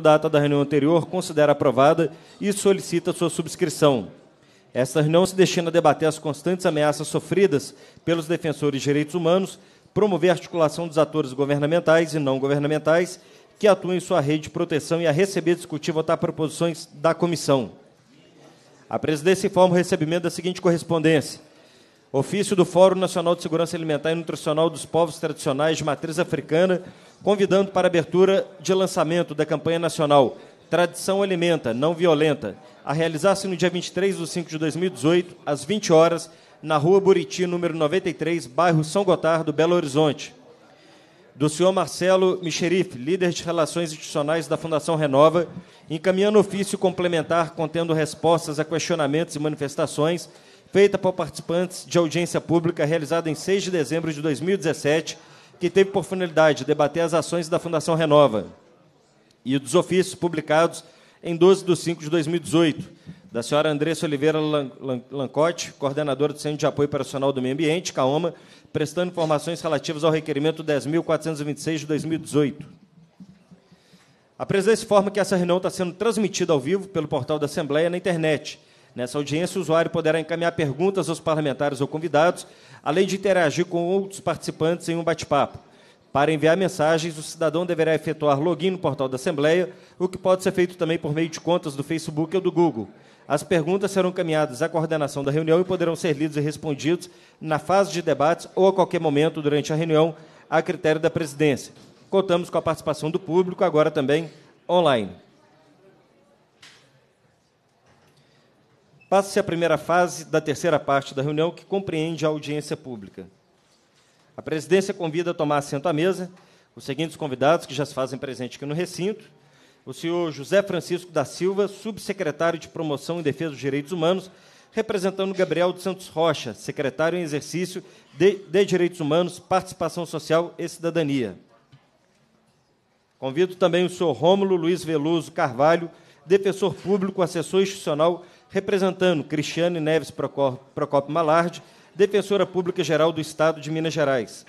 data da reunião anterior, considera aprovada e solicita sua subscrição. Esta reunião se destina a debater as constantes ameaças sofridas pelos defensores de direitos humanos, promover a articulação dos atores governamentais e não governamentais que atuam em sua rede de proteção e a receber, discutir e votar proposições da comissão. A presidência informa o recebimento da seguinte correspondência. Ofício do Fórum Nacional de Segurança Alimentar e Nutricional dos Povos Tradicionais de Matriz Africana, convidando para abertura de lançamento da campanha nacional Tradição Alimenta, Não Violenta, a realizar-se no dia 23 de 5 de 2018, às 20 horas, na Rua Buriti, número 93, bairro São Gotardo, Belo Horizonte. Do senhor Marcelo Micherife, líder de Relações Institucionais da Fundação Renova, encaminhando ofício complementar contendo respostas a questionamentos e manifestações feita para participantes de audiência pública realizada em 6 de dezembro de 2017, que teve por finalidade debater as ações da Fundação Renova e dos ofícios publicados em 12 de 5 de 2018, da senhora Andressa Oliveira Lancote, coordenadora do Centro de Apoio Operacional do Meio Ambiente, CAOMA, prestando informações relativas ao requerimento 10.426 de 2018. A presidência informa que essa reunião está sendo transmitida ao vivo pelo portal da Assembleia na internet Nessa audiência, o usuário poderá encaminhar perguntas aos parlamentares ou convidados, além de interagir com outros participantes em um bate-papo. Para enviar mensagens, o cidadão deverá efetuar login no portal da Assembleia, o que pode ser feito também por meio de contas do Facebook ou do Google. As perguntas serão encaminhadas à coordenação da reunião e poderão ser lidas e respondidas na fase de debates ou a qualquer momento durante a reunião, a critério da presidência. Contamos com a participação do público, agora também online. Passa-se a primeira fase da terceira parte da reunião, que compreende a audiência pública. A presidência convida a tomar assento à mesa os seguintes convidados que já se fazem presente aqui no recinto: o senhor José Francisco da Silva, subsecretário de Promoção e Defesa dos Direitos Humanos, representando Gabriel dos Santos Rocha, secretário em exercício de, de, Direitos Humanos, Participação Social e Cidadania. Convido também o senhor Rômulo Luiz Veloso Carvalho, defensor público, assessor institucional representando Cristiane Neves Procopio Malardi, defensora pública geral do Estado de Minas Gerais.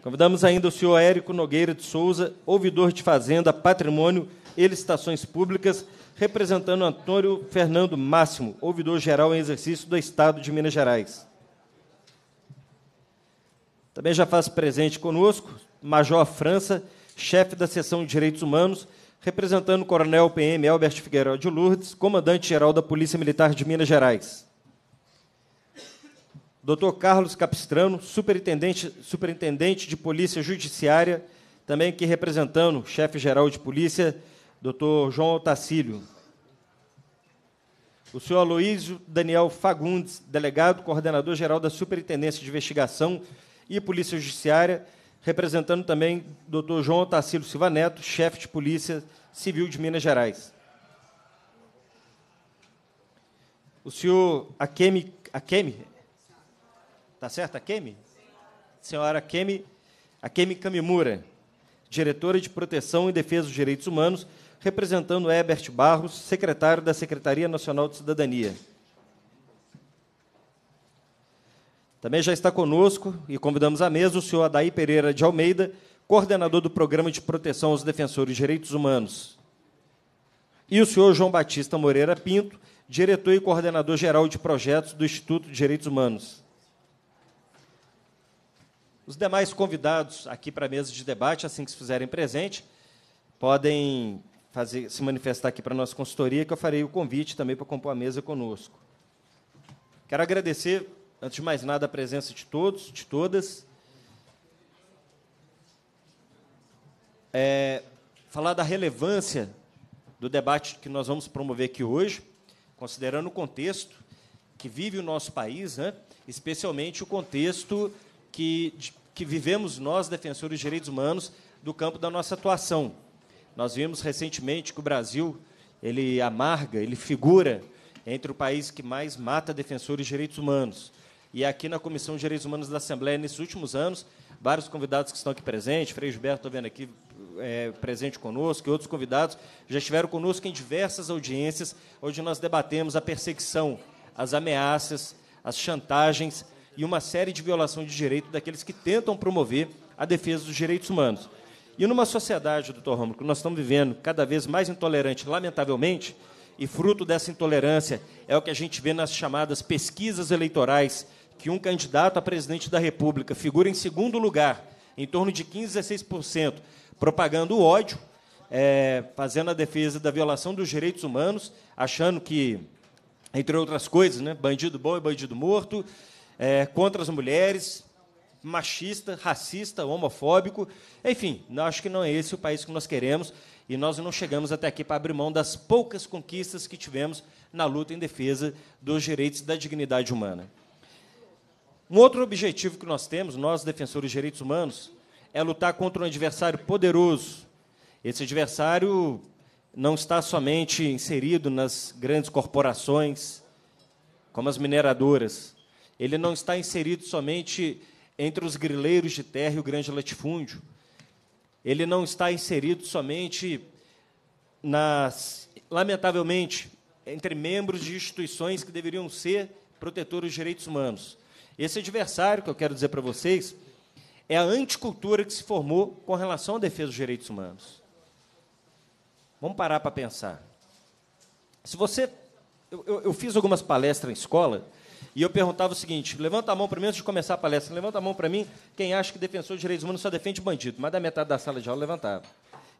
Convidamos ainda o senhor Érico Nogueira de Souza, ouvidor de Fazenda, Patrimônio e Licitações Públicas, representando Antônio Fernando Máximo, ouvidor geral em exercício do Estado de Minas Gerais. Também já faz presente conosco Major França, chefe da Seção de Direitos Humanos representando o coronel PM Albert Figueiredo de Lourdes, comandante-geral da Polícia Militar de Minas Gerais. Dr. Carlos Capistrano, superintendente, superintendente de Polícia Judiciária, também aqui representando chefe-geral de Polícia, Dr. João Otacílio. O senhor Aloísio Daniel Fagundes, delegado coordenador-geral da Superintendência de Investigação e Polícia Judiciária, representando também Dr. João Tarcílio Silva Neto, chefe de Polícia Civil de Minas Gerais. O senhor Akemi, Akemi? Tá certo, Akemi? Senhora Akemi, Akemi Kamimura, diretora de Proteção e Defesa dos Direitos Humanos, representando Herbert Barros, secretário da Secretaria Nacional de Cidadania. Também já está conosco e convidamos à mesa o senhor Adair Pereira de Almeida, coordenador do Programa de Proteção aos Defensores de Direitos Humanos, e o senhor João Batista Moreira Pinto, diretor e coordenador geral de projetos do Instituto de Direitos Humanos. Os demais convidados aqui para a mesa de debate, assim que se fizerem presente, podem fazer, se manifestar aqui para a nossa consultoria, que eu farei o convite também para compor a mesa conosco. Quero agradecer Antes de mais nada, a presença de todos, de todas. É, falar da relevância do debate que nós vamos promover aqui hoje, considerando o contexto que vive o nosso país, né? especialmente o contexto que, que vivemos nós, defensores de direitos humanos, do campo da nossa atuação. Nós vimos recentemente que o Brasil ele amarga, ele figura entre o país que mais mata defensores de direitos humanos. E aqui na Comissão de Direitos Humanos da Assembleia, nesses últimos anos, vários convidados que estão aqui presentes, Frei Gilberto, estou vendo aqui, é, presente conosco, e outros convidados já estiveram conosco em diversas audiências, onde nós debatemos a perseguição, as ameaças, as chantagens e uma série de violações de direito daqueles que tentam promover a defesa dos direitos humanos. E numa sociedade, doutor Romulo, que nós estamos vivendo cada vez mais intolerante, lamentavelmente, e fruto dessa intolerância é o que a gente vê nas chamadas pesquisas eleitorais que um candidato a presidente da República figura em segundo lugar, em torno de 15% 16%, propagando o ódio, é, fazendo a defesa da violação dos direitos humanos, achando que, entre outras coisas, né, bandido bom é bandido morto, é, contra as mulheres, machista, racista, homofóbico. Enfim, acho que não é esse o país que nós queremos e nós não chegamos até aqui para abrir mão das poucas conquistas que tivemos na luta em defesa dos direitos e da dignidade humana. Um outro objetivo que nós temos, nós defensores de direitos humanos, é lutar contra um adversário poderoso. Esse adversário não está somente inserido nas grandes corporações, como as mineradoras. Ele não está inserido somente entre os grileiros de terra e o grande latifúndio. Ele não está inserido somente nas, lamentavelmente, entre membros de instituições que deveriam ser protetoras de direitos humanos esse adversário que eu quero dizer para vocês é a anticultura que se formou com relação à defesa dos direitos humanos. Vamos parar para pensar. Se você. Eu, eu, eu, fiz algumas palestras em escola e eu perguntava o seguinte: levanta a mão para mim antes de começar a palestra, levanta a mão para mim quem acha que defensor de direitos humanos só defende bandido. Mas da metade da sala de aula levantava.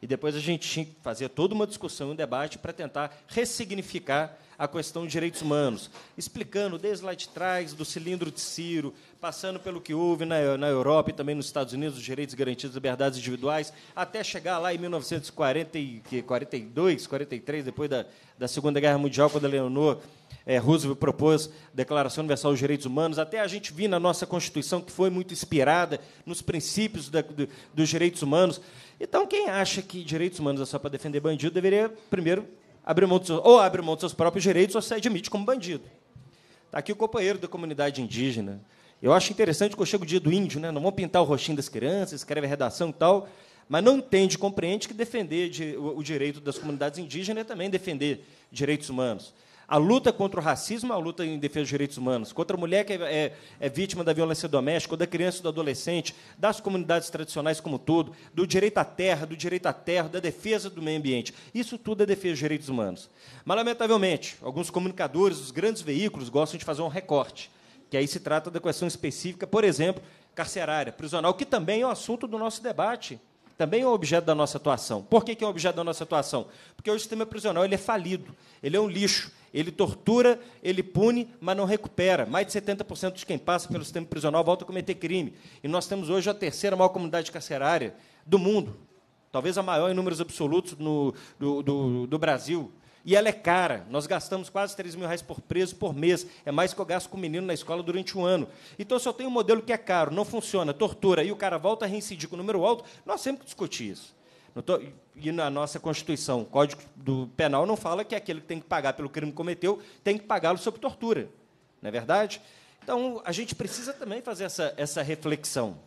E depois a gente fazia toda uma discussão, um debate para tentar ressignificar a questão de direitos humanos, explicando desde lá de trás, do cilindro de Ciro, passando pelo que houve na, na Europa e também nos Estados Unidos, os direitos garantidos, liberdades individuais, até chegar lá em 1942, 43, depois da, da Segunda Guerra Mundial, quando a Leonor é, Roosevelt propôs a Declaração Universal dos Direitos Humanos, até a gente viu na nossa Constituição, que foi muito inspirada nos princípios da, do, dos direitos humanos. Então, quem acha que direitos humanos é só para defender bandido, deveria primeiro abrir mão ou abrir mão dos seus próprios direitos ou se admite como bandido. Está aqui o companheiro da comunidade indígena. Eu acho interessante que eu chego o dia do índio, né? não vão pintar o roxinho das crianças, escreve a redação e tal, mas não entende, compreende que defender o direito das comunidades indígenas é também defender direitos humanos. A luta contra o racismo é a luta em defesa dos direitos humanos, contra a mulher que é, é, é vítima da violência doméstica, ou da criança e do adolescente, das comunidades tradicionais como todo, do direito à terra, do direito à terra, da defesa do meio ambiente. Isso tudo é defesa dos direitos humanos. Mas, lamentavelmente, alguns comunicadores, os grandes veículos, gostam de fazer um recorte, que aí se trata da questão específica, por exemplo, carcerária, prisional, que também é um assunto do nosso debate também é um objeto da nossa atuação. Por que, que é um objeto da nossa atuação? Porque o sistema prisional ele é falido, ele é um lixo, ele tortura, ele pune, mas não recupera. Mais de 70% de quem passa pelo sistema prisional volta a cometer crime. E nós temos hoje a terceira maior comunidade carcerária do mundo. Talvez a maior em números absolutos no, do, do, do Brasil. E ela é cara. Nós gastamos quase 3 mil reais por preso por mês. É mais que eu gasto com o menino na escola durante um ano. Então, se eu tenho um modelo que é caro, não funciona, tortura, e o cara volta a reincidir com o número alto, nós temos que discutir isso. Tô... E na nossa Constituição, o Código do Penal não fala que aquele que tem que pagar pelo crime que cometeu tem que pagá-lo sob tortura. Não é verdade? Então, a gente precisa também fazer essa, essa reflexão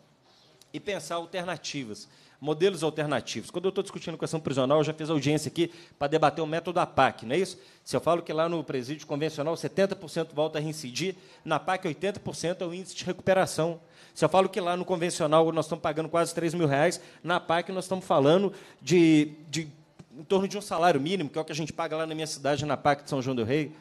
e pensar alternativas, modelos alternativos. Quando eu estou discutindo questão prisional, eu já fiz audiência aqui para debater o método da PAC, não é isso? Se eu falo que lá no presídio convencional 70% volta a reincidir, na PAC 80% é o índice de recuperação se eu falo que lá no convencional nós estamos pagando quase 3 mil reais, na PAC nós estamos falando de, de em torno de um salário mínimo, que é o que a gente paga lá na minha cidade, na PAC de São João do Rei.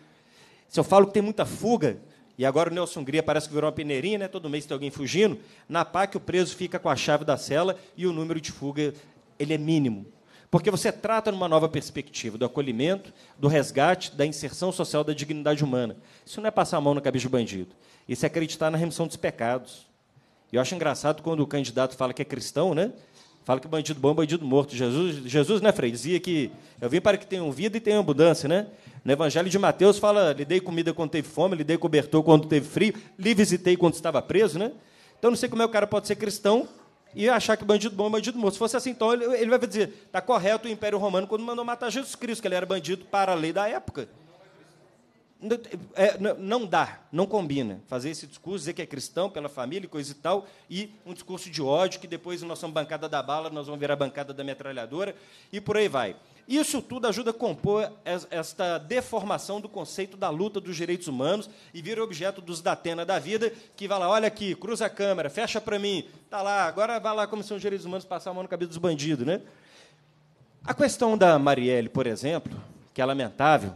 Se eu falo que tem muita fuga, e agora o Nelson Hungria parece que virou uma peneirinha, né? todo mês tem alguém fugindo, na PAC o preso fica com a chave da cela e o número de fuga ele é mínimo. Porque você trata numa nova perspectiva do acolhimento, do resgate, da inserção social da dignidade humana. Isso não é passar a mão no cabeça do bandido. Isso é acreditar na remissão dos pecados. Eu acho engraçado quando o candidato fala que é cristão, né? Fala que bandido bom, é bandido morto. Jesus, Jesus né, Frei, dizia que eu vim para que tenham vida e tenham abundância, né? No Evangelho de Mateus fala, lhe dei comida quando teve fome, lhe dei cobertor quando teve frio, lhe visitei quando estava preso, né? Então não sei como é que o cara pode ser cristão e achar que bandido bom é bandido morto. Se fosse assim, então ele, ele vai dizer, está correto o Império Romano quando mandou matar Jesus Cristo, que ele era bandido para a lei da época. É, não dá, não combina fazer esse discurso, dizer que é cristão pela família e coisa e tal, e um discurso de ódio que depois nós somos bancada da bala, nós vamos ver a bancada da metralhadora e por aí vai. Isso tudo ajuda a compor esta deformação do conceito da luta dos direitos humanos e vira objeto dos Datena da vida, que vai lá, olha aqui, cruza a câmera, fecha para mim, tá lá, agora vai lá como são os Direitos Humanos passar a mão no cabelo dos bandidos, né? A questão da Marielle, por exemplo, que é lamentável,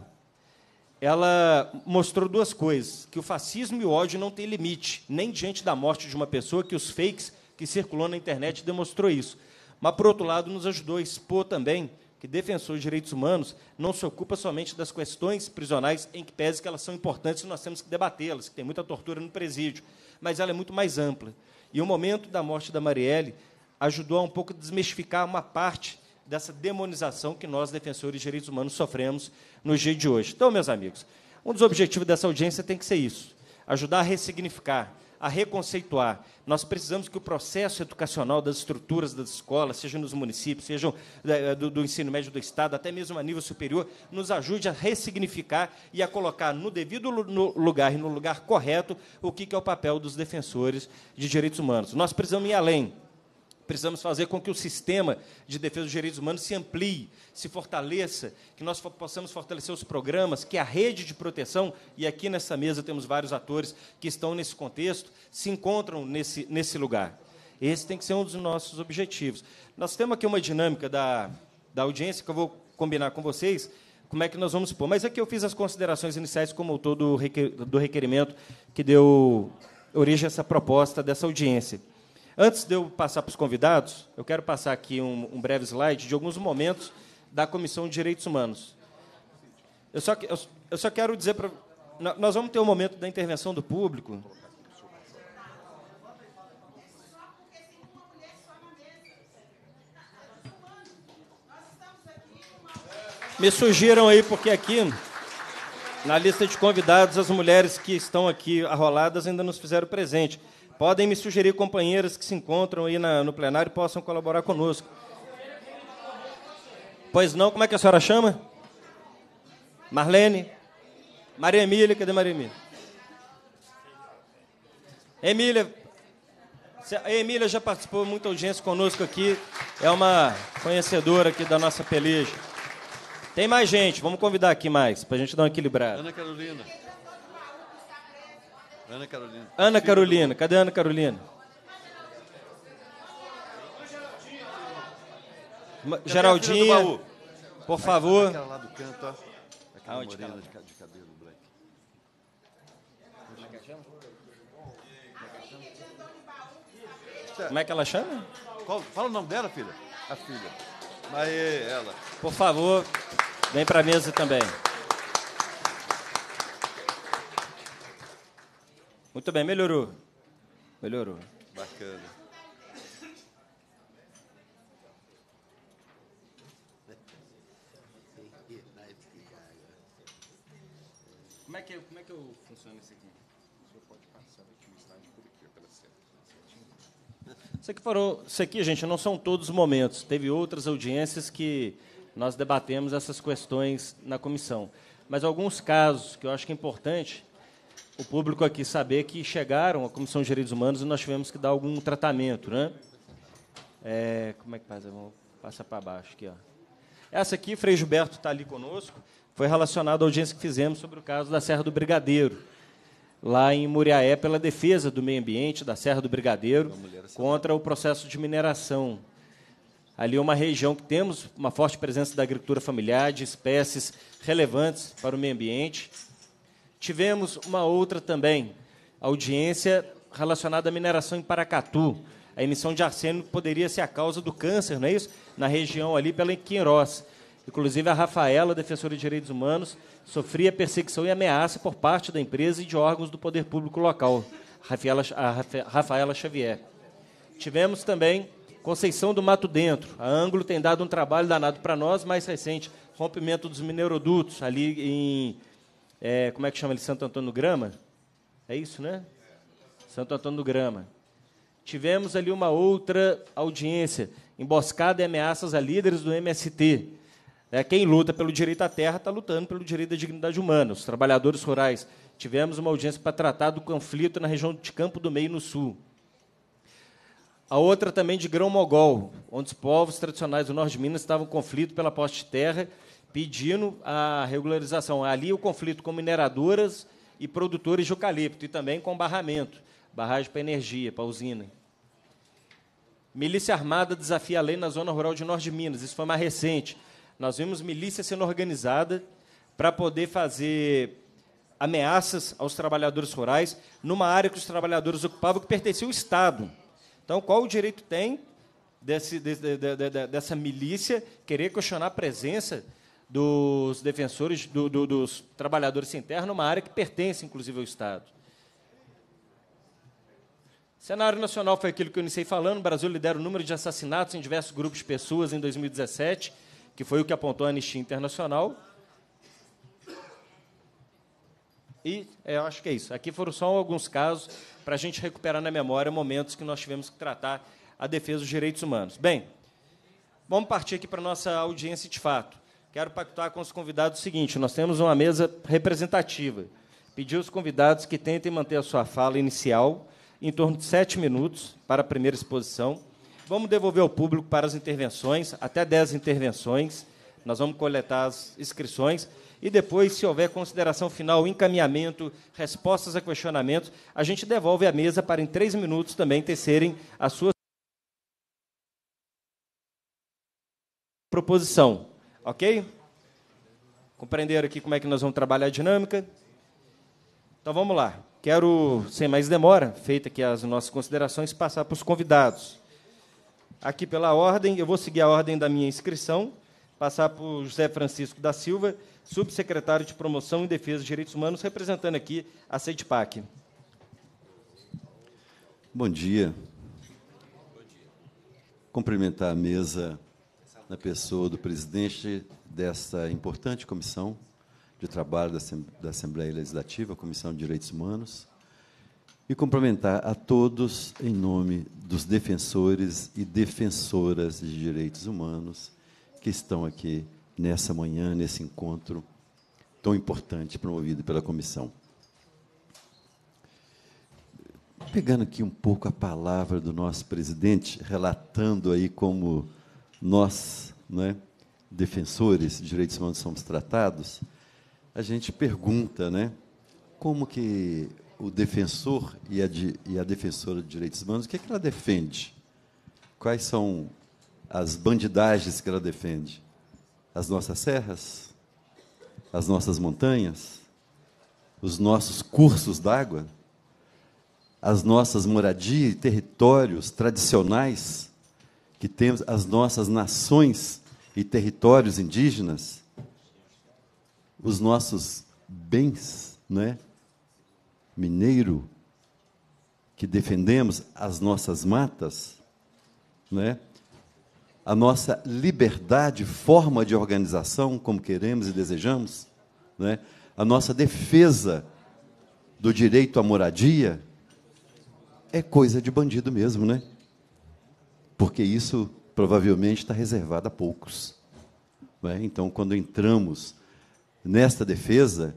ela mostrou duas coisas: que o fascismo e o ódio não têm limite, nem diante da morte de uma pessoa, que os fakes que circulou na internet demonstrou isso. Mas, por outro lado, nos ajudou a expor também que defensores de direitos humanos não se ocupa somente das questões prisionais, em que pese que elas são importantes e nós temos que debatê-las, que tem muita tortura no presídio, mas ela é muito mais ampla. E o momento da morte da Marielle ajudou a um pouco desmistificar uma parte dessa demonização que nós, defensores de direitos humanos, sofremos no dia de hoje. Então, meus amigos, um dos objetivos dessa audiência tem que ser isso: ajudar a ressignificar, a reconceituar. Nós precisamos que o processo educacional das estruturas das escolas, seja nos municípios, seja eh, eh, do, do, ensino médio do Estado, até mesmo a nível superior, nos ajude a ressignificar e a colocar no devido lugar e no lugar correto o que é o papel dos defensores de direitos humanos. Nós precisamos ir além. Precisamos fazer com que o sistema de defesa dos direitos humanos se amplie, se fortaleça, que nós possamos fortalecer os programas, que a rede de proteção, e aqui nessa mesa temos vários atores que estão nesse contexto, se encontram nesse, nesse lugar. Esse tem que ser um dos nossos objetivos. Nós temos aqui uma dinâmica da, da audiência que eu vou combinar com vocês, como é que nós vamos pôr. Mas aqui eu fiz as considerações iniciais como autor do, do requerimento que deu origem a essa proposta dessa audiência. Antes de eu passar para os convidados, eu quero passar aqui um, um breve slide de alguns momentos da Comissão de Direitos Humanos. Eu só, eu, eu só quero dizer para. Nós vamos ter um momento da intervenção do público. Me surgiram aí, porque aqui, na lista de convidados, as mulheres que estão aqui arroladas ainda nos fizeram presente. Podem me sugerir companheiras que se encontram aí na, no plenário e possam colaborar conosco. Pois não, como é que a senhora chama? Marlene? Maria Emília, cadê Maria Emília? Emília, a Emília já participou muita audiência conosco aqui, é uma conhecedora aqui da nossa peleja. Tem mais gente, vamos convidar aqui mais, para a gente dar um equilibrado. Ana Carolina. Ana Carolina. Ana Carolina, cadê a Ana Carolina? Cadê Geraldinha, por favor. Aquela lá do canto, ó. Aquela Aonde morena tá? de cabelo black. Como é que ela chama? Qual? Fala o nome dela, filha. A filha. Mas ela. Por favor, vem para a mesa também. Muito bem, melhorou. Melhorou. Bacana. Como é que, é, como é que eu funciona isso aqui? O senhor pode passar aqui o slide por aqui, pela seta. Você que falou, isso aqui, gente, não são todos os momentos. Teve outras audiências que nós debatemos essas questões na comissão. Mas alguns casos que eu acho que é importante o público aqui saber que chegaram à Comissão de Direitos Humanos e nós tivemos que dar algum tratamento, né? É, como é que faz? Vou passar para baixo aqui, ó. Essa aqui, Frei Gilberto está ali conosco, foi relacionada à audiência que fizemos sobre o caso da Serra do Brigadeiro, lá em Muriaé, pela defesa do meio ambiente da Serra do Brigadeiro contra o processo de mineração. Ali é uma região que temos uma forte presença da agricultura familiar, de espécies relevantes para o meio ambiente, Tivemos uma outra também, audiência relacionada à mineração em Paracatu. A emissão de arsênio poderia ser a causa do câncer, não é isso? Na região ali pela Quinroz. Inclusive, a Rafaela, defensora de direitos humanos, sofria perseguição e ameaça por parte da empresa e de órgãos do poder público local. Rafaela, Rafaela Xavier. Tivemos também Conceição do Mato Dentro. A Ângulo tem dado um trabalho danado para nós, mais recente, rompimento dos minerodutos ali em é, como é que chama ele? Santo Antônio do Grama? É isso, né? Santo Antônio do Grama. Tivemos ali uma outra audiência. Emboscada e ameaças a líderes do MST. É, quem luta pelo direito à terra está lutando pelo direito à dignidade humana. Os trabalhadores rurais. Tivemos uma audiência para tratar do conflito na região de Campo do Meio, no Sul. A outra também de Grão-Mogol, onde os povos tradicionais do norte de Minas estavam em conflito pela posse de terra pedindo a regularização. Ali o conflito com mineradoras e produtores de eucalipto, e também com barramento, barragem para energia, para usina. Milícia armada desafia a lei na zona rural de Norte de Minas. Isso foi mais recente. Nós vimos milícia sendo organizada para poder fazer ameaças aos trabalhadores rurais numa área que os trabalhadores ocupavam que pertencia ao Estado. Então, qual o direito tem desse, de, de, de, dessa milícia querer questionar a presença dos defensores, do, do, dos trabalhadores sem terra, numa área que pertence, inclusive, ao Estado. O cenário nacional foi aquilo que eu iniciei falando. O Brasil lidera o número de assassinatos em diversos grupos de pessoas em 2017, que foi o que apontou a Anistia Internacional. E é, eu acho que é isso. Aqui foram só alguns casos para a gente recuperar na memória momentos que nós tivemos que tratar a defesa dos direitos humanos. Bem, vamos partir aqui para a nossa audiência de fato. Quero pactuar com os convidados o seguinte: nós temos uma mesa representativa. Pedi aos convidados que tentem manter a sua fala inicial em torno de sete minutos para a primeira exposição. Vamos devolver ao público para as intervenções, até dez intervenções. Nós vamos coletar as inscrições e depois, se houver consideração final, encaminhamento, respostas a questionamentos, a gente devolve a mesa para em três minutos também tecerem a sua proposição. Ok? Compreenderam aqui como é que nós vamos trabalhar a dinâmica? Então vamos lá. Quero, sem mais demora, feita aqui as nossas considerações, passar para os convidados. Aqui pela ordem, eu vou seguir a ordem da minha inscrição, passar para o José Francisco da Silva, subsecretário de Promoção e Defesa dos Direitos Humanos, representando aqui a CEDPAC. Bom dia. Cumprimentar a mesa na pessoa do presidente dessa importante comissão de trabalho da Assembleia Legislativa, a Comissão de Direitos Humanos, e cumprimentar a todos em nome dos defensores e defensoras de direitos humanos que estão aqui nessa manhã, nesse encontro tão importante promovido pela comissão. Pegando aqui um pouco a palavra do nosso presidente, relatando aí como nós, né, defensores de direitos humanos, somos tratados, a gente pergunta, né, como que o defensor e a, de, e a defensora de direitos humanos, o que, é que ela defende? Quais são as bandidagens que ela defende? As nossas serras? As nossas montanhas? Os nossos cursos d'água? As nossas moradias e territórios tradicionais? que temos as nossas nações e territórios indígenas, os nossos bens, é Mineiro, que defendemos as nossas matas, é A nossa liberdade, forma de organização, como queremos e desejamos, é A nossa defesa do direito à moradia é coisa de bandido mesmo, né? porque isso provavelmente está reservado a poucos. Né? Então, quando entramos nesta defesa,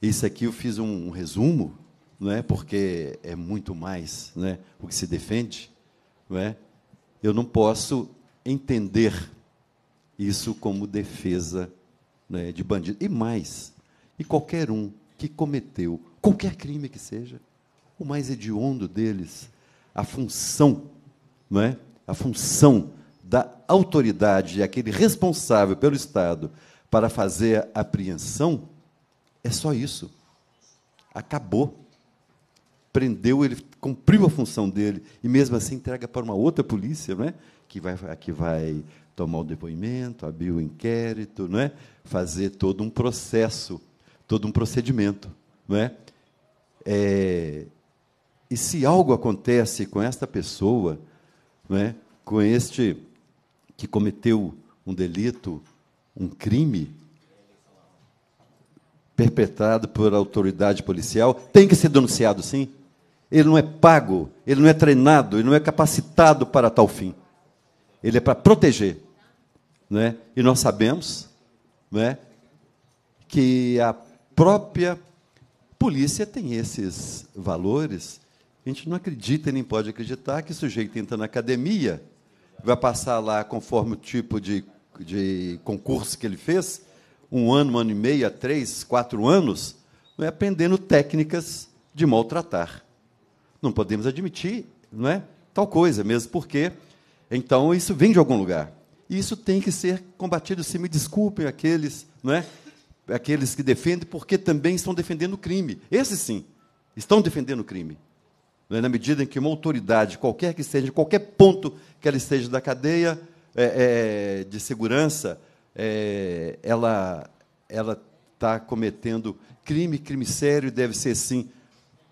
isso aqui eu fiz um, um resumo, né? porque é muito mais né? o que se defende. Né? Eu não posso entender isso como defesa né, de bandido. E mais, e qualquer um que cometeu qualquer crime que seja, o mais hediondo deles, a função não é, a função da autoridade, aquele responsável pelo Estado, para fazer a apreensão, é só isso. Acabou. Prendeu, ele cumpriu a função dele, e mesmo assim entrega para uma outra polícia, não é? que, vai, que vai tomar o depoimento, abrir o inquérito, não é? fazer todo um processo, todo um procedimento. Não é? É, e se algo acontece com esta pessoa, né, com este que cometeu um delito, um crime perpetrado por autoridade policial, tem que ser denunciado, sim. Ele não é pago, ele não é treinado, ele não é capacitado para tal fim. Ele é para proteger. Né? E nós sabemos né, que a própria polícia tem esses valores a gente não acredita e nem pode acreditar que o sujeito entra na academia, vai passar lá conforme o tipo de, de concurso que ele fez, um ano, um ano e meio, três, quatro anos, não é aprendendo técnicas de maltratar. Não podemos admitir, não é? Tal coisa, mesmo porque então isso vem de algum lugar. E isso tem que ser combatido. Se me desculpem aqueles, não é? Aqueles que defendem, porque também estão defendendo o crime. Esses sim, estão defendendo o crime. Né, na medida em que uma autoridade, qualquer que seja, de qualquer ponto que ela esteja da cadeia é, é, de segurança, é, ela ela está cometendo crime, crime sério e deve ser sim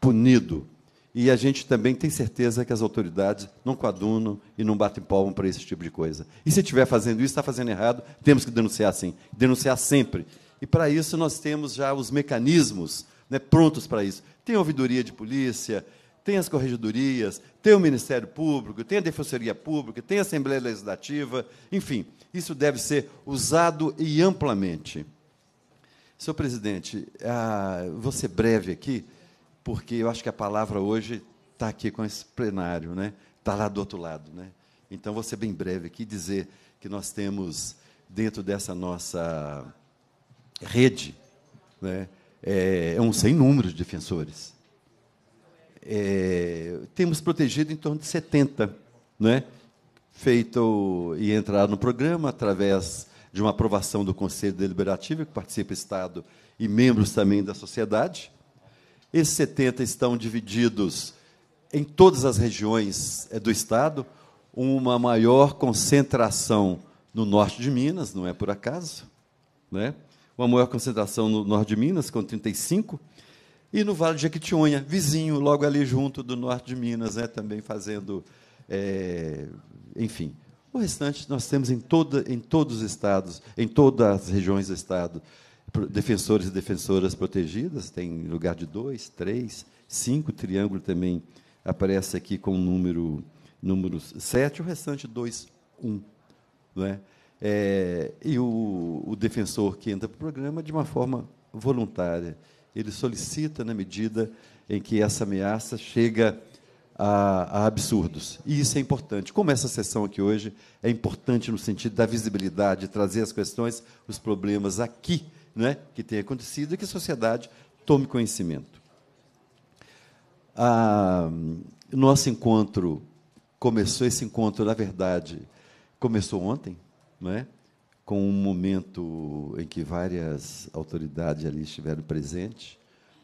punido. E a gente também tem certeza que as autoridades não coadunam e não batem palmo para esse tipo de coisa. E se estiver fazendo isso, está fazendo errado, temos que denunciar sim, denunciar sempre. E para isso nós temos já os mecanismos né, prontos para isso. Tem ouvidoria de polícia, tem as corregedorias, tem o Ministério Público, tem a Defensoria Pública, tem a Assembleia Legislativa, enfim, isso deve ser usado e amplamente. Senhor presidente, ah, vou ser breve aqui, porque eu acho que a palavra hoje está aqui com esse plenário, né? está lá do outro lado. Né? Então, vou ser bem breve aqui e dizer que nós temos, dentro dessa nossa rede, né, é, é um sem número de defensores é, temos protegido em torno de 70, né? feito e entrar no programa através de uma aprovação do Conselho Deliberativo, que participa o Estado e membros também da sociedade. Esses 70 estão divididos em todas as regiões é, do Estado, uma maior concentração no norte de Minas, não é por acaso, né? uma maior concentração no norte de Minas, com 35%, e no Vale de Jequitinhonha, vizinho, logo ali junto do norte de Minas, né, também fazendo. É, enfim. O restante nós temos em, toda, em todos os estados, em todas as regiões do estado, defensores e defensoras protegidas, tem lugar de dois, três, cinco, triângulo também aparece aqui com o número, número sete, o restante dois, um. Não é? É, e o, o defensor que entra para o programa de uma forma voluntária ele solicita na medida em que essa ameaça chega a, a, absurdos. E isso é importante. Como essa sessão aqui hoje é importante no sentido da visibilidade, trazer as questões, os problemas aqui né, que tem acontecido e que a sociedade tome conhecimento. Ah, nosso encontro começou, esse encontro, na verdade, começou ontem, não é? com um momento em que várias autoridades ali estiveram presentes,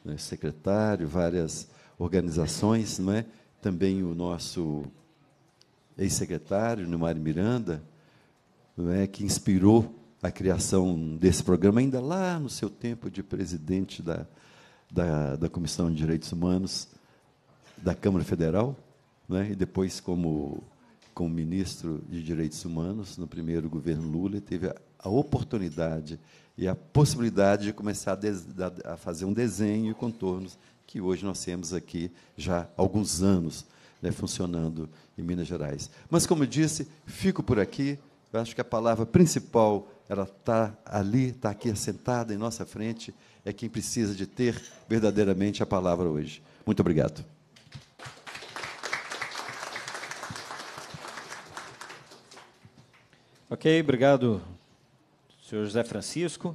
né, secretário, várias organizações, não é? também o nosso ex-secretário, Nilmário Miranda, não é? que inspirou a criação desse programa, ainda lá no seu tempo de presidente da, da, da Comissão de Direitos Humanos da Câmara Federal, né? e depois como como ministro de Direitos Humanos no primeiro governo Lula teve a, a oportunidade e a possibilidade de começar a, des, a, a fazer um desenho e contornos que hoje nós temos aqui já há alguns anos né, funcionando em Minas Gerais. Mas, como eu disse, fico por aqui. Eu acho que a palavra principal ela está ali, está aqui sentada em nossa frente, é quem precisa de ter verdadeiramente a palavra hoje. Muito obrigado. Ok, obrigado, senhor José Francisco.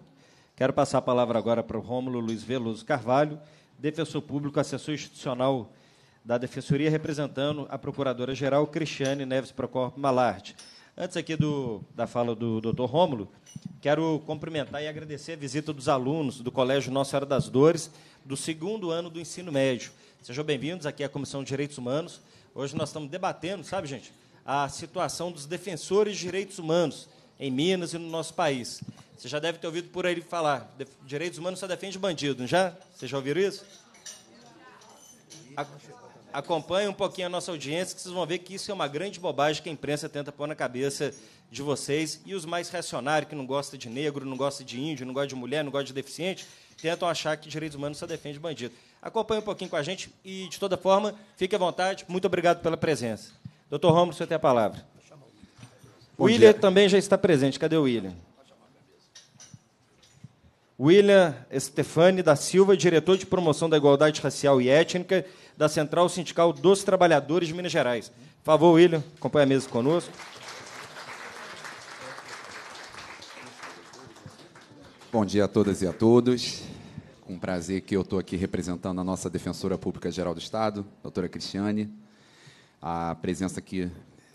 Quero passar a palavra agora para o Rômulo Luiz Veloso Carvalho, defensor público, assessor institucional da Defensoria, representando a Procuradora-Geral Cristiane Neves Procopio Malarte. Antes aqui do, da fala do doutor Rômulo, quero cumprimentar e agradecer a visita dos alunos do Colégio Nossa Senhora das Dores, do segundo ano do ensino médio. Sejam bem-vindos aqui à é Comissão de Direitos Humanos. Hoje nós estamos debatendo, sabe, gente, a situação dos defensores de direitos humanos em Minas e no nosso país. Você já deve ter ouvido por aí falar: direitos humanos só defende bandido, não já? Vocês já ouviram isso? Acompanhe um pouquinho a nossa audiência, que vocês vão ver que isso é uma grande bobagem que a imprensa tenta pôr na cabeça de vocês. E os mais reacionários, que não gostam de negro, não gostam de índio, não gostam de mulher, não gostam de deficiente, tentam achar que direitos humanos só defende bandido. Acompanhe um pouquinho com a gente e, de toda forma, fique à vontade. Muito obrigado pela presença. Doutor Romulo, você tem a palavra. O William também já está presente. Cadê o William? William Stefani da Silva, diretor de promoção da igualdade racial e étnica da Central Sindical dos Trabalhadores de Minas Gerais. Por favor, William, acompanhe a mesa conosco. Bom dia a todas e a todos. Com prazer que eu estou aqui representando a nossa Defensora Pública Geral do Estado, doutora Cristiane, a presença aqui,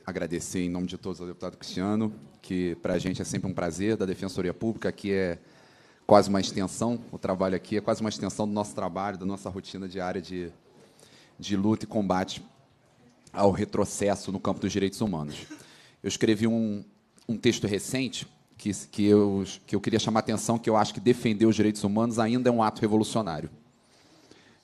agradecer em nome de todos ao deputado Cristiano, que para a gente é sempre um prazer, da Defensoria Pública, que é quase uma extensão, o trabalho aqui é quase uma extensão do nosso trabalho, da nossa rotina diária de, de luta e combate ao retrocesso no campo dos direitos humanos. Eu escrevi um, um texto recente que, que, eu, que eu queria chamar a atenção, que eu acho que defender os direitos humanos ainda é um ato revolucionário.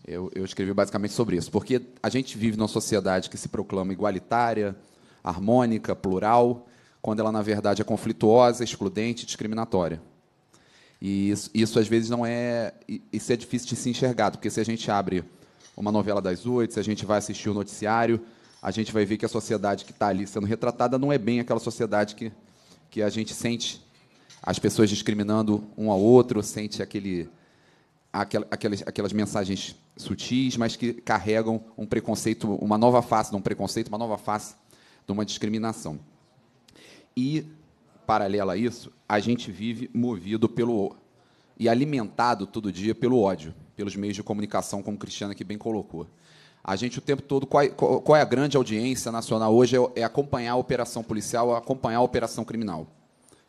Eu, eu escrevi basicamente sobre isso, porque a gente vive numa sociedade que se proclama igualitária, harmônica, plural, quando ela, na verdade, é conflituosa, excludente e discriminatória. E isso, isso, às vezes, não é... Isso é difícil de se enxergar, porque se a gente abre uma novela das oito, se a gente vai assistir o um noticiário, a gente vai ver que a sociedade que está ali sendo retratada não é bem aquela sociedade que, que a gente sente as pessoas discriminando um ao outro, sente aquele aquelas, aquelas mensagens sutis, mas que carregam um preconceito, uma nova face de um preconceito, uma nova face de uma discriminação. E, paralelo a isso, a gente vive movido pelo e alimentado todo dia pelo ódio, pelos meios de comunicação, como Cristiana que bem colocou. A gente o tempo todo, qual é, qual é a grande audiência nacional hoje? É, é acompanhar a operação policial, acompanhar a operação criminal.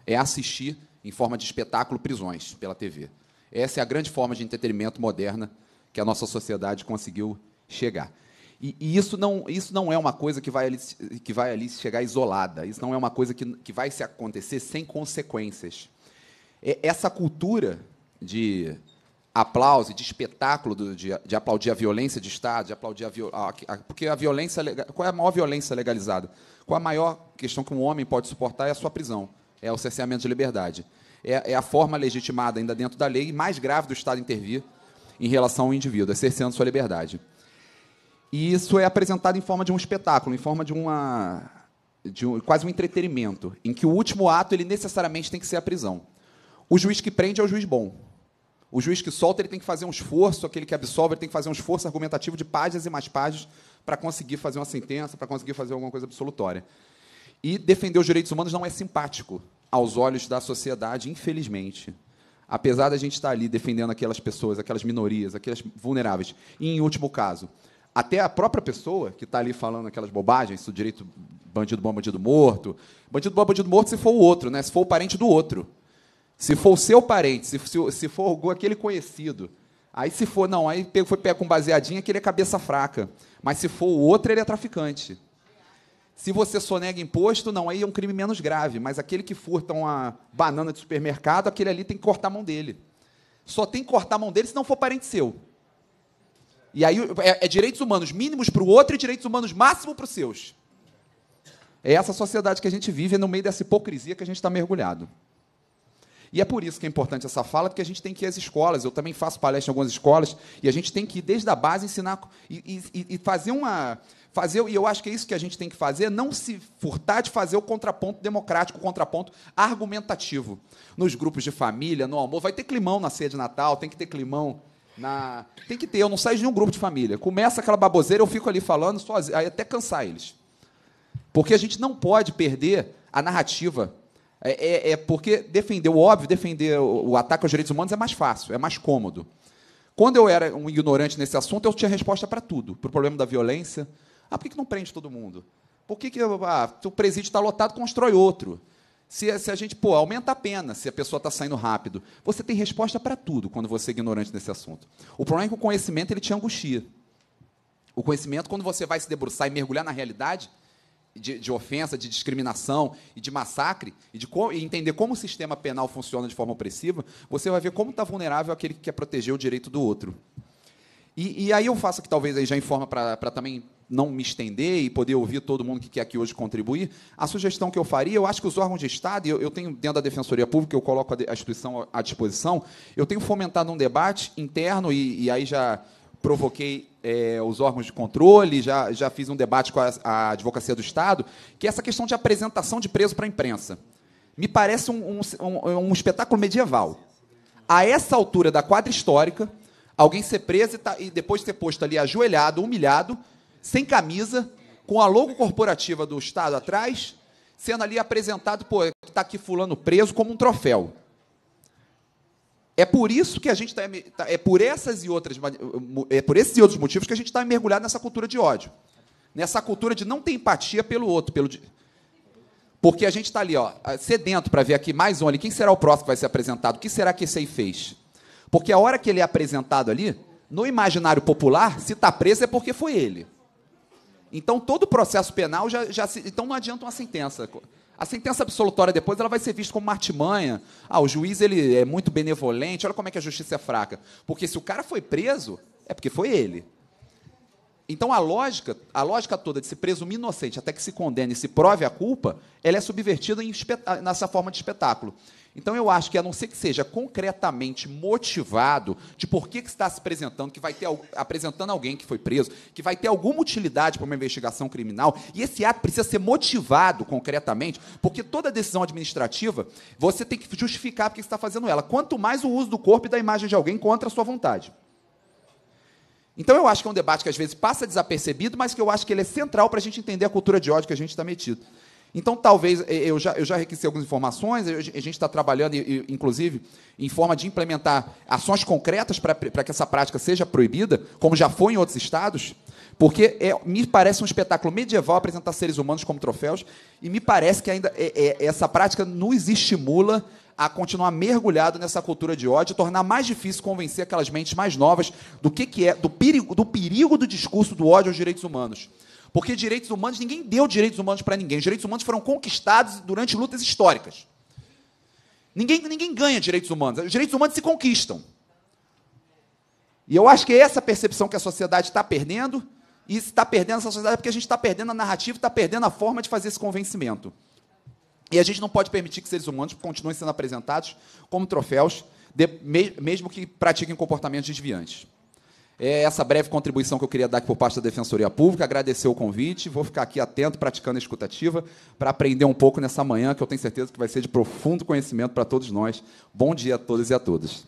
É assistir, em forma de espetáculo, prisões pela TV. Essa é a grande forma de entretenimento moderna que a nossa sociedade conseguiu chegar. E, e, isso, não, isso não é uma coisa que vai, ali, que vai ali chegar isolada, isso não é uma coisa que, que vai se acontecer sem consequências. É, essa cultura de aplauso, de espetáculo, do, de, de, aplaudir a violência de Estado, de aplaudir a, a, a Porque a violência. Qual é a maior violência legalizada? Qual a maior questão que um homem pode suportar é a sua prisão, é o cerceamento de liberdade é, é a forma legitimada ainda dentro da lei mais grave do Estado intervir em relação ao indivíduo, é exercendo sua liberdade. E isso é apresentado em forma de um espetáculo, em forma de uma de um, quase um entretenimento, em que o último ato ele necessariamente tem que ser a prisão. O juiz que prende é o juiz bom. O juiz que solta ele tem que fazer um esforço, aquele que absolve ele tem que fazer um esforço argumentativo de páginas e mais páginas para conseguir fazer uma sentença, para conseguir fazer alguma coisa absolutória. E defender os direitos humanos não é simpático aos olhos da sociedade, infelizmente. Apesar da gente estar ali defendendo aquelas pessoas, aquelas minorias, aquelas vulneráveis. E, em último caso, até a própria pessoa que está ali falando aquelas bobagens, o direito bandido bom, bandido morto. Bandido bom, bandido morto se for o outro, né? se for o parente do outro. Se for o seu parente, se, se, se for aquele conhecido. Aí se for, não, aí foi pé com baseadinha aquele é cabeça fraca. Mas se for o outro, ele é traficante. Se você só nega imposto, não, aí é um crime menos grave. Mas aquele que furta uma banana de supermercado, aquele ali tem que cortar a mão dele. Só tem que cortar a mão dele se não for parente seu. E aí é, é direitos humanos mínimos para o outro e direitos humanos máximo para os seus. É essa sociedade que a gente vive é no meio dessa hipocrisia que a gente está mergulhado. E é por isso que é importante essa fala, porque a gente tem que ir às escolas. Eu também faço palestra em algumas escolas, e a gente tem que ir desde a base ensinar e, e, e fazer uma. Fazer, e eu acho que é isso que a gente tem que fazer, não se furtar de fazer o contraponto democrático, o contraponto argumentativo. Nos grupos de família, no almoço, vai ter climão na ceia de Natal, tem que ter climão na. Tem que ter, eu não saio de nenhum grupo de família. Começa aquela baboseira, eu fico ali falando sozinho, aí até cansar eles. Porque a gente não pode perder a narrativa é, é, é, porque defender o óbvio, defender o, o ataque aos direitos humanos é mais fácil, é mais cômodo. Quando eu era um ignorante nesse assunto, eu tinha resposta para tudo, para o problema da violência. Ah, por que, que não prende todo mundo? Por que, que ah, o presídio está lotado, constrói outro? Se, se, a gente, pô, aumenta a pena se a pessoa está saindo rápido. Você tem resposta para tudo quando você é ignorante nesse assunto. O problema é que o conhecimento ele te angustia. O conhecimento, quando você vai se debruçar e mergulhar na realidade, de, de, ofensa, de discriminação e de massacre, e, de e entender como o sistema penal funciona de forma opressiva, você vai ver como está vulnerável aquele que quer proteger o direito do outro. E, e aí eu faço que talvez aí já forma para também não me estender e poder ouvir todo mundo que quer aqui hoje contribuir, a sugestão que eu faria, eu acho que os órgãos de Estado, eu, eu tenho dentro da Defensoria Pública, eu coloco a, a instituição à disposição, eu tenho fomentado um debate interno, e, e aí já provoquei é, os órgãos de controle, já, já fiz um debate com a, a advocacia do Estado, que é essa questão de apresentação de preso para a imprensa. Me parece um, um, um, espetáculo medieval. A essa altura da quadra histórica, alguém ser preso e, tá, e depois ser posto ali ajoelhado, humilhado, sem camisa, com a logo corporativa do Estado atrás, sendo ali apresentado, pô, está aqui fulano preso como um troféu. É por isso que a gente está. Tá, é por essas e outras, é por esses e outros motivos que a gente está mergulhado nessa cultura de ódio. Nessa cultura de não ter empatia pelo outro, pelo. Porque a gente está ali, ó, sedento para ver aqui mais um ali. Quem será o próximo que vai ser apresentado? O que será que esse aí fez? Porque a hora que ele é apresentado ali, no imaginário popular, se está preso é porque foi ele. Então todo o processo penal já, já se. Então não adianta uma sentença. A sentença absolutória depois ela vai ser vista como uma artimanha. Ah, o juiz ele é muito benevolente, olha como é que a justiça é fraca. Porque se o cara foi preso, é porque foi ele. Então a lógica, a lógica toda de se presumir inocente até que se condene e se prove a culpa, ela é subvertida em, nessa forma de espetáculo. Então eu acho que, a não ser que seja concretamente motivado de por que, que está se apresentando, que vai ter apresentando alguém que foi preso, que vai ter alguma utilidade para uma investigação criminal, e esse ato precisa ser motivado concretamente, porque toda decisão administrativa você tem que justificar porque está fazendo ela. Quanto mais o uso do corpo e da imagem de alguém contra a sua vontade. Então eu acho que é um debate que às vezes passa desapercebido, mas que eu acho que ele é central para a gente entender a cultura de ódio que a gente está metido. Então, talvez, eu já, eu já algumas informações, a gente está trabalhando, inclusive, em forma de implementar ações concretas para que essa prática seja proibida, como já foi em outros estados, porque é, me parece um espetáculo medieval apresentar seres humanos como troféus, e me parece que ainda é, é, essa prática nos estimula a continuar mergulhado nessa cultura de ódio, tornar mais difícil convencer aquelas mentes mais novas do que, que é, do perigo, do perigo do discurso do ódio aos direitos humanos. Porque direitos humanos, ninguém deu direitos humanos para ninguém. Os direitos humanos foram conquistados durante lutas históricas. Ninguém, ninguém ganha direitos humanos. Os direitos humanos se conquistam. E eu acho que é essa percepção que a sociedade está perdendo, e está perdendo essa sociedade é porque a gente está perdendo a narrativa, está perdendo a forma de fazer esse convencimento. E a gente não pode permitir que seres humanos continuem sendo apresentados como troféus, de, me, mesmo que pratiquem comportamentos desviantes. É essa breve contribuição que eu queria dar aqui por parte da Defensoria Pública, agradecer o convite, vou ficar aqui atento, praticando a escutativa, para aprender um pouco nessa manhã, que eu tenho certeza que vai ser de profundo conhecimento para todos nós. Bom dia a todas e a todas.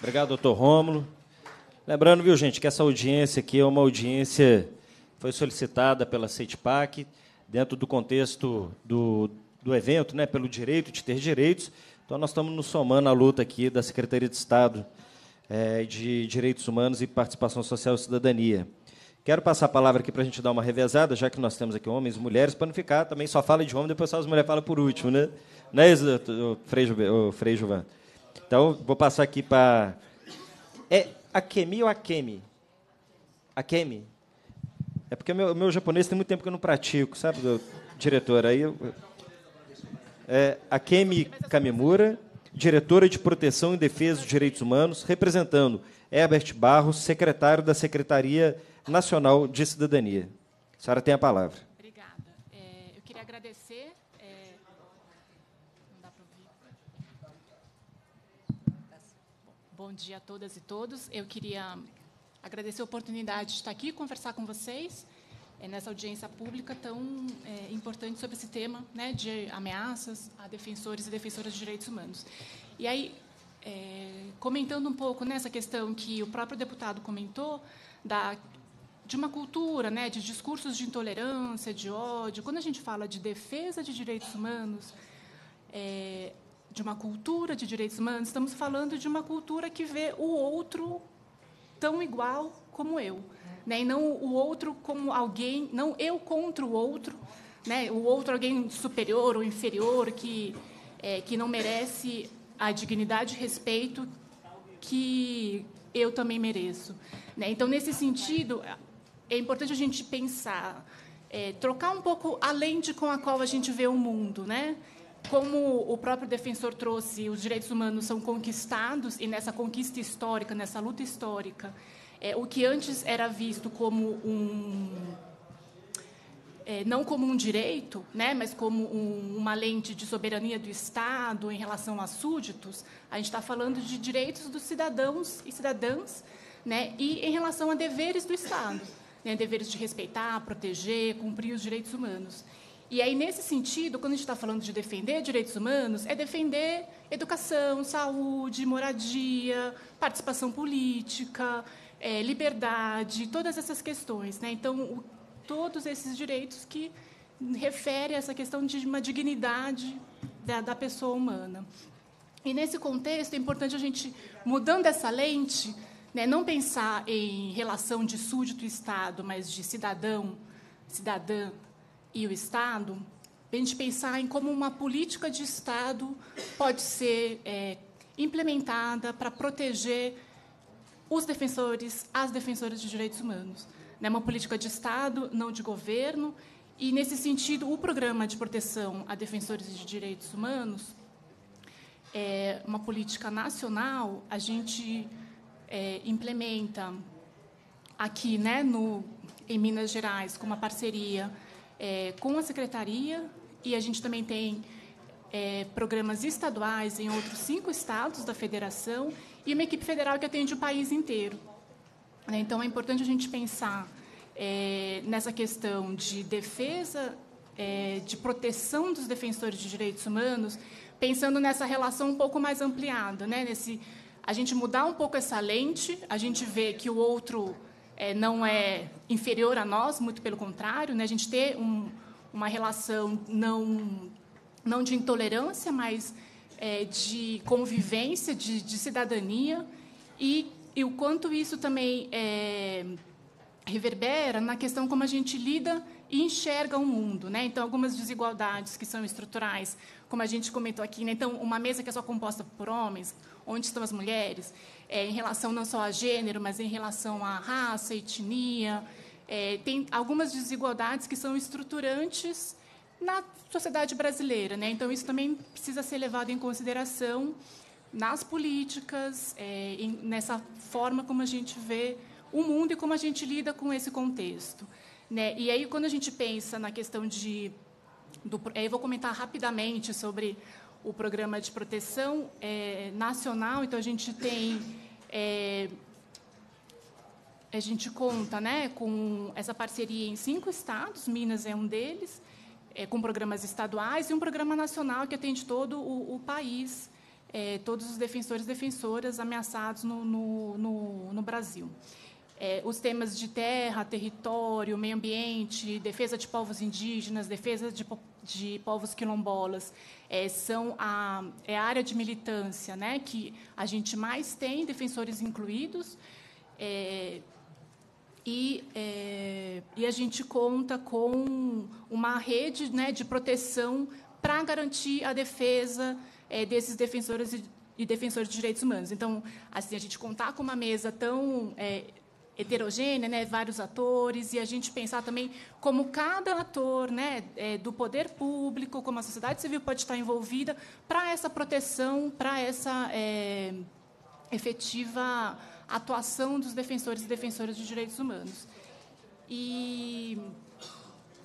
Obrigado, doutor Rômulo. Lembrando, viu, gente, que essa audiência aqui é uma audiência foi solicitada pela CETPAC, dentro do contexto do, do evento, né, pelo direito de ter direitos, então, nós estamos nos somando à luta aqui da Secretaria de Estado é, de Direitos Humanos e Participação Social e Cidadania. Quero passar a palavra aqui para a gente dar uma revezada, já que nós temos aqui homens e mulheres, para não ficar também só fala de homem, depois só as mulheres falam por último, né? Não é isso, o Frei Juvan? Então, vou passar aqui para. É Akemi ou Akemi? Akemi? É porque o meu, meu, japonês tem muito tempo que eu não pratico, sabe, diretor? Aí eu, a é, Akemi Kamemura, diretora de Proteção e Defesa dos Direitos Humanos, representando Herbert Barros, secretário da Secretaria Nacional de Cidadania. A senhora tem a palavra. Obrigada. É, eu queria agradecer. É... Não dá ouvir. Bom dia a todas e todos. Eu queria agradecer a oportunidade de estar aqui, conversar com vocês. É, nessa audiência pública tão é, importante sobre esse tema né, de ameaças a defensores e defensoras de direitos humanos. E aí, é, comentando um pouco nessa questão que o próprio deputado comentou, da, de uma cultura, né, de discursos de intolerância, de ódio, quando a gente fala de defesa de direitos humanos, é, de uma cultura de direitos humanos, estamos falando de uma cultura que vê o outro tão igual como eu né? e não o outro como alguém, não eu contra o outro, né? o outro alguém superior ou inferior que, é, que não merece a dignidade e respeito que eu também mereço. Né? Então, nesse sentido, é importante a gente pensar, é, trocar um pouco a lente com a qual a gente vê o mundo, né? Como o próprio defensor trouxe, os direitos humanos são conquistados e nessa conquista histórica, nessa luta histórica, é, o que antes era visto como um é, não como um direito, né, mas como um, uma lente de soberania do Estado em relação a súditos, a gente está falando de direitos dos cidadãos e cidadãs, né, e em relação a deveres do Estado, né, deveres de respeitar, proteger, cumprir os direitos humanos. E aí, nesse sentido, quando a gente está falando de defender direitos humanos, é defender educação, saúde, moradia, participação política, é, liberdade, todas essas questões. Né? Então, o, todos esses direitos que refere a essa questão de uma dignidade da, da pessoa humana. E, nesse contexto, é importante a gente, mudando essa lente, né, não pensar em relação de súdito Estado, mas de cidadão, cidadã e o Estado, a gente pensar em como uma política de Estado pode ser é, implementada para proteger os defensores, as defensoras de direitos humanos. É uma política de Estado, não de governo, e, nesse sentido, o programa de proteção a defensores de direitos humanos é uma política nacional, a gente é, implementa aqui né, no, em Minas Gerais, com uma parceria é, com a Secretaria, e a gente também tem é, programas estaduais em outros cinco estados da federação e uma equipe federal que atende o país inteiro. Né? Então, é importante a gente pensar é, nessa questão de defesa, é, de proteção dos defensores de direitos humanos, pensando nessa relação um pouco mais ampliada, né? Nesse, a gente mudar um pouco essa lente, a gente vê que o outro é, não é inferior a nós, muito pelo contrário, né? a gente ter um, uma relação não não de intolerância, mas é, de convivência, de, de cidadania, e, e, o quanto isso também é, reverbera na questão como a gente lida e enxerga o mundo. Né? Então, algumas desigualdades que são estruturais, como a gente comentou aqui. Né? Então, uma mesa que é só composta por homens, onde estão as mulheres, é, em relação não só a gênero, mas em relação à raça, etnia. É, tem algumas desigualdades que são estruturantes na sociedade brasileira. Né? Então, isso também precisa ser levado em consideração nas políticas, é, em, nessa forma como a gente vê o mundo e como a gente lida com esse contexto. Né? E aí, quando a gente pensa na questão de. Do, aí eh, eu vou comentar rapidamente sobre o programa de proteção é, nacional. Então, a gente tem. É, a gente conta né, com essa parceria em cinco estados, Minas é um deles, é, com programas estaduais e um programa nacional que atende todo o, o país, é, todos os defensores e defensoras ameaçados no, no, no, no Brasil. É, os temas de terra, território, meio ambiente, defesa de povos indígenas, defesa de, de povos quilombolas, é, são a, é a área de militância né, que a gente mais tem defensores incluídos. É, e, é, e a gente conta com uma rede né, de proteção para garantir a defesa é, desses defensores e, e, defensores de direitos humanos. Então, assim, a gente contar com uma mesa tão é, heterogênea, né, vários atores, e a gente pensar também como cada ator né, é, do poder público, como a sociedade civil pode estar envolvida para essa proteção, para essa é, efetiva atuação dos defensores e defensoras de direitos humanos. E,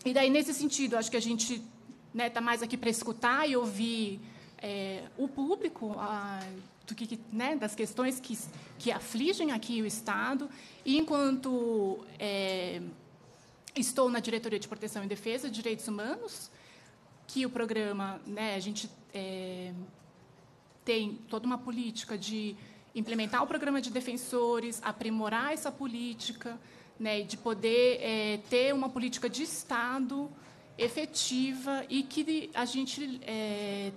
e daí, nesse sentido, acho que a gente está né, tá mais aqui para escutar e ouvir é, o público, a, do que, né, das questões que, que afligem aqui o Estado. E, enquanto é, estou na Diretoria de Proteção e Defesa de Direitos Humanos, que o programa, né, a gente é, tem toda uma política de implementar o programa de defensores, aprimorar essa política, né, de poder é, ter uma política de Estado efetiva e que a gente é,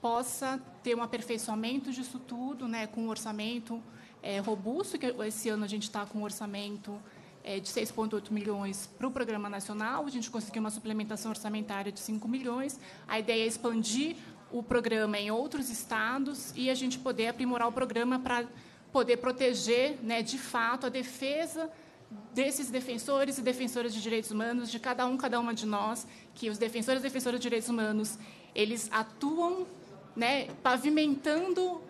possa ter um aperfeiçoamento disso tudo, né, com um orçamento é, robusto, que esse ano a gente está com um orçamento é, de 6,8 milhões para o Programa Nacional, a gente conseguiu uma suplementação orçamentária de 5 milhões. A ideia é expandir o programa em outros estados e a gente poder aprimorar o programa para poder proteger, né, de fato, a defesa desses defensores e defensoras de direitos humanos, de cada um, cada uma de nós, que os defensores e defensoras de direitos humanos, eles atuam, né, pavimentando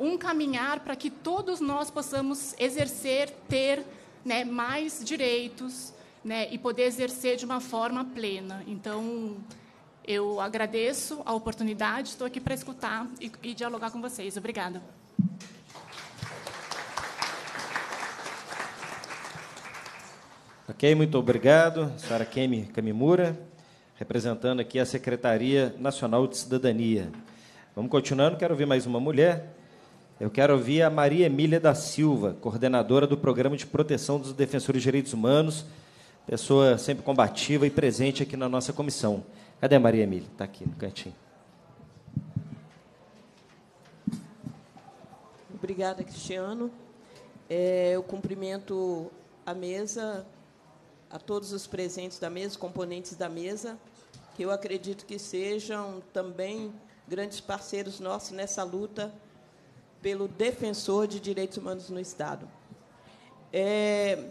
um caminhar para que todos nós possamos exercer, ter, né, mais direitos, né, e poder exercer de uma forma plena. Então, eu agradeço a oportunidade, estou aqui para escutar e, e dialogar com vocês. Obrigada. Ok, muito obrigado, Sara Kemi Kamimura, representando aqui a Secretaria Nacional de Cidadania. Vamos continuando, quero ouvir mais uma mulher. Eu quero ouvir a Maria Emília da Silva, coordenadora do Programa de Proteção dos Defensores de Direitos Humanos, pessoa sempre combativa e presente aqui na nossa comissão. Cadê a Maria Emília? Está aqui no cantinho. Obrigada, Cristiano. É, eu cumprimento a mesa, a todos os presentes da mesa, componentes da mesa, que eu acredito que sejam também grandes parceiros nossos nessa luta pelo defensor de direitos humanos no Estado. É,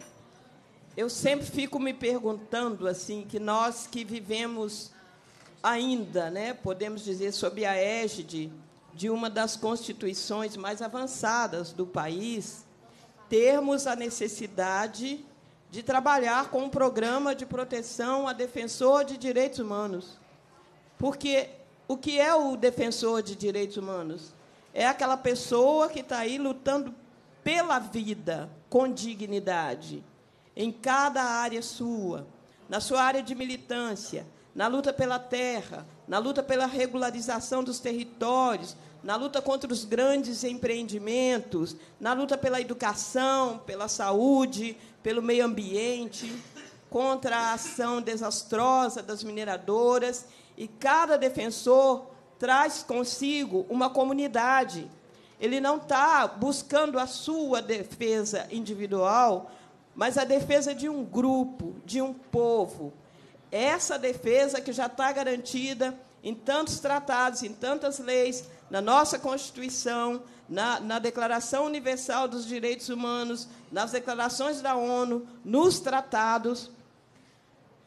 eu sempre fico me perguntando assim que nós que vivemos ainda, né, podemos dizer, sob a égide de uma das constituições mais avançadas do país, termos a necessidade de trabalhar com um programa de proteção a defensor de direitos humanos. Porque o que é o defensor de direitos humanos? É aquela pessoa que está aí lutando pela vida com dignidade, em cada área sua, na sua área de militância, na luta pela terra, na luta pela regularização dos territórios, na luta contra os grandes empreendimentos, na luta pela educação, pela saúde, pelo meio ambiente, contra a ação desastrosa das mineradoras. E cada defensor traz consigo uma comunidade. Ele não está buscando a sua defesa individual, mas a defesa de um grupo, de um povo essa defesa que já está garantida em tantos tratados, em tantas leis, na nossa Constituição, na, na, Declaração Universal dos Direitos Humanos, nas declarações da ONU, nos tratados.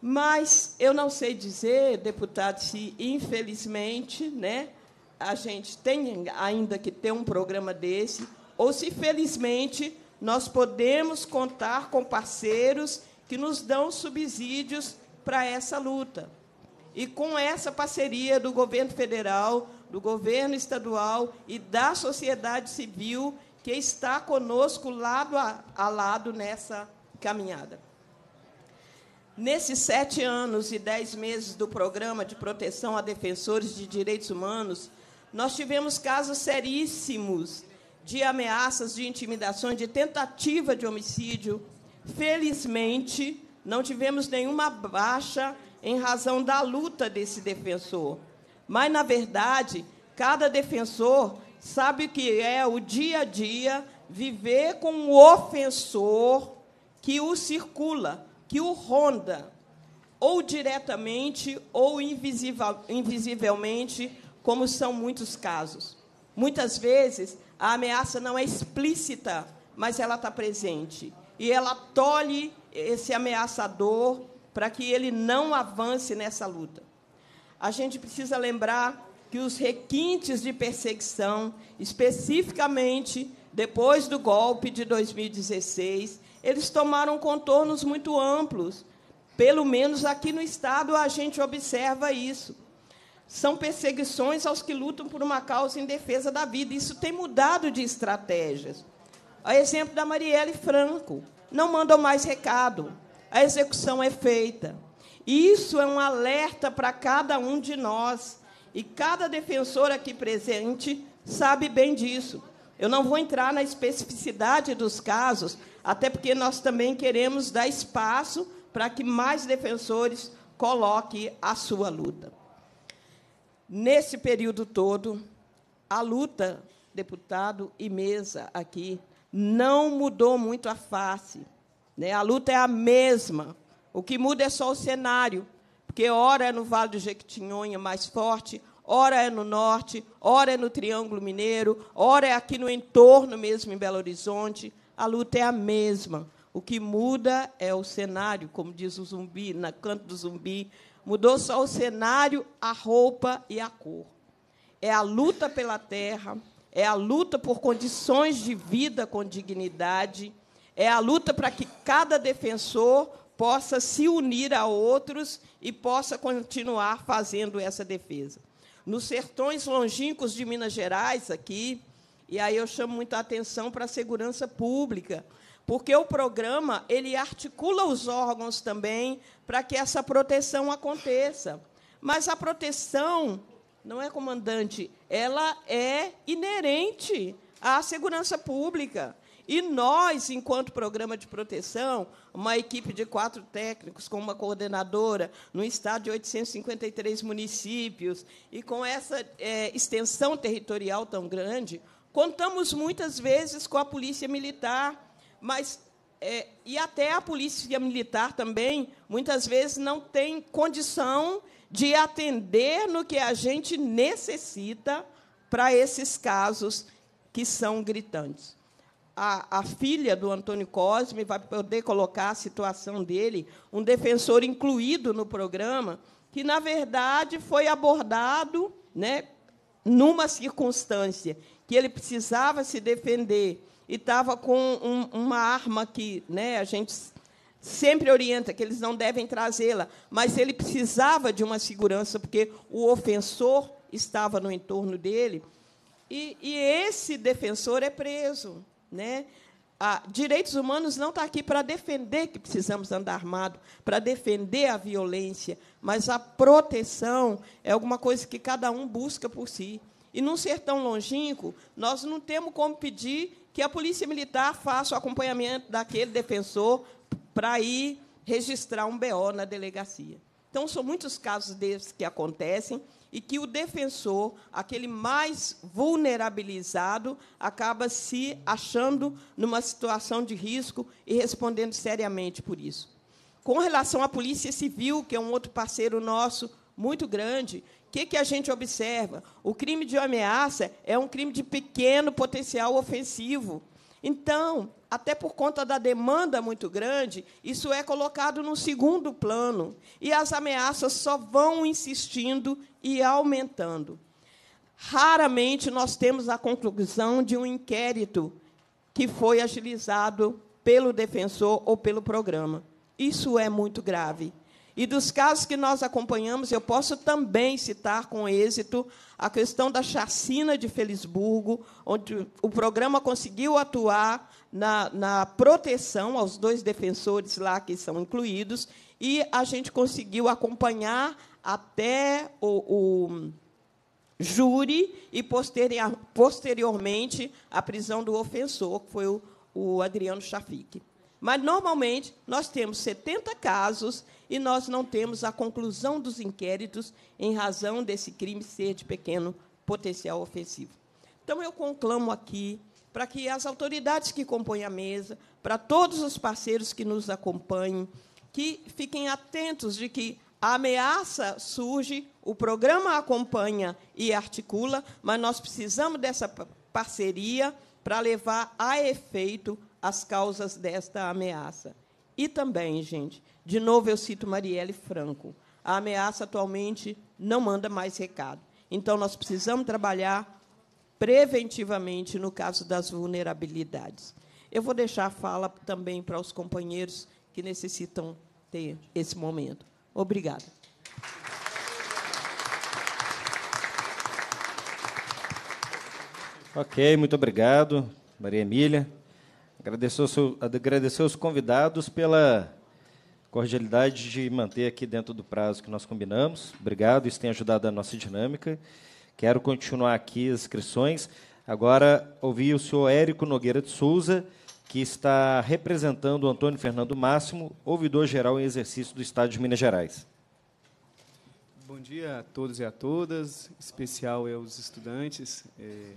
Mas eu não sei dizer, deputado, se infelizmente né, a gente tem ainda que ter um programa desse, ou se felizmente nós podemos contar com parceiros que nos dão subsídios para essa luta. E com essa parceria do governo federal, do governo estadual e da sociedade civil que está conosco lado a, a lado nessa caminhada. Nesses sete anos e dez meses do Programa de Proteção a Defensores de Direitos Humanos, nós tivemos casos seríssimos de ameaças, de intimidações, de tentativa de homicídio. Felizmente, não tivemos nenhuma baixa em razão da luta desse defensor. Mas, na verdade, cada defensor sabe que é o dia a dia viver com o ofensor que o circula, que o ronda, ou diretamente ou invisivelmente, como são muitos casos. Muitas vezes a ameaça não é explícita, mas ela está presente e ela tolhe esse ameaçador para que ele não avance nessa luta. A gente precisa lembrar que os requintes de perseguição, especificamente depois do golpe de 2016, eles tomaram contornos muito amplos. Pelo menos aqui no Estado a gente observa isso. São perseguições aos que lutam por uma causa em defesa da vida. Isso tem mudado de estratégias. A exemplo da Marielle Franco, não mandam mais recado. A execução é feita. Isso é um alerta para cada um de nós. E cada defensor aqui presente sabe bem disso. Eu não vou entrar na especificidade dos casos, até porque nós também queremos dar espaço para que mais defensores coloquem a sua luta. Nesse período todo, a luta, deputado e mesa aqui, não mudou muito a face. Né? A luta é a mesma. O que muda é só o cenário, porque ora é no Vale do Jequitinhonha mais forte, ora é no norte, ora é no Triângulo Mineiro, ora é aqui no entorno mesmo em Belo Horizonte. A luta é a mesma. O que muda é o cenário, como diz o zumbi, na canto do zumbi. Mudou só o cenário, a roupa e a cor. É a luta pela terra, é a luta por condições de vida com dignidade, é a luta para que cada defensor possa se unir a outros e possa continuar fazendo essa defesa. Nos sertões longínquos de Minas Gerais, aqui, e aí eu chamo muita atenção para a segurança pública, porque o programa ele articula os órgãos também para que essa proteção aconteça. Mas a proteção não é comandante, ela é inerente à segurança pública. E nós, enquanto programa de proteção, uma equipe de quatro técnicos, com uma coordenadora, no estado de 853 municípios, e com essa é, extensão territorial tão grande, contamos muitas vezes com a polícia militar, mas é, e até a polícia militar também, muitas vezes, não tem condição de atender no que a gente necessita para esses casos que são gritantes. A, a, filha do Antônio Cosme vai poder colocar a situação dele, um defensor incluído no programa, que, na verdade, foi abordado né, numa circunstância que ele precisava se defender e estava com um, uma arma que né, a gente sempre orienta que eles não devem trazê-la, mas ele precisava de uma segurança, porque o ofensor estava no entorno dele. E, e esse defensor é preso. Né? direitos humanos não está aqui para defender que precisamos andar armado, para defender a violência, mas a proteção é alguma coisa que cada um busca por si. E num sertão longínquo, nós não temos como pedir que a polícia militar faça o acompanhamento daquele defensor para ir registrar um BO na delegacia. Então, são muitos casos desses que acontecem e que o defensor, aquele mais vulnerabilizado, acaba se achando numa situação de risco e respondendo seriamente por isso. Com relação à Polícia Civil, que é um outro parceiro nosso muito grande, o que, que a gente observa? O crime de ameaça é um crime de pequeno potencial ofensivo então, até por conta da demanda muito grande, isso é colocado no segundo plano e as ameaças só vão insistindo e aumentando. Raramente nós temos a conclusão de um inquérito que foi agilizado pelo defensor ou pelo programa. Isso é muito grave. E dos casos que nós acompanhamos, eu posso também citar com êxito a questão da chacina de Felisburgo, onde o programa conseguiu atuar na, na proteção aos dois defensores lá que são incluídos, e a gente conseguiu acompanhar até o, o júri e, posterior, posteriormente, a prisão do ofensor, que foi o, o Adriano Chafique. Mas, normalmente, nós temos 70 casos e nós não temos a conclusão dos inquéritos em razão desse crime ser de pequeno potencial ofensivo. Então, eu conclamo aqui para que as autoridades que compõem a mesa, para todos os parceiros que nos acompanhem, que fiquem atentos de que a ameaça surge, o programa acompanha e articula, mas nós precisamos dessa parceria para levar a efeito as causas desta ameaça. E também, gente, de novo, eu cito Marielle Franco. A ameaça atualmente não manda mais recado. Então, nós precisamos trabalhar preventivamente no caso das vulnerabilidades. Eu vou deixar a fala também para os companheiros que necessitam ter esse momento. Obrigada. Ok, muito obrigado, Maria Emília. Agradecer, agradecer aos convidados pela cordialidade de manter aqui dentro do prazo que nós combinamos. Obrigado, isso tem ajudado a nossa dinâmica. Quero continuar aqui as inscrições. Agora, ouvi o senhor Érico Nogueira de Souza, que está representando o Antônio Fernando Máximo, ouvidor-geral em exercício do Estado de Minas Gerais. Bom dia a todos e a todas, em especial aos estudantes. É,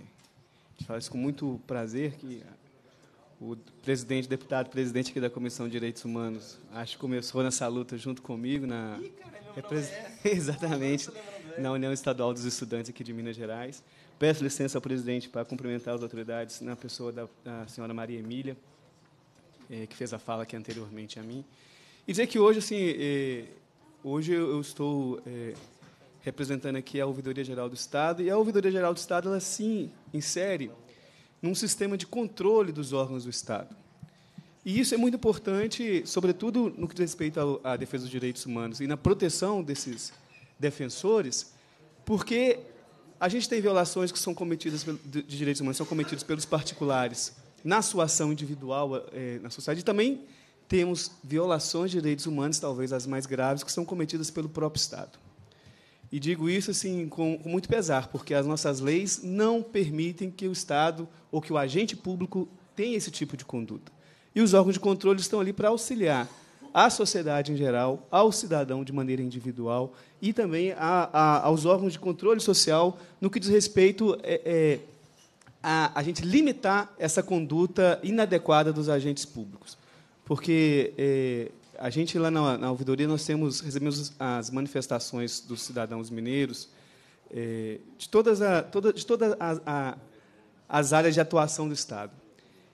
faz com muito prazer que o presidente, deputado presidente aqui da Comissão de Direitos Humanos, acho que começou nessa luta junto comigo na Ih, cara, é, exatamente na União Estadual dos Estudantes aqui de Minas Gerais. Peço licença ao presidente para cumprimentar as autoridades na pessoa da, da senhora Maria Emília, eh, que fez a fala aqui anteriormente a mim, e dizer que hoje assim, eh, hoje eu estou eh, representando aqui a Ouvidoria Geral do Estado e a Ouvidoria Geral do Estado ela sim insere num sistema de controle dos órgãos do Estado. E isso é muito importante, sobretudo no que diz respeito à defesa dos direitos humanos e na proteção desses defensores, porque a gente tem violações que são cometidas de direitos humanos, são cometidas pelos particulares na sua ação individual eh, na sociedade, e também temos violações de direitos humanos, talvez as mais graves, que são cometidas pelo próprio Estado. E digo isso assim com, com muito pesar, porque as nossas leis não permitem que o Estado ou que o agente público tenha esse tipo de conduta. E os órgãos de controle estão ali para auxiliar à sociedade em geral, ao cidadão de maneira individual e também a, a, aos órgãos de controle social no que diz respeito é, é, a, a gente limitar essa conduta inadequada dos agentes públicos. Porque é, a gente lá na, na ouvidoria nós temos recebemos as manifestações dos cidadãos mineiros é, de todas a, toda, de todas a, a, as áreas de atuação do Estado.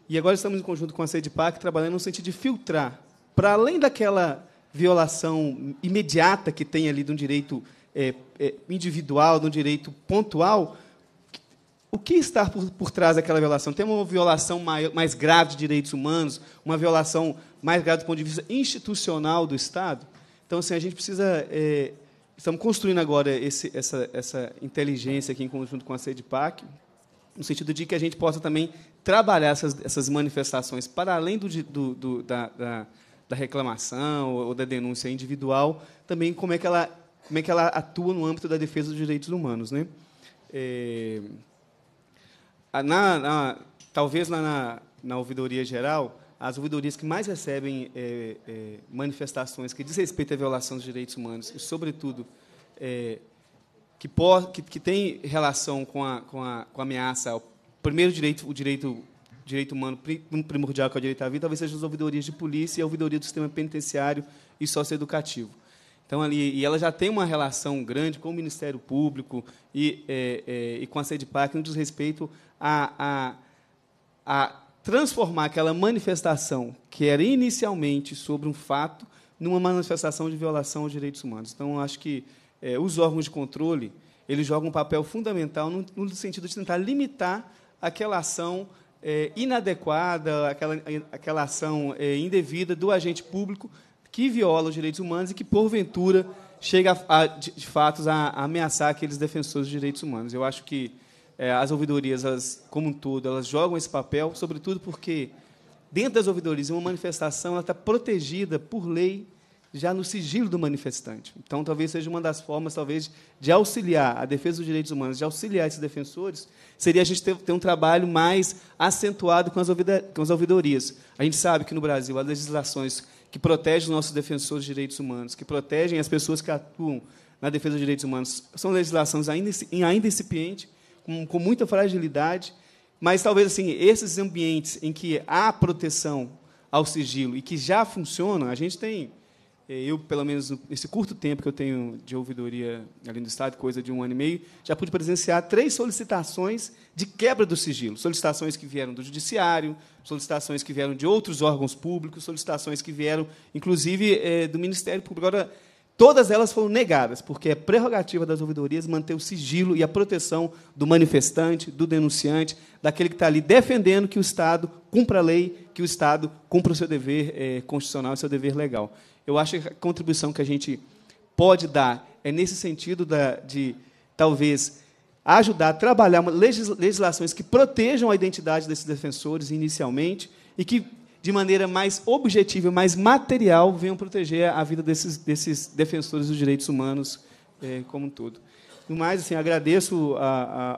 E agora estamos em conjunto com a SEDPAC trabalhando no sentido de filtrar, para além daquela violação imediata que tem ali de um direito é, é, individual, de um direito pontual, o que está por, por trás daquela violação? Tem uma violação mais grave de direitos humanos, uma violação mais grave do ponto de vista institucional do Estado. Então, assim, a gente precisa... É, estamos construindo agora esse, essa, essa inteligência aqui em conjunto com a PAC no sentido de que a gente possa também trabalhar essas, essas manifestações para além do, do, do da, da, da, reclamação ou da denúncia individual, também como é que ela, como é que ela atua no âmbito da defesa dos direitos humanos. Né? É, na, na, talvez lá na, na ouvidoria geral, as ouvidorias que mais recebem é, é, manifestações que diz respeito à violação dos direitos humanos e, sobretudo, é, que, que, que, tem relação com a, com a, com a ameaça ao primeiro direito, o direito, direito humano primordial, que é o direito à vida, talvez sejam as ouvidorias de polícia e a ouvidoria do sistema penitenciário e socioeducativo. Então, ali, e ela já tem uma relação grande com o Ministério Público e, é, é, e com a Sede PAC no diz respeito a, a, a transformar aquela manifestação que era inicialmente sobre um fato numa manifestação de violação aos direitos humanos. Então, acho que é, os órgãos de controle eles jogam um papel fundamental no, no sentido de tentar limitar aquela ação é, inadequada, aquela, aquela ação é, indevida do agente público que viola os direitos humanos e que, porventura, chega, a, de, de fato, a, a ameaçar aqueles defensores dos direitos humanos. Eu acho que é, as ouvidorias, elas, como um todo, elas jogam esse papel, sobretudo porque dentro das ouvidorias, uma manifestação ela está protegida por lei já no sigilo do manifestante. Então, talvez seja uma das formas, talvez, de auxiliar a defesa dos direitos humanos, de auxiliar esses defensores, seria a gente ter, ter um trabalho mais acentuado com as, com as ouvidorias. A gente sabe que no Brasil há legislações que protegem os nossos defensores de direitos humanos, que protegem as pessoas que atuam na defesa dos direitos humanos. São legislações ainda, ainda incipientes, com, com muita fragilidade, mas talvez assim esses ambientes em que há proteção ao sigilo e que já funcionam, a gente tem eh, eu, pelo menos nesse curto tempo que eu tenho de ouvidoria ali no Estado, coisa de um ano e meio, já pude presenciar três solicitações de quebra do sigilo. Solicitações que vieram do Judiciário, solicitações que vieram de outros órgãos públicos, solicitações que vieram, inclusive, eh, do Ministério Público. Agora, Todas elas foram negadas, porque é prerrogativa das ouvidorias manter o sigilo e a proteção do manifestante, do denunciante, daquele que está ali defendendo que o Estado cumpra a lei, que o Estado cumpra o seu dever é, constitucional, o seu dever legal. Eu acho que a contribuição que a gente pode dar é nesse sentido da, de, talvez, ajudar a trabalhar legislações que protejam a identidade desses defensores inicialmente e que de maneira mais objetiva, mais material, venham proteger a vida desses, desses defensores dos direitos humanos é, como um todo. No mais, assim, agradeço a,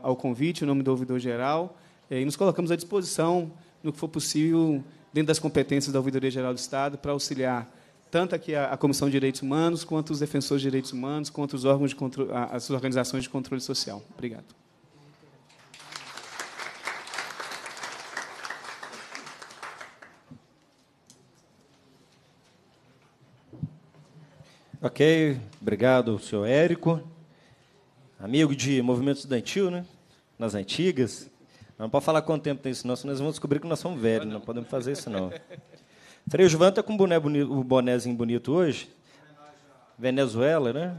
a, ao convite, em nome do ouvidor geral, é, e nos colocamos à disposição, no que for possível, dentro das competências da Ouvidoria Geral do Estado, para auxiliar tanto aqui a, a Comissão de Direitos Humanos, quanto os defensores de direitos humanos, quanto os órgãos de controle, as organizações de controle social. Obrigado. Ok, obrigado, senhor Érico. Amigo de movimento estudantil, né? Nas antigas. Não pode falar quanto tempo tem isso, não, senão nós vamos descobrir que nós somos velhos, não. não podemos fazer isso, não. Frei Juvan está com o, boné bonito, o bonézinho bonito hoje. Venezuela, né?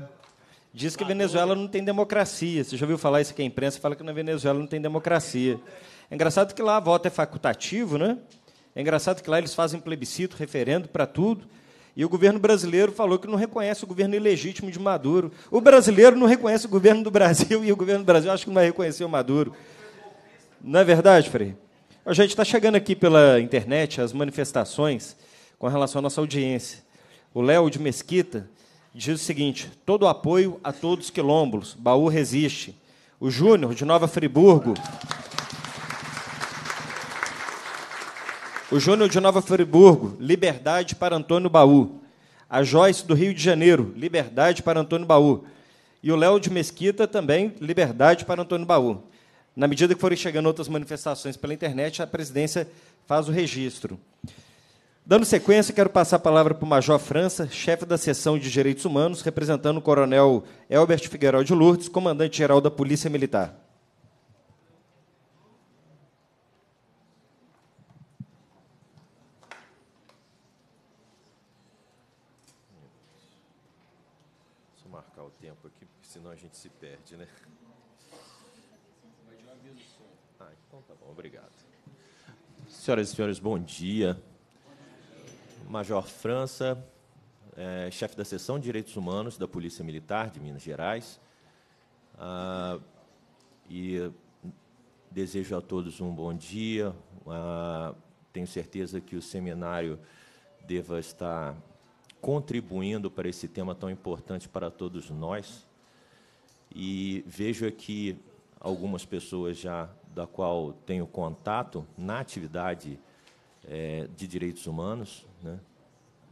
Diz que Venezuela não tem democracia. Você já ouviu falar isso que a imprensa fala que na Venezuela não tem democracia. É engraçado que lá a voto é facultativo, né? É engraçado que lá eles fazem plebiscito, referendo para tudo. E o governo brasileiro falou que não reconhece o governo ilegítimo de Maduro. O brasileiro não reconhece o governo do Brasil e o governo do Brasil acho que não vai reconhecer o Maduro. Não é verdade, Frei? A gente está chegando aqui pela internet as manifestações com relação à nossa audiência. O Léo de Mesquita diz o seguinte: todo apoio a todos quilombos, Baú resiste. O Júnior, de Nova Friburgo, O Júnior de Nova Friburgo, liberdade para Antônio Baú. A Joyce do Rio de Janeiro, liberdade para Antônio Baú. E o Léo de Mesquita também, liberdade para Antônio Baú. Na medida que forem chegando outras manifestações pela internet, a presidência faz o registro. Dando sequência, quero passar a palavra para o Major França, chefe da seção de Direitos Humanos, representando o Coronel Elbert Figueiredo de Lourdes, comandante-geral da Polícia Militar. Senhoras e senhores, bom dia. Major França, é, chefe da Seção de Direitos Humanos da Polícia Militar de Minas Gerais. Ah, e desejo a todos um bom dia. Ah, tenho certeza que o seminário deva estar contribuindo para esse tema tão importante para todos nós. E vejo aqui algumas pessoas já da qual tenho contato na atividade é, de direitos humanos, né,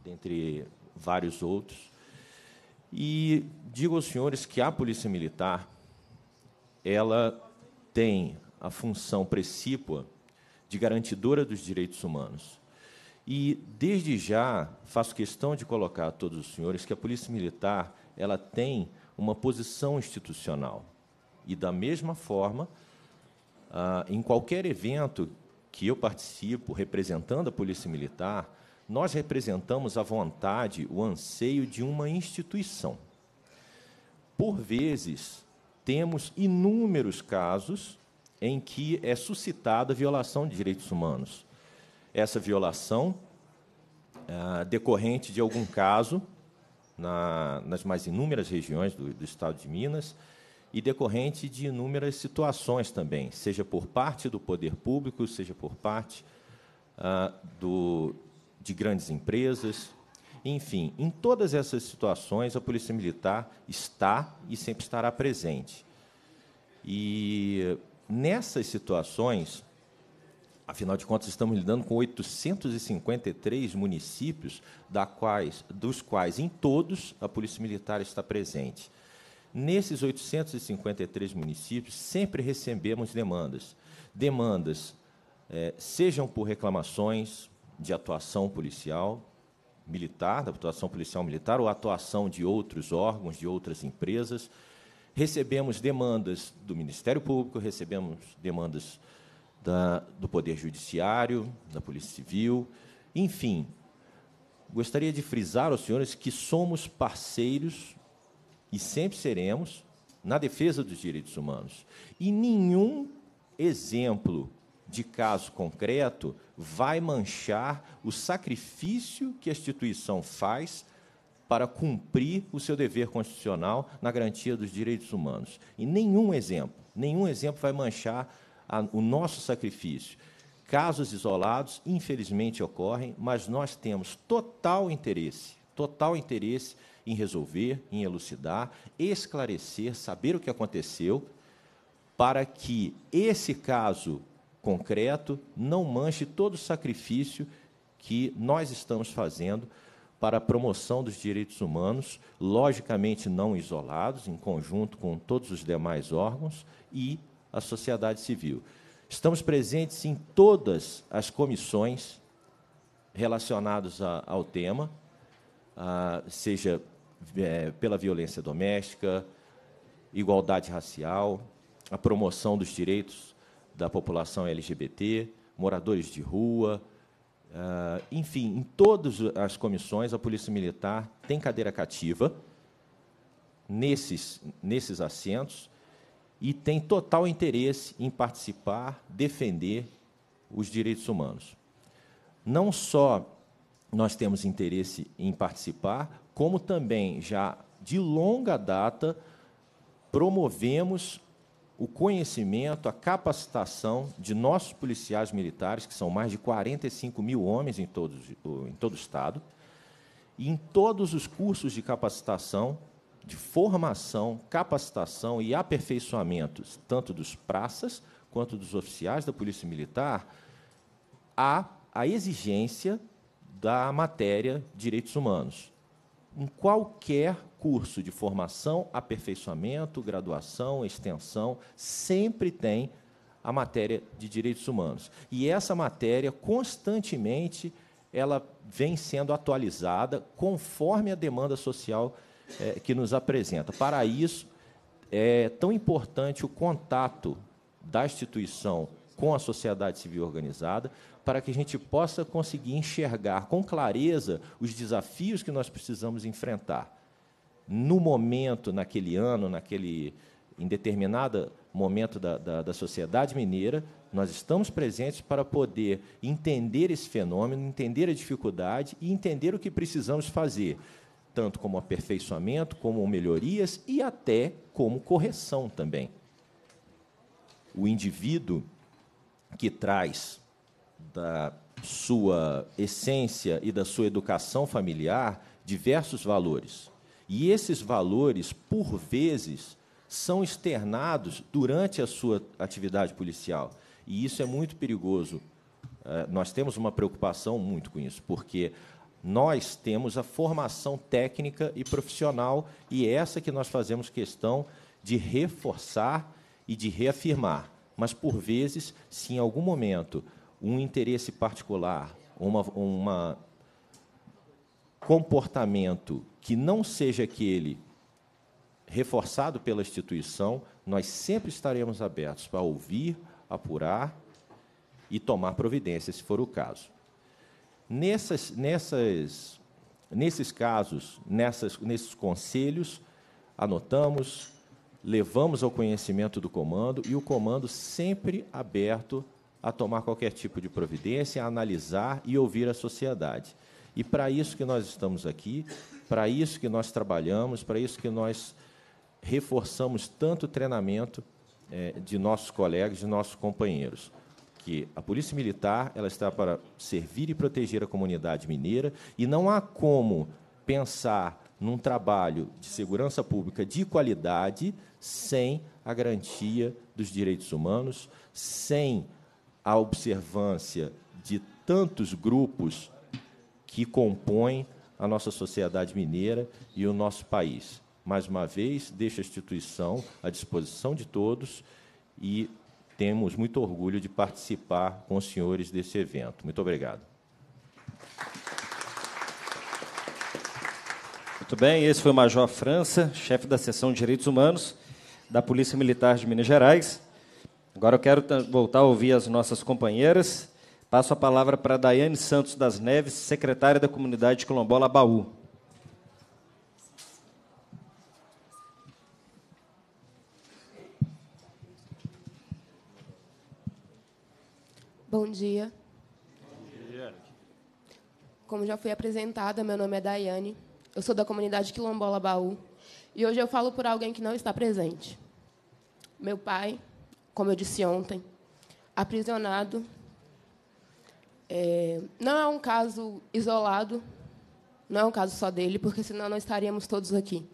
dentre vários outros. E digo aos senhores que a Polícia Militar ela tem a função precípua de garantidora dos direitos humanos. E desde já faço questão de colocar a todos os senhores que a Polícia Militar ela tem uma posição institucional. E da mesma forma, ah, em qualquer evento que eu participo representando a Polícia Militar, nós representamos a vontade, o anseio de uma instituição. Por vezes, temos inúmeros casos em que é suscitada violação de direitos humanos. Essa violação, ah, decorrente de algum caso, na, nas mais inúmeras regiões do, do estado de Minas, e decorrente de inúmeras situações também, seja por parte do poder público, seja por parte ah, do, de grandes empresas. Enfim, em todas essas situações, a Polícia Militar está e sempre estará presente. E nessas situações, afinal de contas, estamos lidando com 853 municípios, da quais, dos quais em todos a Polícia Militar está presente. Nesses 853 municípios, sempre recebemos demandas. Demandas, é, sejam por reclamações de atuação policial, militar, da atuação policial militar, ou atuação de outros órgãos, de outras empresas. Recebemos demandas do Ministério Público, recebemos demandas da, do Poder Judiciário, da Polícia Civil, enfim. Gostaria de frisar aos senhores que somos parceiros e sempre seremos na defesa dos direitos humanos. E nenhum exemplo de caso concreto vai manchar o sacrifício que a instituição faz para cumprir o seu dever constitucional na garantia dos direitos humanos. E nenhum exemplo, nenhum exemplo vai manchar a, o nosso sacrifício. Casos isolados, infelizmente, ocorrem, mas nós temos total interesse, total interesse em resolver, em elucidar, esclarecer, saber o que aconteceu, para que esse caso concreto não manche todo o sacrifício que nós estamos fazendo para a promoção dos direitos humanos, logicamente não isolados, em conjunto com todos os demais órgãos e a sociedade civil. Estamos presentes em todas as comissões relacionadas ao tema, seja é, pela violência doméstica, igualdade racial, a promoção dos direitos da população LGBT, moradores de rua, uh, enfim, em todas as comissões a Polícia Militar tem cadeira cativa nesses, nesses assentos e tem total interesse em participar, defender os direitos humanos. Não só nós temos interesse em participar, como também já de longa data promovemos o conhecimento, a capacitação de nossos policiais militares, que são mais de 45 mil homens em, todos, em todo o Estado, e em todos os cursos de capacitação, de formação, capacitação e aperfeiçoamentos, tanto dos praças quanto dos oficiais da Polícia Militar, há a exigência da matéria direitos humanos em qualquer curso de formação, aperfeiçoamento, graduação, extensão, sempre tem a matéria de direitos humanos. E essa matéria constantemente ela vem sendo atualizada conforme a demanda social é, que nos apresenta. Para isso, é tão importante o contato da instituição com a sociedade civil organizada, para que a gente possa conseguir enxergar com clareza os desafios que nós precisamos enfrentar. No momento, naquele ano, naquele em determinado momento da, da, da sociedade mineira, nós estamos presentes para poder entender esse fenômeno, entender a dificuldade e entender o que precisamos fazer, tanto como aperfeiçoamento, como melhorias e até como correção também. O indivíduo que traz da sua essência e da sua educação familiar diversos valores. E esses valores, por vezes, são externados durante a sua atividade policial. E isso é muito perigoso. É, nós temos uma preocupação muito com isso, porque nós temos a formação técnica e profissional, e é essa que nós fazemos questão de reforçar e de reafirmar mas por vezes, se em algum momento um interesse particular, uma, um comportamento que não seja aquele reforçado pela instituição, nós sempre estaremos abertos para ouvir, apurar e tomar providência, se for o caso. Nessas, nessas, nesses casos, nessas, nesses conselhos, anotamos, levamos ao conhecimento do comando e o comando sempre aberto a tomar qualquer tipo de providência, a analisar e ouvir a sociedade. E para isso que nós estamos aqui, para isso que nós trabalhamos, para isso que nós reforçamos tanto o treinamento eh, de nossos colegas, de nossos companheiros que a Polícia Militar ela está para servir e proteger a comunidade mineira e não há como pensar num trabalho de segurança pública de qualidade sem a garantia dos direitos humanos, sem a observância de tantos grupos que compõem a nossa sociedade mineira e o nosso país. Mais uma vez, deixo a instituição à disposição de todos e temos muito orgulho de participar com os senhores desse evento. Muito obrigado. Muito bem, esse foi o Major França, chefe da seção de Direitos Humanos da Polícia Militar de Minas Gerais. Agora eu quero voltar a ouvir as nossas companheiras. Passo a palavra para Daiane Santos das Neves, secretária da comunidade quilombola Baú. Bom dia. Bom dia. Como já fui apresentada, meu nome é Daiane. Eu sou da comunidade quilombola Baú e hoje eu falo por alguém que não está presente. Meu pai, como eu disse ontem, aprisionado. É, não é um caso isolado, não é um caso só dele, porque senão não estaríamos todos aqui.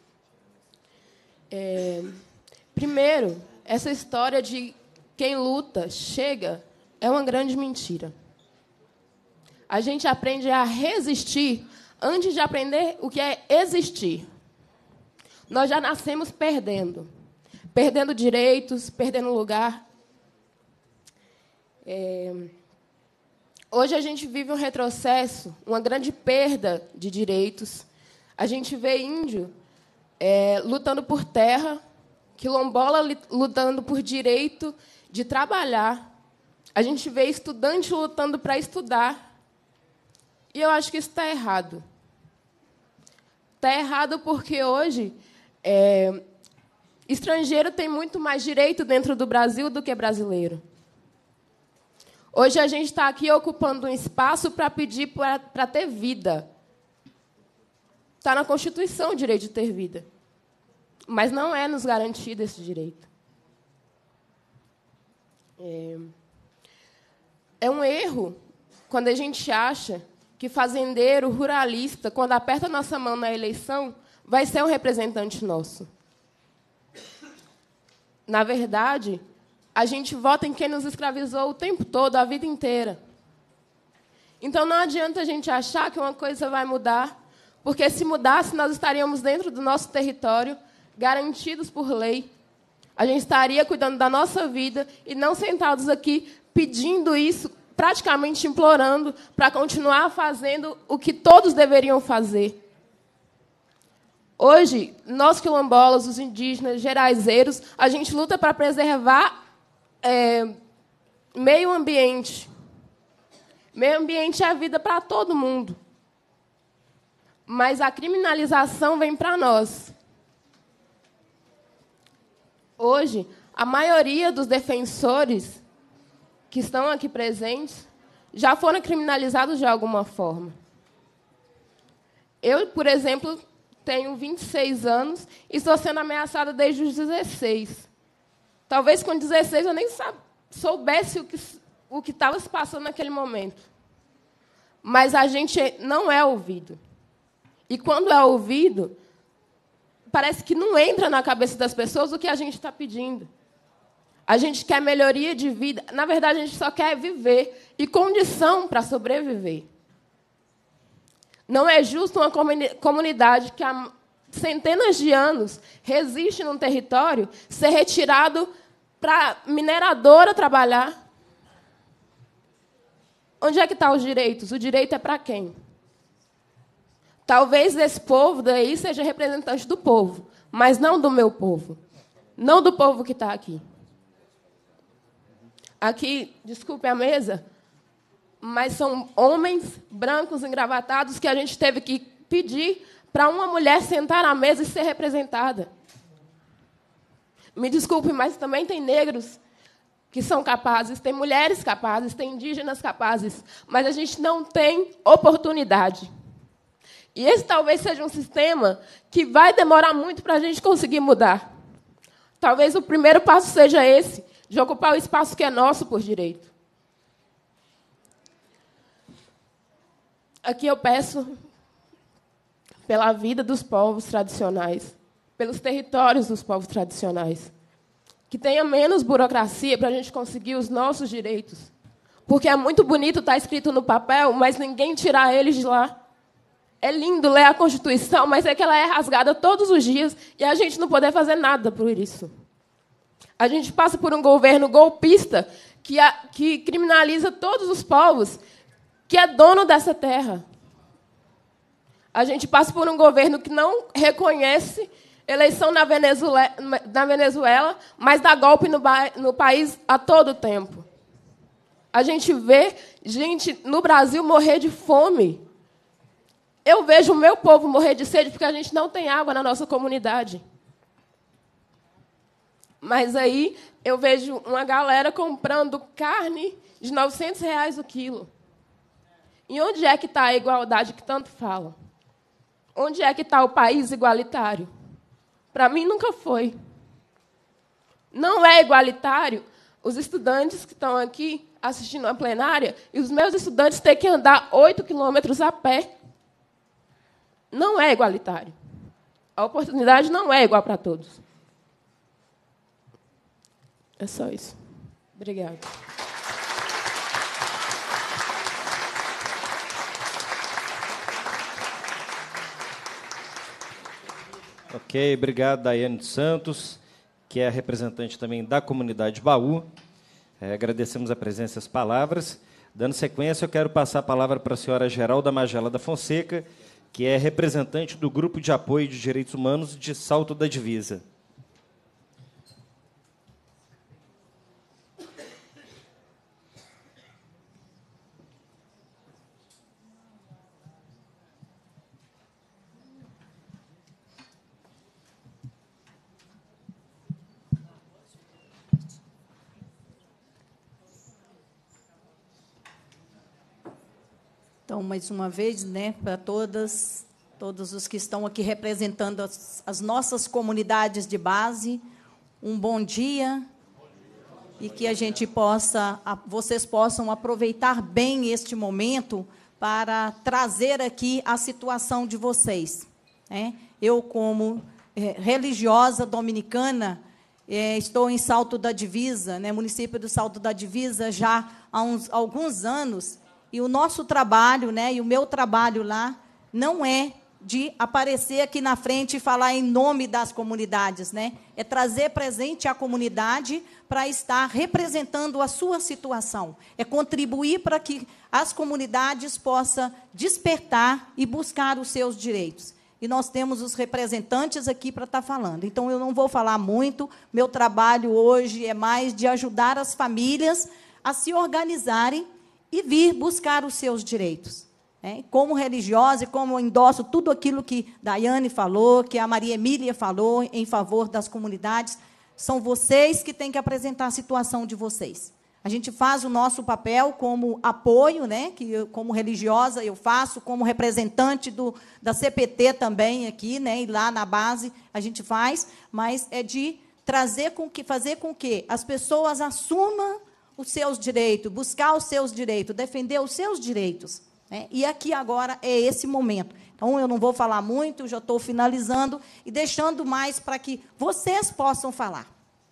É, primeiro, essa história de quem luta chega é uma grande mentira. A gente aprende a resistir antes de aprender o que é existir. Nós já nascemos perdendo. Perdendo direitos, perdendo lugar. É... Hoje a gente vive um retrocesso, uma grande perda de direitos. A gente vê índio é, lutando por terra, quilombola lutando por direito de trabalhar. A gente vê estudante lutando para estudar. E eu acho que isso está errado. Está errado porque hoje é, estrangeiro tem muito mais direito dentro do Brasil do que brasileiro. Hoje a gente está aqui ocupando um espaço para pedir para ter vida. Está na Constituição o direito de ter vida. Mas não é nos garantido esse direito. É, é um erro quando a gente acha que fazendeiro, ruralista, quando aperta nossa mão na eleição, vai ser um representante nosso. Na verdade, a gente vota em quem nos escravizou o tempo todo, a vida inteira. Então não adianta a gente achar que uma coisa vai mudar, porque se mudasse, nós estaríamos dentro do nosso território, garantidos por lei. A gente estaria cuidando da nossa vida e não sentados aqui pedindo isso praticamente implorando para continuar fazendo o que todos deveriam fazer. Hoje, nós quilombolas, os indígenas, geraizeiros, a gente luta para preservar é, meio ambiente. Meio ambiente é a vida para todo mundo. Mas a criminalização vem para nós. Hoje, a maioria dos defensores que estão aqui presentes já foram criminalizados de alguma forma. Eu, por exemplo, tenho 26 anos e estou sendo ameaçada desde os 16. Talvez com 16 eu nem soubesse o que o que estava se passando naquele momento. Mas a gente não é ouvido. E quando é ouvido, parece que não entra na cabeça das pessoas o que a gente está pedindo. A gente quer melhoria de vida. Na verdade, a gente só quer viver e condição para sobreviver. Não é justo uma comunidade que há centenas de anos resiste num território ser retirado para mineradora trabalhar. Onde é que estão tá os direitos? O direito é para quem? Talvez esse povo daí seja representante do povo, mas não do meu povo, não do povo que está aqui. Aqui, desculpe a mesa, mas são homens brancos engravatados que a gente teve que pedir para uma mulher sentar à mesa e ser representada. Me desculpe, mas também tem negros que são capazes, tem mulheres capazes, tem indígenas capazes, mas a gente não tem oportunidade. E esse talvez seja um sistema que vai demorar muito para a gente conseguir mudar. Talvez o primeiro passo seja esse, de ocupar o espaço que é nosso por direito. Aqui eu peço pela vida dos povos tradicionais, pelos territórios dos povos tradicionais, que tenha menos burocracia para a gente conseguir os nossos direitos. Porque é muito bonito estar tá escrito no papel, mas ninguém tirar eles de lá. É lindo ler a Constituição, mas é que ela é rasgada todos os dias e a gente não poder fazer nada por isso. A gente passa por um governo golpista que, a, que criminaliza todos os povos que é dono dessa terra. A gente passa por um governo que não reconhece eleição na Venezuela, na Venezuela mas dá golpe no, no país a todo tempo. A gente vê gente no Brasil morrer de fome. Eu vejo o meu povo morrer de sede porque a gente não tem água na nossa comunidade. Mas aí eu vejo uma galera comprando carne de 900 reais o quilo. E onde é que está a igualdade que tanto falam? Onde é que está o país igualitário? Para mim, nunca foi. Não é igualitário os estudantes que estão aqui assistindo a plenária e os meus estudantes têm que andar 8 quilômetros a pé. Não é igualitário. A oportunidade não é igual para todos. É só isso. Obrigada. Ok, obrigado, Daiane dos Santos, que é representante também da comunidade Baú. É, agradecemos a presença e as palavras. Dando sequência, eu quero passar a palavra para a senhora Geralda Magela da Fonseca, que é representante do Grupo de Apoio de Direitos Humanos de Salto da Divisa. Então, mais uma vez, né, para todas, todos os que estão aqui representando as, as nossas comunidades de base, um bom dia e que a gente possa, a, vocês possam aproveitar bem este momento para trazer aqui a situação de vocês. Né? Eu, como é, religiosa dominicana, é, estou em Salto da Divisa, né, município do Salto da Divisa, já há uns, alguns anos, e o nosso trabalho, né, e o meu trabalho lá, não é de aparecer aqui na frente e falar em nome das comunidades, né? É trazer presente a comunidade para estar representando a sua situação, é contribuir para que as comunidades possam despertar e buscar os seus direitos. E nós temos os representantes aqui para estar tá falando. Então eu não vou falar muito. Meu trabalho hoje é mais de ajudar as famílias a se organizarem e vir buscar os seus direitos. Né? Como religiosa e como endosso tudo aquilo que Daiane falou, que a Maria Emília falou em favor das comunidades, são vocês que têm que apresentar a situação de vocês. A gente faz o nosso papel como apoio, né? que eu, como religiosa eu faço, como representante do, da CPT também aqui, né? e lá na base a gente faz, mas é de trazer com que fazer com que as pessoas assumam os seus direitos, buscar os seus direitos, defender os seus direitos. Né? E aqui agora é esse momento. Então, eu não vou falar muito, já estou finalizando e deixando mais para que vocês possam falar,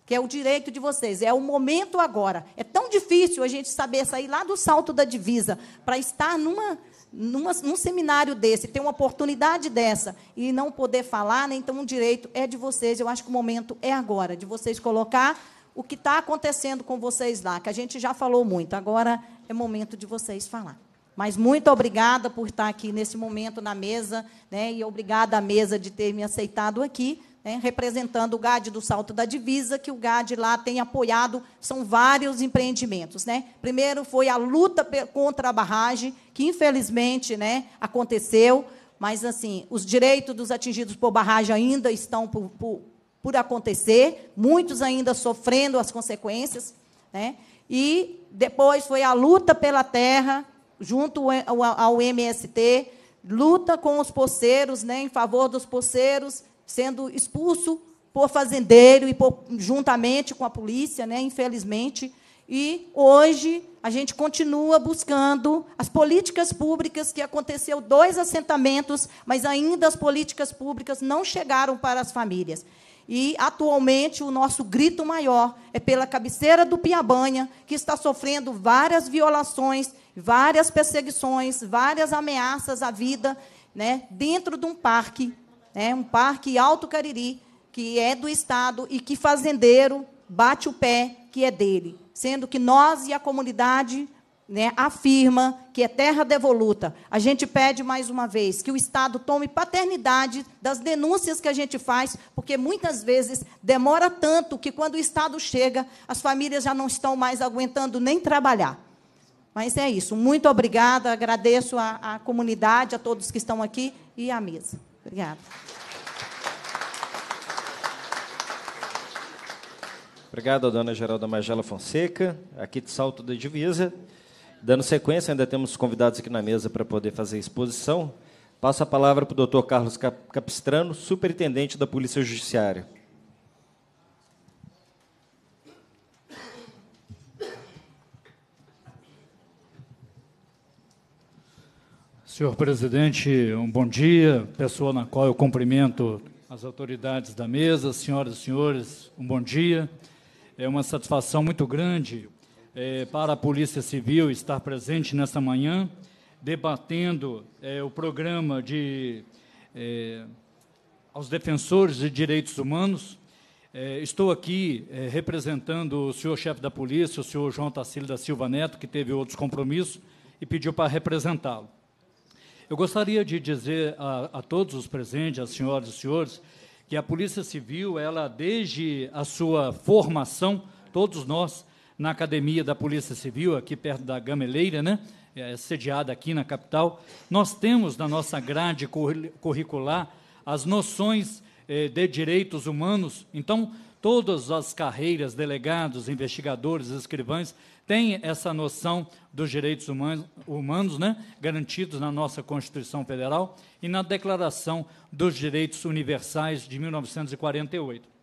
que é o direito de vocês, é o momento agora. É tão difícil a gente saber sair lá do salto da divisa para estar numa, numa, num seminário desse, ter uma oportunidade dessa e não poder falar, né? então o direito é de vocês. Eu acho que o momento é agora, de vocês colocar o que está acontecendo com vocês lá, que a gente já falou muito, agora é momento de vocês falar. Mas muito obrigada por estar aqui nesse momento na mesa, né, e obrigada à mesa de ter me aceitado aqui, né, representando o GAD do Salto da Divisa, que o GAD lá tem apoiado, são vários empreendimentos. Né? Primeiro foi a luta contra a barragem, que infelizmente né, aconteceu, mas assim os direitos dos atingidos por barragem ainda estão por, por por acontecer, muitos ainda sofrendo as consequências. Né? E depois foi a luta pela terra, junto ao MST, luta com os poceiros, né, em favor dos poceiros, sendo expulso por fazendeiro e por, juntamente com a polícia, né, infelizmente. E hoje a gente continua buscando as políticas públicas que aconteceu dois assentamentos, mas ainda as políticas públicas não chegaram para as famílias. E, atualmente, o nosso grito maior é pela cabeceira do Piabanha, que está sofrendo várias violações, várias perseguições, várias ameaças à vida, né, dentro de um parque, né, um parque Alto Cariri, que é do Estado e que fazendeiro bate o pé que é dele, sendo que nós e a comunidade né, afirma que é terra devoluta. A gente pede mais uma vez que o Estado tome paternidade das denúncias que a gente faz, porque muitas vezes demora tanto que quando o Estado chega, as famílias já não estão mais aguentando nem trabalhar. Mas é isso. Muito obrigada. Agradeço à, comunidade, a todos que estão aqui e à mesa. Obrigada. Obrigado, dona Geralda Magela Fonseca, aqui de Salto da Divisa. Dando sequência, ainda temos convidados aqui na mesa para poder fazer a exposição. Passo a palavra para o doutor Carlos Capistrano, superintendente da Polícia Judiciária. Senhor presidente, um bom dia. Pessoa na qual eu cumprimento as autoridades da mesa, senhoras e senhores, um bom dia. É uma satisfação muito grande é, para a Polícia Civil estar presente nessa manhã, debatendo é, o programa de é, aos defensores de direitos humanos. É, estou aqui é, representando o senhor chefe da polícia, o senhor João Tacílio da Silva Neto, que teve outros compromissos e pediu para representá-lo. Eu gostaria de dizer a, a todos os presentes, às senhoras e senhores, que a Polícia Civil, ela desde a sua formação, todos nós na Academia da Polícia Civil, aqui perto da Gameleira, né? É, sediada aqui na capital, nós temos na nossa grade curricular as noções eh, de direitos humanos. Então, todas as carreiras, delegados, investigadores, escrivães, têm essa noção dos direitos humanos, humanos né? garantidos na nossa Constituição Federal e na Declaração dos Direitos Universais de 1948.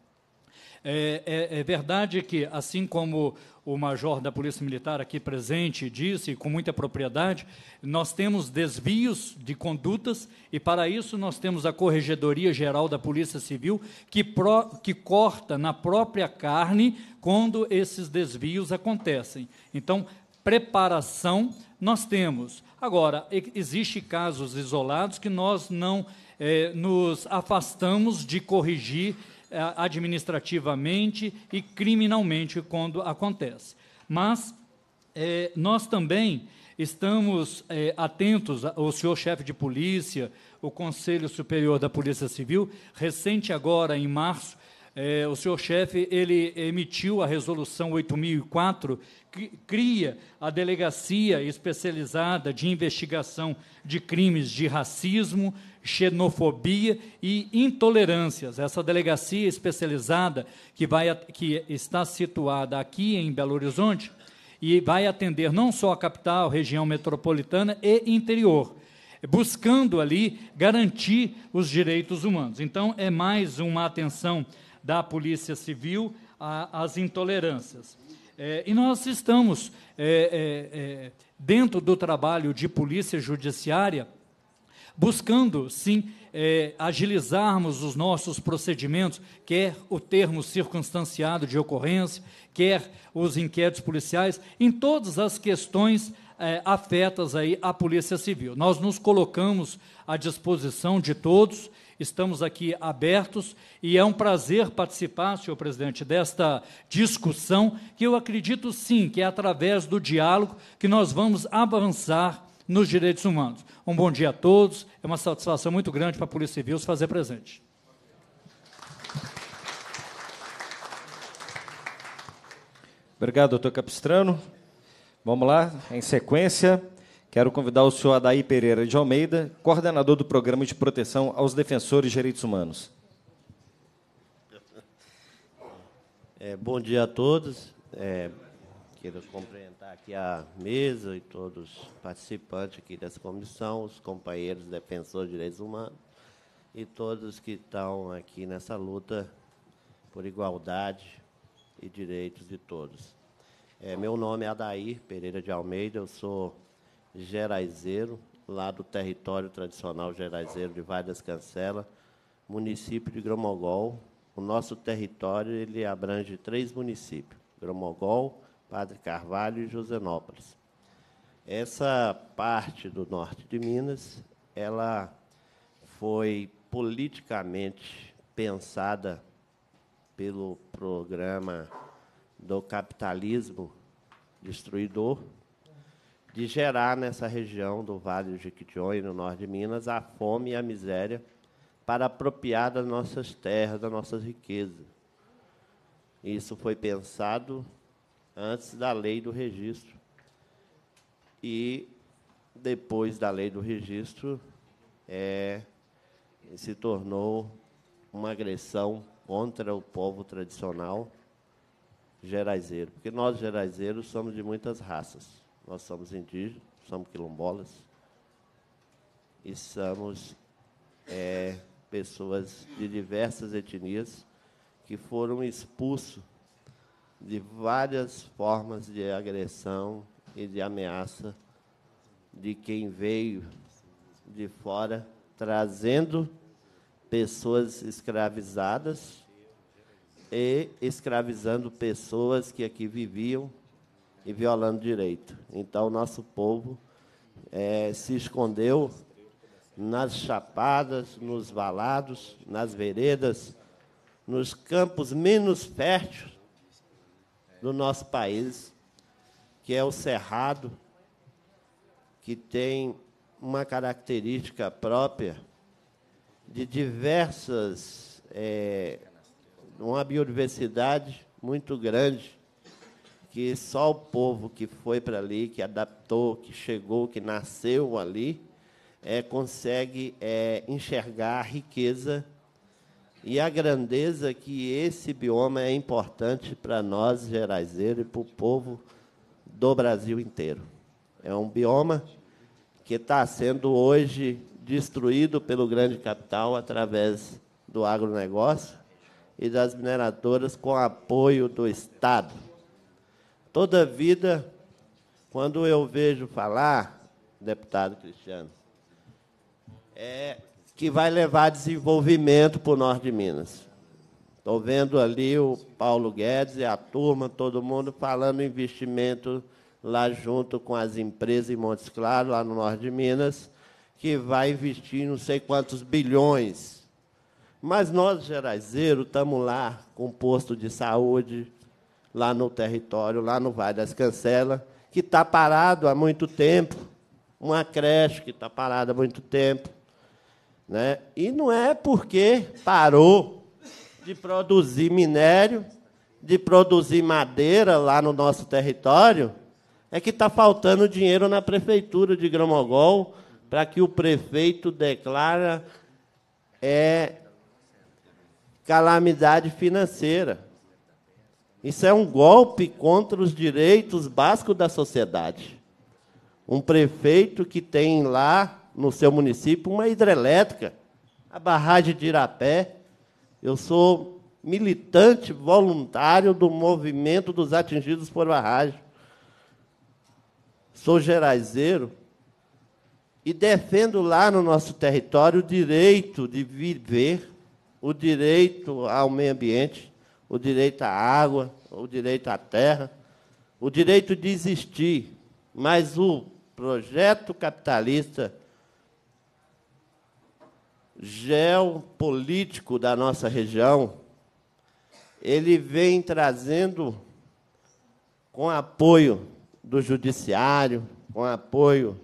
É, é, é, verdade que, assim como o major da Polícia Militar aqui presente disse, com muita propriedade, nós temos desvios de condutas e, para isso, nós temos a Corregedoria Geral da Polícia Civil, que, pro, que corta na própria carne quando esses desvios acontecem. Então, preparação nós temos. Agora, existe casos isolados que nós não é, nos afastamos de corrigir é, administrativamente e criminalmente quando acontece. Mas é, nós também estamos é, atentos, o senhor chefe de polícia, o Conselho Superior da Polícia Civil, recente agora, em março, o senhor chefe ele emitiu a resolução 8004 que cria a delegacia especializada de investigação de crimes de racismo, xenofobia e intolerâncias. Essa delegacia especializada que, vai, que está situada aqui em Belo Horizonte e vai atender não só a capital, região metropolitana e interior, buscando ali garantir os direitos humanos. Então, é mais uma atenção da Polícia Civil às intolerâncias. É, e nós estamos, é, é, é dentro do trabalho de polícia judiciária, buscando sim é, agilizarmos os nossos procedimentos, quer o termo circunstanciado de ocorrência, quer os inquéritos policiais, em todas as questões é, afetas aí à Polícia Civil. Nós nos colocamos à disposição de todos, estamos aqui abertos e é um prazer participar, senhor presidente, desta discussão que eu acredito sim que é através do diálogo que nós vamos avançar nos direitos humanos. Um bom dia a todos. É uma satisfação muito grande para a Polícia Civil se fazer presente. Obrigado, doutor Capistrano. Vamos lá, em sequência, quero convidar o senhor Adair Pereira de Almeida, coordenador do Programa de Proteção aos Defensores de Direitos Humanos. É, bom dia a todos. É, quero cumprimentar aqui a tá mesa e todos os participantes aqui dessa comissão, os companheiros defensores de direitos humanos e todos que estão aqui nessa luta por igualdade e direitos de todos. É, meu nome é Adair Pereira de Almeida, eu sou geraizeiro, lá do território tradicional geraizeiro de Vale das Cancela, município de Gromogol. O nosso território ele abrange três municípios, Gromogol, Padre Carvalho e Josenópolis. Essa parte do norte de Minas, ela foi politicamente pensada pelo programa do capitalismo destruidor de gerar nessa região do Vale do Jequitinhonha, no norte de Minas, a fome e a miséria para apropriar das nossas terras, das nossas riquezas. Isso foi pensado antes da lei do registro. E depois da lei do registro, é, se tornou uma agressão contra o povo tradicional geraizeiro. Porque nós, geraizeiros, somos de muitas raças. Nós somos indígenas, somos quilombolas e somos é, pessoas de diversas etnias que foram expulsos de várias formas de agressão e de ameaça de quem veio de fora trazendo pessoas escravizadas e escravizando pessoas que aqui viviam e violando direito. Então, nosso povo é, se escondeu nas chapadas, nos valados, nas veredas, nos campos menos férteis do nosso país, que é o cerrado, que tem uma característica própria de diversas, é, uma biodiversidade muito grande, que só o povo que foi para ali, que adaptou, que chegou, que nasceu ali, é, consegue é, enxergar a riqueza e a grandeza que esse bioma é importante para nós, geraizeiros, e para o povo do Brasil inteiro. É um bioma que está sendo hoje destruído pelo grande capital através do agronegócio e das mineradoras com apoio do Estado. Toda vida, quando eu vejo falar, deputado Cristiano, é que vai levar desenvolvimento para o norte de Minas. Estou vendo ali o Paulo Guedes e a turma, todo mundo falando investimento lá junto com as empresas em Montes Claros, lá no norte de Minas, que vai investir não sei quantos bilhões. Mas nós, Gerazero estamos lá com posto de saúde, lá no território, lá no Vale das Cancelas, que está parado há muito tempo, uma creche que está parada há muito tempo, né? E não é porque parou de produzir minério, de produzir madeira lá no nosso território, é que está faltando dinheiro na prefeitura de Gramogol para que o prefeito declara é calamidade financeira. Isso é um golpe contra os direitos básicos da sociedade. Um prefeito que tem lá no seu município uma hidrelétrica, a barragem de Irapé. Eu sou militante voluntário do movimento dos atingidos por barragem. Sou geraizeiro e defendo lá no nosso território o direito de viver, o direito ao meio ambiente, o direito à água, o direito à terra, o direito de existir. Mas o projeto capitalista geopolítico da nossa região, ele vem trazendo, com apoio do Judiciário, com apoio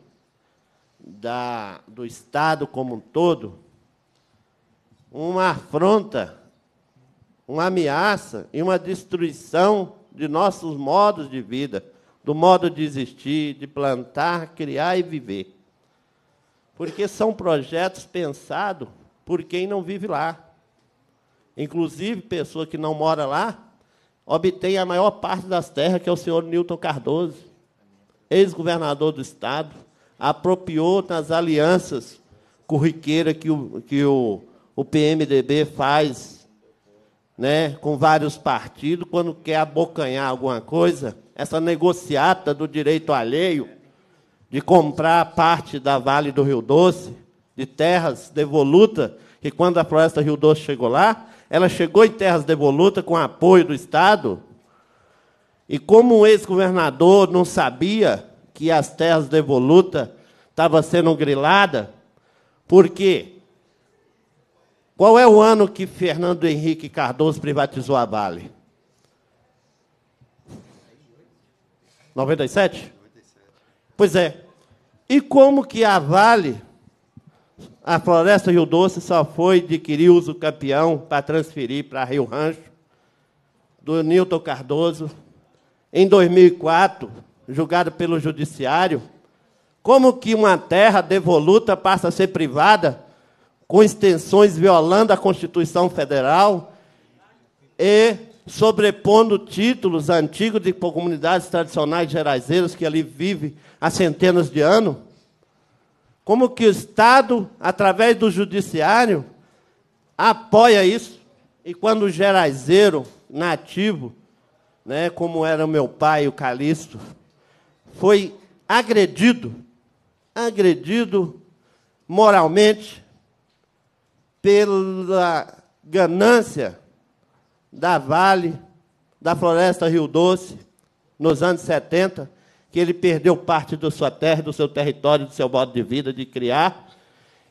da, do Estado como um todo, uma afronta, uma ameaça e uma destruição de nossos modos de vida, do modo de existir, de plantar, criar e viver porque são projetos pensados por quem não vive lá. Inclusive, pessoa que não mora lá obtém a maior parte das terras, que é o senhor Newton Cardoso, ex-governador do Estado, apropriou nas alianças curriqueiras que o, que o, o PMDB faz né, com vários partidos, quando quer abocanhar alguma coisa, essa negociata do direito alheio de comprar parte da Vale do Rio Doce, de terras devoluta, que quando a floresta Rio Doce chegou lá, ela chegou em terras devoluta com apoio do Estado. E como o ex-governador não sabia que as terras devoluta estavam sendo griladas, por quê? Qual é o ano que Fernando Henrique Cardoso privatizou a Vale? 97? Pois é. E como que a Vale, a Floresta Rio Doce, só foi adquirir uso campeão para transferir para Rio Rancho, do Nilton Cardoso, em 2004, julgado pelo Judiciário? Como que uma terra devoluta passa a ser privada, com extensões violando a Constituição Federal e sobrepondo títulos antigos de comunidades tradicionais geraizeiras que ali vivem há centenas de anos? Como que o Estado, através do judiciário, apoia isso? E quando o geraizeiro nativo, né, como era meu pai, o Calixto, foi agredido, agredido moralmente pela ganância da Vale, da Floresta Rio Doce, nos anos 70, que ele perdeu parte da sua terra, do seu território, do seu modo de vida, de criar.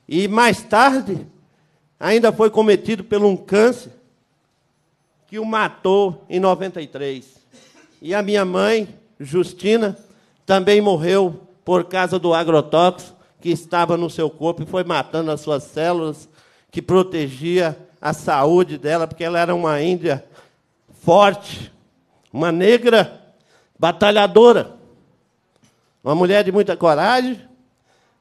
E mais tarde, ainda foi cometido por um câncer que o matou em 93. E a minha mãe, Justina, também morreu por causa do agrotóxico que estava no seu corpo e foi matando as suas células que protegia a saúde dela, porque ela era uma índia forte, uma negra batalhadora, uma mulher de muita coragem,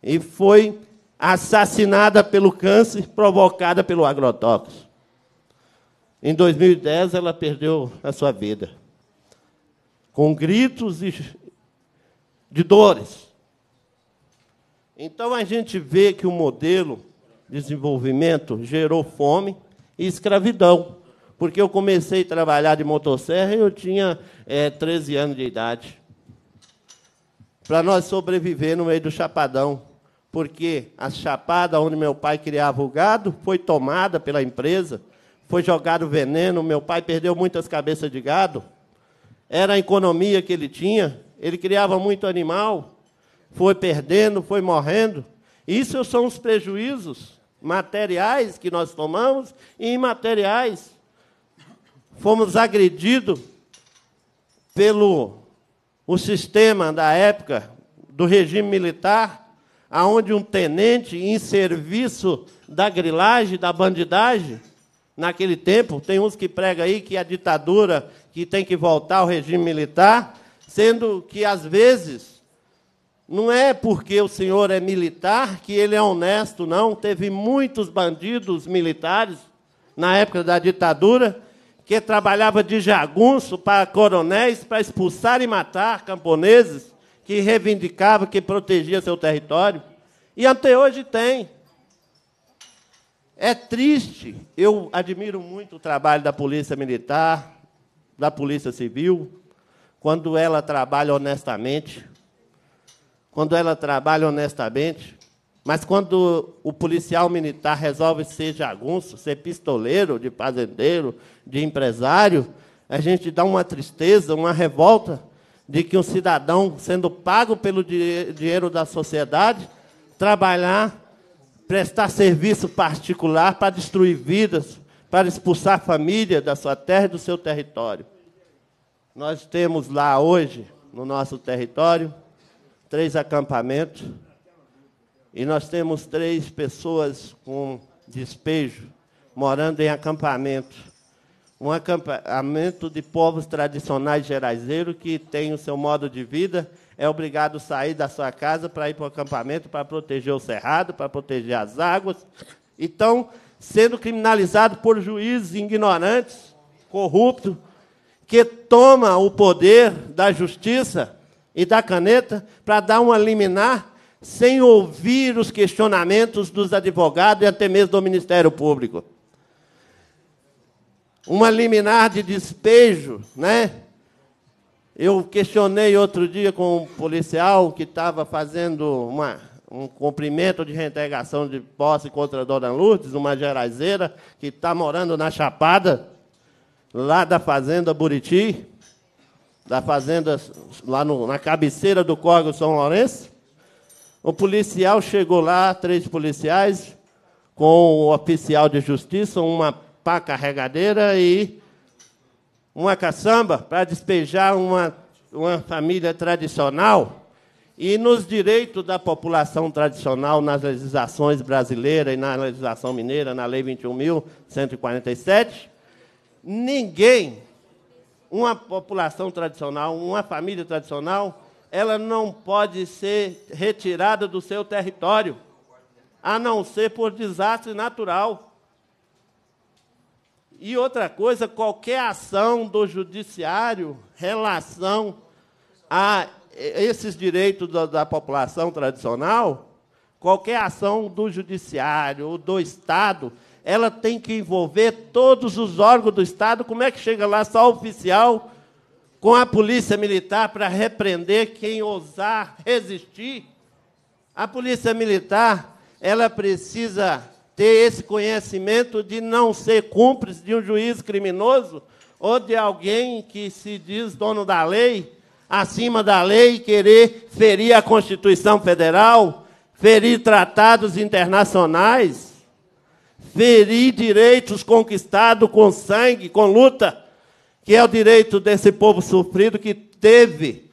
e foi assassinada pelo câncer provocada pelo agrotóxico. Em 2010, ela perdeu a sua vida, com gritos de dores. Então, a gente vê que o modelo de desenvolvimento gerou fome, e escravidão. Porque eu comecei a trabalhar de motosserra e eu tinha é, 13 anos de idade. Para nós sobreviver no meio do chapadão. Porque a chapada onde meu pai criava o gado foi tomada pela empresa, foi jogado veneno, meu pai perdeu muitas cabeças de gado. Era a economia que ele tinha, ele criava muito animal, foi perdendo, foi morrendo. Isso são os prejuízos materiais que nós tomamos e imateriais. Fomos agredidos pelo o sistema da época do regime militar, aonde um tenente em serviço da grilagem, da bandidagem, naquele tempo, tem uns que pregam aí que a ditadura que tem que voltar ao regime militar, sendo que às vezes não é porque o senhor é militar que ele é honesto, não. Teve muitos bandidos militares na época da ditadura que trabalhava de jagunço para coronéis para expulsar e matar camponeses que reivindicavam, que protegia seu território. E até hoje tem. É triste. Eu admiro muito o trabalho da Polícia Militar, da Polícia Civil, quando ela trabalha honestamente, quando ela trabalha honestamente, mas quando o policial militar resolve ser jagunço, ser pistoleiro, de fazendeiro, de empresário, a gente dá uma tristeza, uma revolta de que um cidadão, sendo pago pelo dinheiro da sociedade, trabalhar, prestar serviço particular para destruir vidas, para expulsar a família da sua terra e do seu território. Nós temos lá hoje, no nosso território, três acampamentos, e nós temos três pessoas com despejo morando em acampamento. Um acampamento de povos tradicionais geraizeiros que tem o seu modo de vida, é obrigado a sair da sua casa para ir para o acampamento para proteger o cerrado, para proteger as águas. Então, sendo criminalizado por juízes ignorantes, corruptos, que toma o poder da justiça e da caneta para dar uma liminar sem ouvir os questionamentos dos advogados e até mesmo do Ministério Público. Uma liminar de despejo, né? Eu questionei outro dia com um policial que estava fazendo uma, um cumprimento de reintegração de posse contra a Dona Lourdes, uma geraizeira que está morando na Chapada, lá da Fazenda Buriti da fazenda lá no, na cabeceira do Córrego São Lourenço. O policial chegou lá, três policiais, com o oficial de justiça, uma pá carregadeira e uma caçamba para despejar uma, uma família tradicional e nos direitos da população tradicional nas legislações brasileira e na legislação mineira, na Lei 21.147, ninguém uma população tradicional, uma família tradicional, ela não pode ser retirada do seu território, a não ser por desastre natural. E outra coisa, qualquer ação do judiciário relação a esses direitos da, da população tradicional, qualquer ação do judiciário ou do Estado ela tem que envolver todos os órgãos do Estado. Como é que chega lá só oficial com a polícia militar para repreender quem ousar resistir? A polícia militar, ela precisa ter esse conhecimento de não ser cúmplice de um juiz criminoso ou de alguém que se diz dono da lei, acima da lei, querer ferir a Constituição Federal, ferir tratados internacionais ferir direitos conquistados com sangue, com luta, que é o direito desse povo sofrido que teve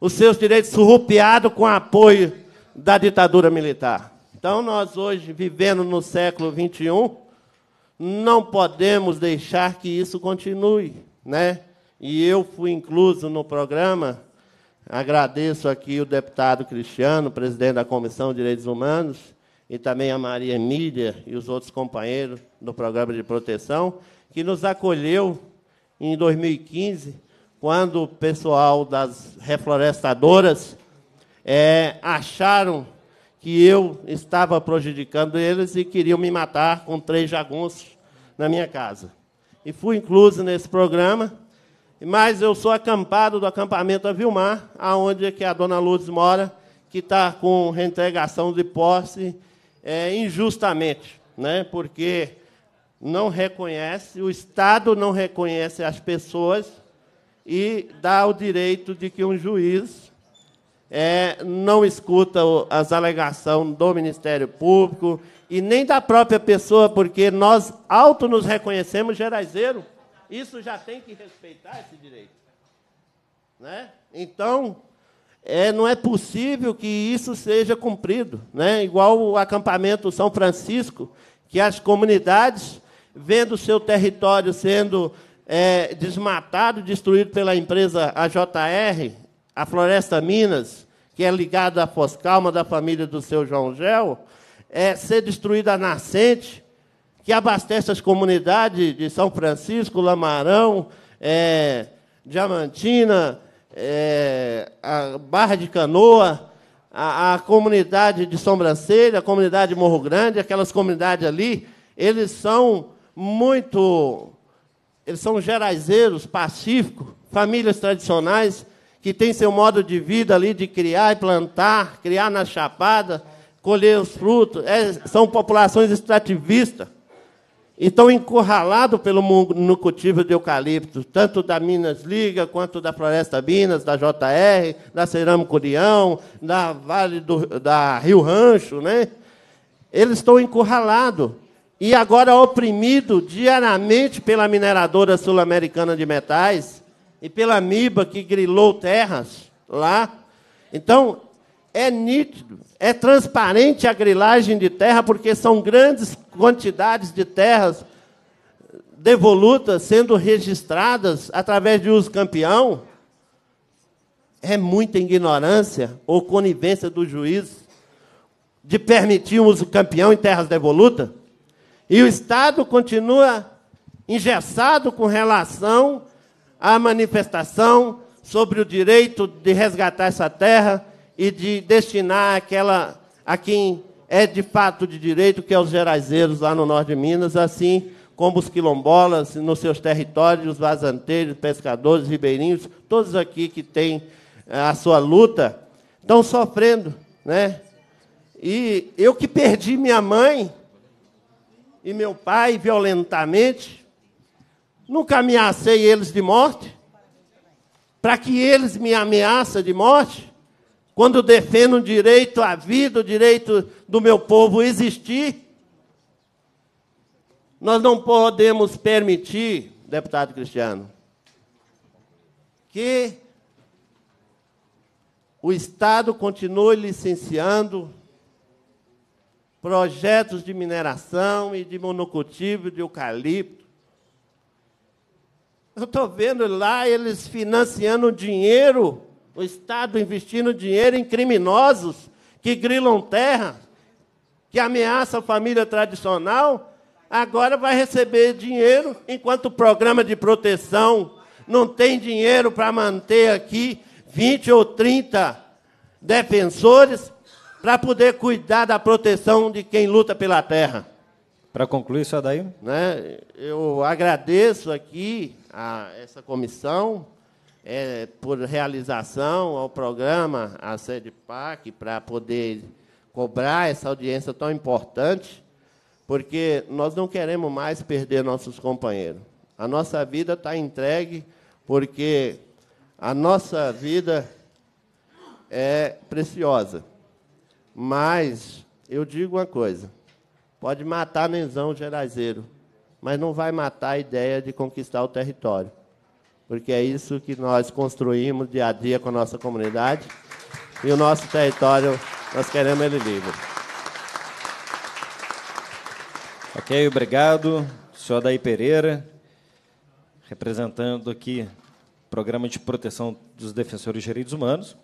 os seus direitos surrupiados com apoio da ditadura militar. Então, nós hoje, vivendo no século XXI, não podemos deixar que isso continue. Né? E eu fui incluso no programa, agradeço aqui o deputado Cristiano, presidente da Comissão de Direitos Humanos, e também a Maria Emília e os outros companheiros do programa de proteção, que nos acolheu em 2015, quando o pessoal das reflorestadoras é, acharam que eu estava prejudicando eles e queriam me matar com três jagunços na minha casa. E fui incluso nesse programa, mas eu sou acampado do acampamento Avilmar, aonde é que a dona Lourdes mora, que está com reintegração de posse é, injustamente, né? porque não reconhece, o Estado não reconhece as pessoas e dá o direito de que um juiz é, não escuta as alegações do Ministério Público e nem da própria pessoa, porque nós auto nos reconhecemos geraizeiro. Isso já tem que respeitar esse direito. Né? Então, é, não é possível que isso seja cumprido. Né? Igual o acampamento São Francisco, que as comunidades, vendo seu território sendo é, desmatado, destruído pela empresa AJR, a Floresta Minas, que é ligada à Foscalma da família do seu João Gel, é, ser destruída a nascente, que abastece as comunidades de São Francisco, Lamarão, é, Diamantina, é, a Barra de Canoa, a, a, comunidade de Sobrancelha, a comunidade de Morro Grande, aquelas comunidades ali, eles são muito. Eles são geraizeiros, pacíficos, famílias tradicionais, que têm seu modo de vida ali de criar e plantar, criar na chapada, colher os frutos. É, são populações extrativistas estão encurralados pelo no cultivo de eucalipto, tanto da Minas Liga, quanto da Floresta Minas, da JR, da Cerâmico Curião, da Vale do da Rio Rancho, né? Eles estão encurralados e agora oprimidos diariamente pela mineradora sul-americana de metais e pela MIBA que grilou terras lá. Então, é nítido, é transparente a grilagem de terra, porque são grandes quantidades de terras devolutas sendo registradas através de uso campeão. É muita ignorância ou conivência do juiz de permitir o uso campeão em terras devolutas. E o Estado continua engessado com relação à manifestação sobre o direito de resgatar essa terra e de destinar aquela a quem é de fato de direito, que é os geraizeiros lá no norte de Minas, assim como os quilombolas nos seus territórios, os vazanteiros, pescadores, ribeirinhos, todos aqui que têm eh, a sua luta, estão sofrendo. Né? E eu que perdi minha mãe e meu pai violentamente, nunca ameacei eles de morte, para que eles me ameaçam de morte, quando defendo o direito à vida, o direito do meu povo existir, nós não podemos permitir, deputado Cristiano, que o Estado continue licenciando projetos de mineração e de monocultivo de eucalipto. Eu estou vendo lá eles financiando dinheiro o Estado investindo dinheiro em criminosos que grilam terra, que ameaçam a família tradicional, agora vai receber dinheiro, enquanto o programa de proteção não tem dinheiro para manter aqui 20 ou 30 defensores para poder cuidar da proteção de quem luta pela terra. Para concluir, só daí? Né? Eu agradeço aqui a essa comissão, é, por realização ao programa, à sede PAC, para poder cobrar essa audiência tão importante, porque nós não queremos mais perder nossos companheiros. A nossa vida está entregue, porque a nossa vida é preciosa. Mas eu digo uma coisa: pode matar Nenzão Geraizeiro, mas não vai matar a ideia de conquistar o território porque é isso que nós construímos dia a dia com a nossa comunidade e o nosso território, nós queremos ele livre. Ok, obrigado, senhor Daí Pereira, representando aqui o Programa de Proteção dos Defensores de Direitos Humanos.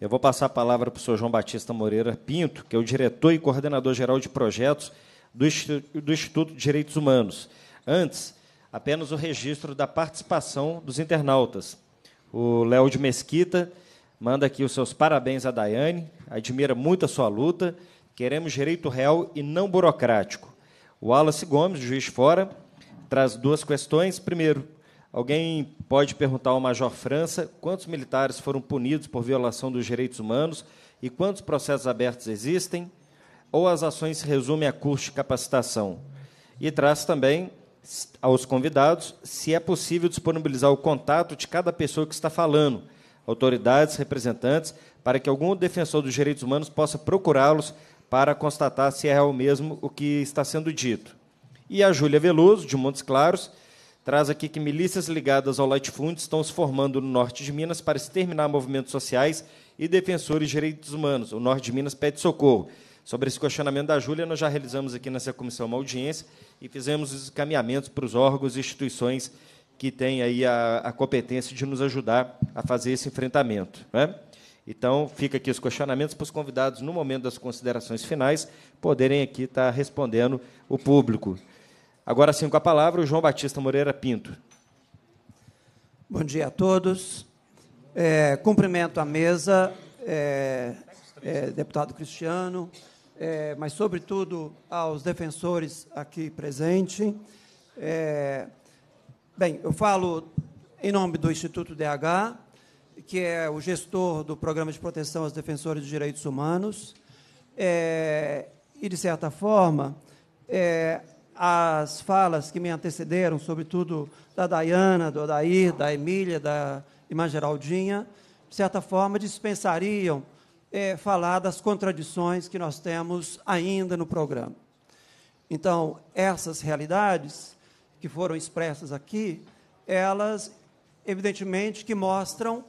Eu vou passar a palavra para o senhor João Batista Moreira Pinto, que é o diretor e coordenador geral de projetos do Instituto de Direitos Humanos. Antes, apenas o registro da participação dos internautas. O Léo de Mesquita manda aqui os seus parabéns à Daiane, admira muito a sua luta, queremos direito real e não burocrático. O Wallace Gomes, juiz fora, traz duas questões. Primeiro, alguém pode perguntar ao Major França quantos militares foram punidos por violação dos direitos humanos e quantos processos abertos existem? Ou as ações se resumem a curso de capacitação? E traz também aos convidados se é possível disponibilizar o contato de cada pessoa que está falando, autoridades, representantes, para que algum defensor dos direitos humanos possa procurá-los para constatar se é o mesmo o que está sendo dito. E a Júlia Veloso, de Montes Claros, traz aqui que milícias ligadas ao latifúndio estão se formando no norte de Minas para exterminar movimentos sociais e defensores de direitos humanos. O norte de Minas pede socorro. Sobre esse questionamento da Júlia, nós já realizamos aqui nessa comissão uma audiência e fizemos os encaminhamentos para os órgãos e instituições que têm aí a, a competência de nos ajudar a fazer esse enfrentamento. Né? Então, fica aqui os questionamentos para os convidados, no momento das considerações finais, poderem aqui estar respondendo o público. Agora sim, com a palavra, o João Batista Moreira Pinto. Bom dia a todos. É, cumprimento a mesa, é, é, deputado Cristiano, é, mas, sobretudo, aos defensores aqui presentes. É, bem, eu falo em nome do Instituto DH, que é o gestor do Programa de Proteção aos Defensores de Direitos Humanos, é, e, de certa forma, é, as falas que me antecederam, sobretudo da Dayana, do Adair, da Emília, da irmã Geraldinha, de certa forma dispensariam é, falar das contradições que nós temos ainda no programa. Então, essas realidades que foram expressas aqui, elas, evidentemente, que mostram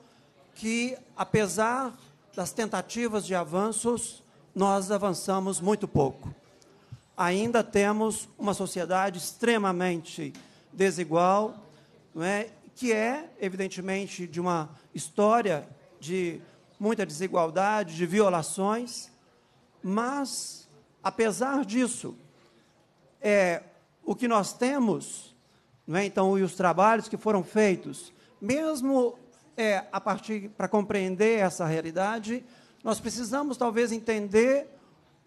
que, apesar das tentativas de avanços, nós avançamos muito pouco. Ainda temos uma sociedade extremamente desigual, não é? que é, evidentemente, de uma história de muita desigualdade, de violações, mas, apesar disso, é, o que nós temos, é, então, e os trabalhos que foram feitos, mesmo é, a partir para compreender essa realidade, nós precisamos talvez entender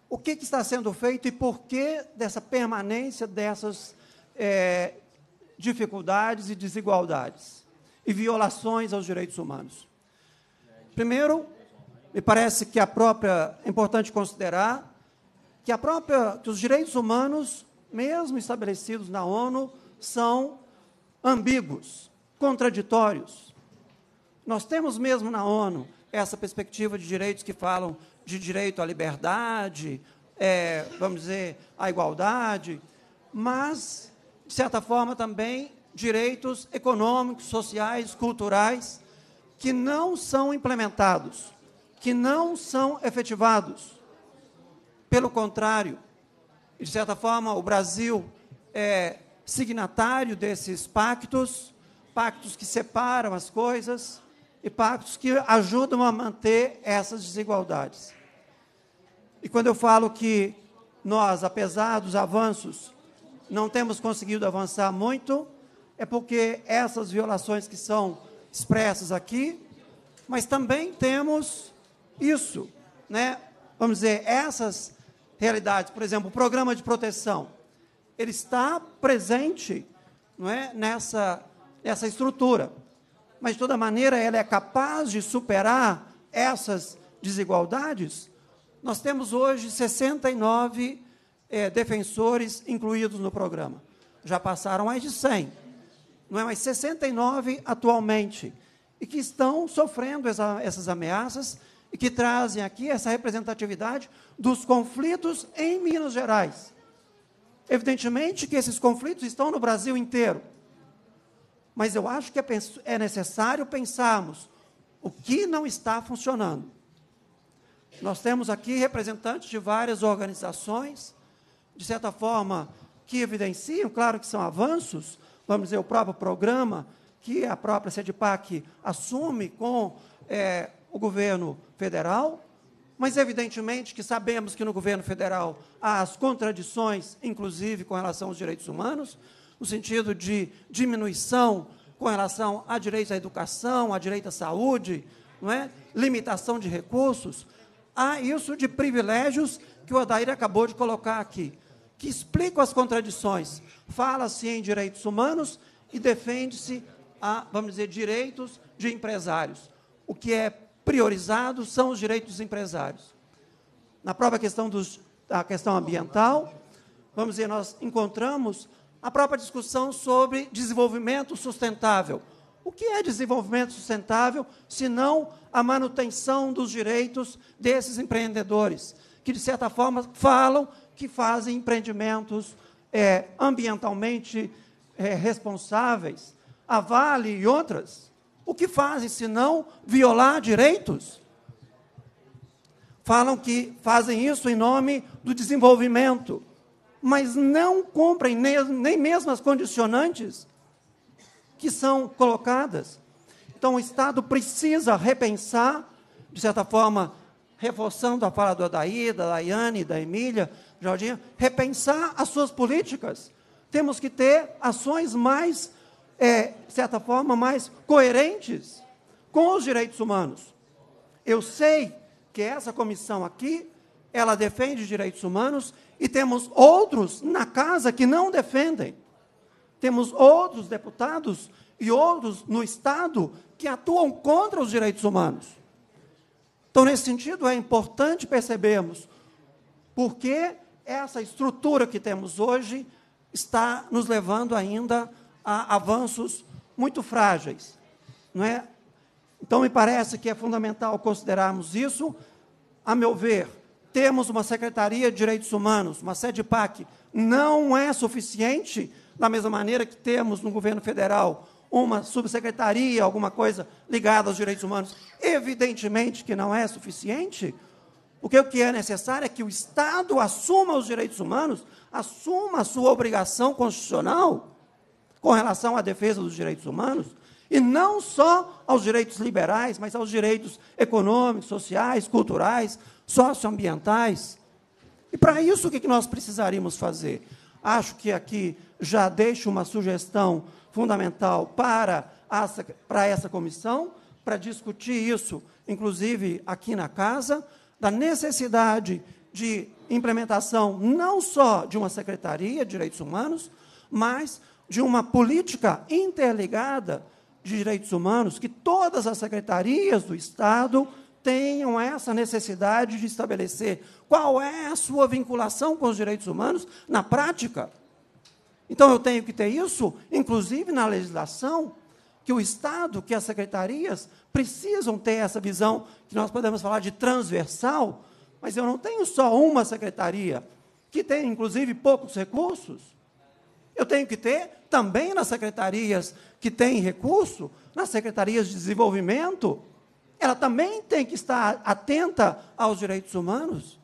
o que, que, está sendo feito e por que dessa permanência dessas é, dificuldades e desigualdades e violações aos direitos humanos. Primeiro, me parece que a própria é importante considerar que a própria que os direitos humanos, mesmo estabelecidos na ONU, são ambíguos, contraditórios. Nós temos mesmo na ONU essa perspectiva de direitos que falam de direito à liberdade, é, vamos dizer, à igualdade, mas, de certa forma, também direitos econômicos, sociais, culturais, que não são implementados, que não são efetivados. Pelo contrário, de certa forma, o Brasil é signatário desses pactos, pactos que separam as coisas e pactos que ajudam a manter essas desigualdades. E quando eu falo que nós, apesar dos avanços, não temos conseguido avançar muito, é porque essas violações que são expressas aqui, mas também temos isso, né? Vamos dizer, essas realidades, por exemplo, o programa de proteção, ele está presente, não é, nessa essa estrutura. Mas de toda maneira, ela é capaz de superar essas desigualdades. Nós temos hoje 69 é, eh, defensores incluídos no programa. Já passaram mais de 100 não é mais 69 atualmente, e que estão sofrendo essa, essas ameaças e que trazem aqui essa representatividade dos conflitos em Minas Gerais. Evidentemente que esses conflitos estão no Brasil inteiro. Mas eu acho que é, é necessário pensarmos o que não está funcionando. Nós temos aqui representantes de várias organizações, de certa forma, que evidenciam, claro que são avanços, vamos dizer, o próprio programa que a própria SEDPAC assume com é, o governo federal, mas evidentemente que sabemos que no governo federal há as contradições, inclusive com relação aos direitos humanos, no sentido de diminuição com relação a direitos à educação, a direito à saúde, não é? limitação de recursos. Há isso de privilégios que o Adair acabou de colocar aqui que explicam as contradições. Fala-se em direitos humanos e defende-se a, vamos dizer, direitos de empresários. O que é priorizado são os direitos dos empresários. Na própria questão dos, da questão ambiental, vamos dizer, nós encontramos a própria discussão sobre desenvolvimento sustentável. O que é desenvolvimento sustentável, se não a manutenção dos direitos desses empreendedores, que, de certa forma, falam que fazem empreendimentos é, ambientalmente é, responsáveis, a Vale e outras, o que fazem senão violar direitos? Falam que fazem isso em nome do desenvolvimento, mas não cumprem nem, nem mesmo as condicionantes que são colocadas. Então, o Estado precisa repensar, de certa forma, reforçando a fala do Adair, da Daiane, da Emília, Jardim, repensar as suas políticas. Temos que ter ações mais, é, de certa forma, mais coerentes com os direitos humanos. Eu sei que essa comissão aqui, ela defende direitos humanos e temos outros na casa que não defendem. Temos outros deputados e outros no Estado que atuam contra os direitos humanos. Então, nesse sentido, é importante percebermos por que essa estrutura que temos hoje está nos levando ainda a avanços muito frágeis, não é? Então me parece que é fundamental considerarmos isso. A meu ver, temos uma Secretaria de Direitos Humanos, uma sede PAC, não é suficiente, da mesma maneira que temos no governo federal uma subsecretaria, alguma coisa ligada aos direitos humanos, evidentemente que não é suficiente. Porque é o que é necessário é que o Estado assuma os direitos humanos, assuma a sua obrigação constitucional com relação à defesa dos direitos humanos, e não só aos direitos liberais, mas aos direitos econômicos, sociais, culturais, socioambientais. E para isso, o que é nós precisaríamos fazer? Acho que aqui já deixo uma sugestão fundamental para, essa, para essa comissão, para discutir isso, inclusive aqui na casa da necessidade de implementação não só de uma Secretaria de Direitos Humanos, mas de uma política interligada de direitos humanos, que todas as secretarias do Estado tenham essa necessidade de estabelecer qual é a sua vinculação com os direitos humanos na prática. Então, eu tenho que ter isso, inclusive na legislação, que o Estado, que as secretarias precisam ter essa visão que nós podemos falar de transversal, mas eu não tenho só uma secretaria que tem inclusive poucos recursos. Eu tenho que ter também nas secretarias que têm recurso, nas secretarias de desenvolvimento, ela também tem que estar atenta aos direitos humanos,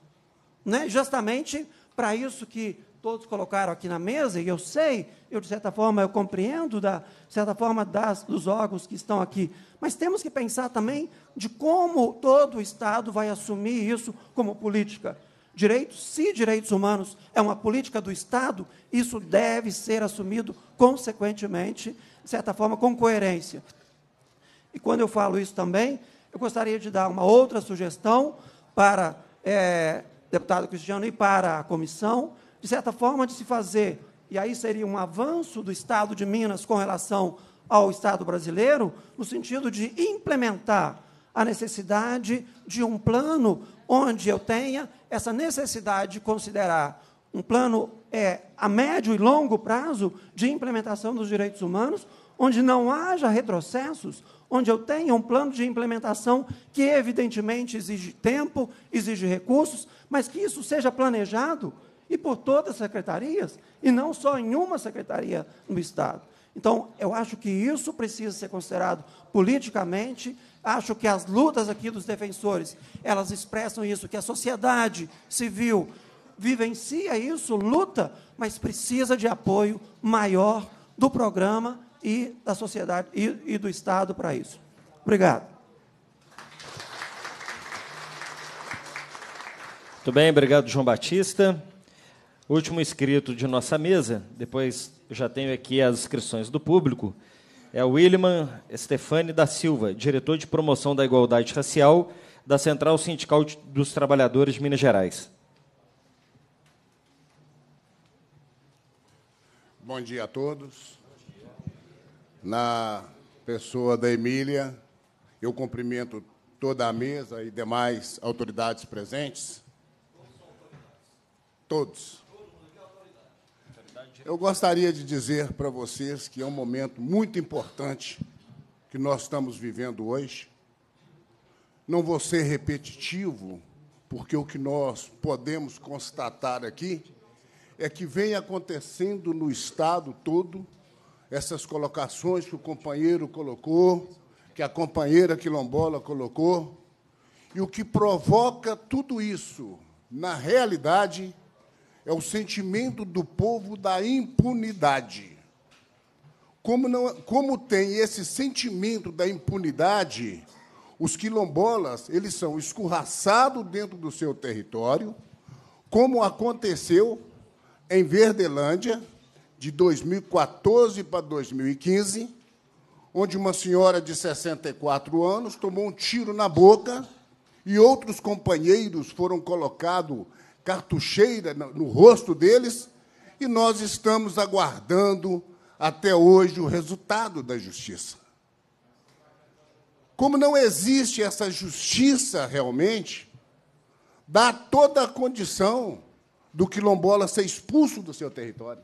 né? Justamente para isso que todos colocaram aqui na mesa, e eu sei eu de certa forma eu compreendo da de certa forma das, dos órgãos que estão aqui, mas temos que pensar também de como todo o Estado vai assumir isso como política. Direitos, se direitos humanos é uma política do Estado, isso deve ser assumido consequentemente, de certa forma, com coerência. E quando eu falo isso também, eu gostaria de dar uma outra sugestão para é, deputado Cristiano e para a comissão, de certa forma, de se fazer e aí seria um avanço do Estado de Minas com relação ao Estado brasileiro, no sentido de implementar a necessidade de um plano onde eu tenha essa necessidade de considerar um plano é, a médio e longo prazo de implementação dos direitos humanos, onde não haja retrocessos, onde eu tenha um plano de implementação que, evidentemente, exige tempo, exige recursos, mas que isso seja planejado e por todas as secretarias, e não só em uma secretaria no Estado. Então, eu acho que isso precisa ser considerado politicamente. Acho que as lutas aqui dos defensores, elas expressam isso, que a sociedade civil vivencia isso, luta, mas precisa de apoio maior do programa e da sociedade e, e do Estado para isso. Obrigado. Muito bem, obrigado, João Batista. Último inscrito de nossa mesa, depois já tenho aqui as inscrições do público, é o William Stefani da Silva, diretor de promoção da igualdade racial da Central Sindical dos Trabalhadores de Minas Gerais. Bom dia a todos. Na pessoa da Emília, eu cumprimento toda a mesa e demais autoridades presentes. Todos. Eu gostaria de dizer para vocês que é um momento muito importante que nós estamos vivendo hoje. Não vou ser repetitivo, porque o que nós podemos constatar aqui é que vem acontecendo no Estado todo essas colocações que o companheiro colocou, que a companheira quilombola colocou, e o que provoca tudo isso, na realidade, é o sentimento do povo da impunidade. Como, não, como tem esse sentimento da impunidade, os quilombolas eles são escorraçados dentro do seu território, como aconteceu em Verdelândia, de 2014 para 2015, onde uma senhora de 64 anos tomou um tiro na boca e outros companheiros foram colocados cartucheira no rosto deles, e nós estamos aguardando até hoje o resultado da justiça. Como não existe essa justiça realmente, dá toda a condição do quilombola ser expulso do seu território,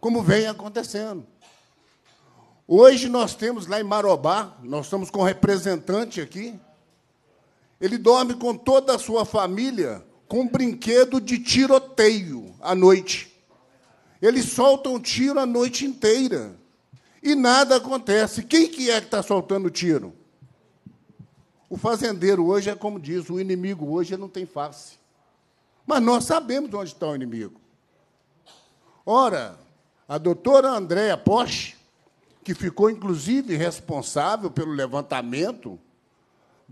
como vem acontecendo. Hoje nós temos lá em Marobá, nós estamos com um representante aqui, ele dorme com toda a sua família com um brinquedo de tiroteio à noite. Eles soltam tiro a noite inteira e nada acontece. Quem que é que está soltando tiro? O fazendeiro hoje é como diz, o inimigo hoje não tem face. Mas nós sabemos onde está o inimigo. Ora, a doutora Andréa Porsche, que ficou inclusive responsável pelo levantamento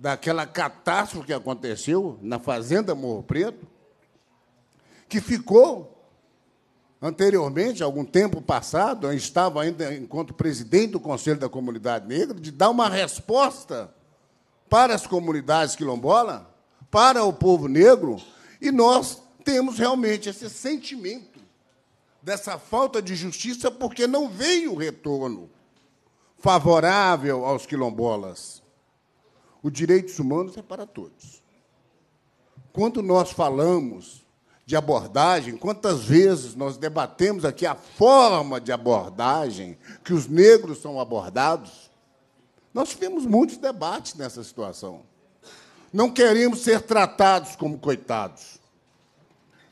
daquela catástrofe que aconteceu na Fazenda Morro Preto, que ficou anteriormente, algum tempo passado, eu estava ainda enquanto presidente do Conselho da Comunidade Negra, de dar uma resposta para as comunidades quilombola, para o povo negro, e nós temos realmente esse sentimento dessa falta de justiça porque não veio o retorno favorável aos quilombolas. Os direitos humanos é para todos. Quando nós falamos de abordagem, quantas vezes nós debatemos aqui a forma de abordagem que os negros são abordados? Nós tivemos muitos debates nessa situação. Não queremos ser tratados como coitados.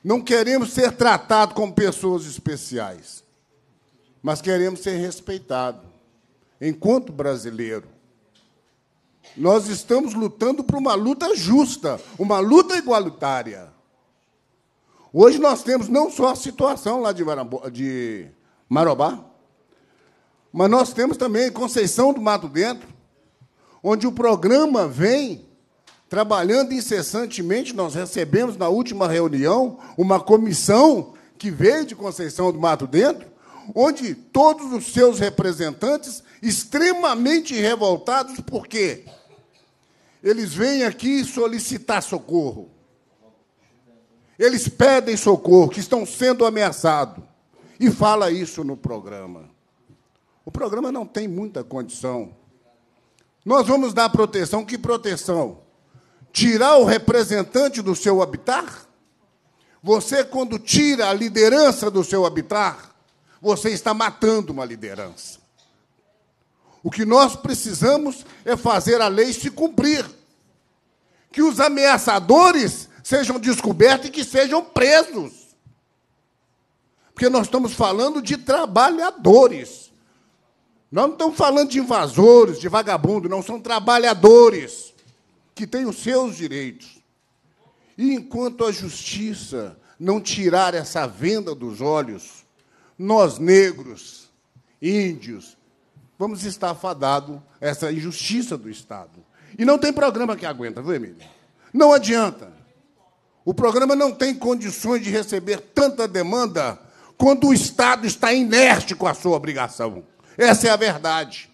Não queremos ser tratados como pessoas especiais. Mas queremos ser respeitados. Enquanto brasileiro, nós estamos lutando por uma luta justa, uma luta igualitária. Hoje nós temos não só a situação lá de, Marabó, de Marobá, mas nós temos também Conceição do Mato Dentro, onde o programa vem trabalhando incessantemente. Nós recebemos na última reunião uma comissão que veio de Conceição do Mato Dentro, onde todos os seus representantes extremamente revoltados porque eles vêm aqui solicitar socorro. Eles pedem socorro, que estão sendo ameaçados. E fala isso no programa. O programa não tem muita condição. Nós vamos dar proteção. Que proteção? Tirar o representante do seu habitat? Você, quando tira a liderança do seu habitat, você está matando uma liderança. O que nós precisamos é fazer a lei se cumprir. Que os ameaçadores sejam descobertos e que sejam presos. Porque nós estamos falando de trabalhadores. Nós não estamos falando de invasores, de vagabundo, não, são trabalhadores que têm os seus direitos. E enquanto a justiça não tirar essa venda dos olhos, nós negros, índios, vamos estar fadados a essa injustiça do Estado. E não tem programa que aguenta, viu, Emílio? Não adianta. O programa não tem condições de receber tanta demanda quando o Estado está inerte com a sua obrigação. Essa é a verdade.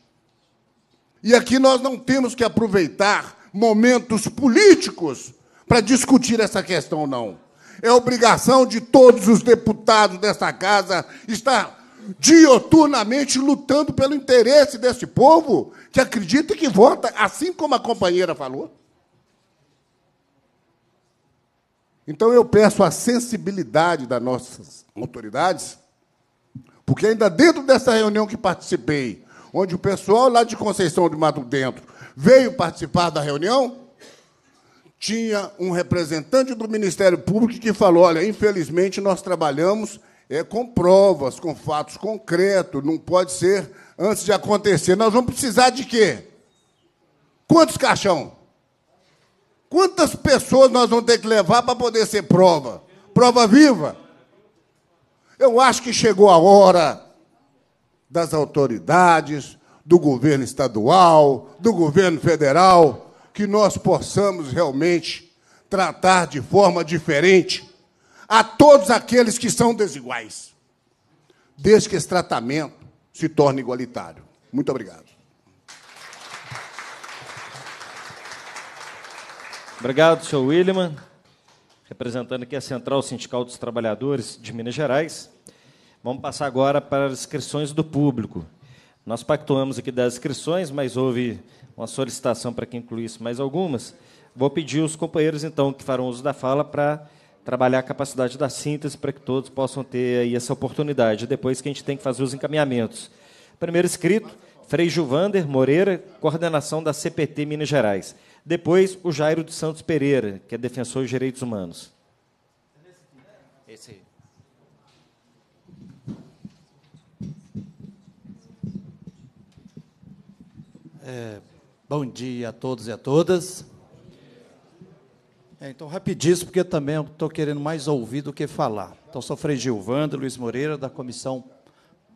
E aqui nós não temos que aproveitar momentos políticos para discutir essa questão, não. É obrigação de todos os deputados dessa casa estar dioturnamente lutando pelo interesse desse povo que acredita e que vota, assim como a companheira falou. Então eu peço a sensibilidade das nossas autoridades, porque ainda dentro dessa reunião que participei, onde o pessoal lá de Conceição do Mato Dentro veio participar da reunião, tinha um representante do Ministério Público que falou: olha, infelizmente nós trabalhamos é, com provas, com fatos concretos, não pode ser antes de acontecer. Nós vamos precisar de quê? Quantos caixão? Quantas pessoas nós vamos ter que levar para poder ser prova? Prova viva? Eu acho que chegou a hora das autoridades, do governo estadual, do governo federal, que nós possamos realmente tratar de forma diferente a todos aqueles que são desiguais, desde que esse tratamento se torne igualitário. Muito obrigado. Obrigado, senhor Williman, representando aqui a Central Sindical dos Trabalhadores de Minas Gerais. Vamos passar agora para as inscrições do público. Nós pactuamos aqui das inscrições, mas houve uma solicitação para que incluísse mais algumas. Vou pedir os companheiros, então, que farão uso da fala para trabalhar a capacidade da síntese para que todos possam ter aí essa oportunidade. Depois que a gente tem que fazer os encaminhamentos. Primeiro escrito, Frei Juvander Moreira, coordenação da CPT Minas Gerais. Depois, o Jairo de Santos Pereira, que é defensor dos direitos humanos. Esse aí. É, bom dia a todos e a todas. É, então, rapidíssimo, porque também estou querendo mais ouvir do que falar. Então, sou Frei Gilvando, Luiz Moreira, da Comissão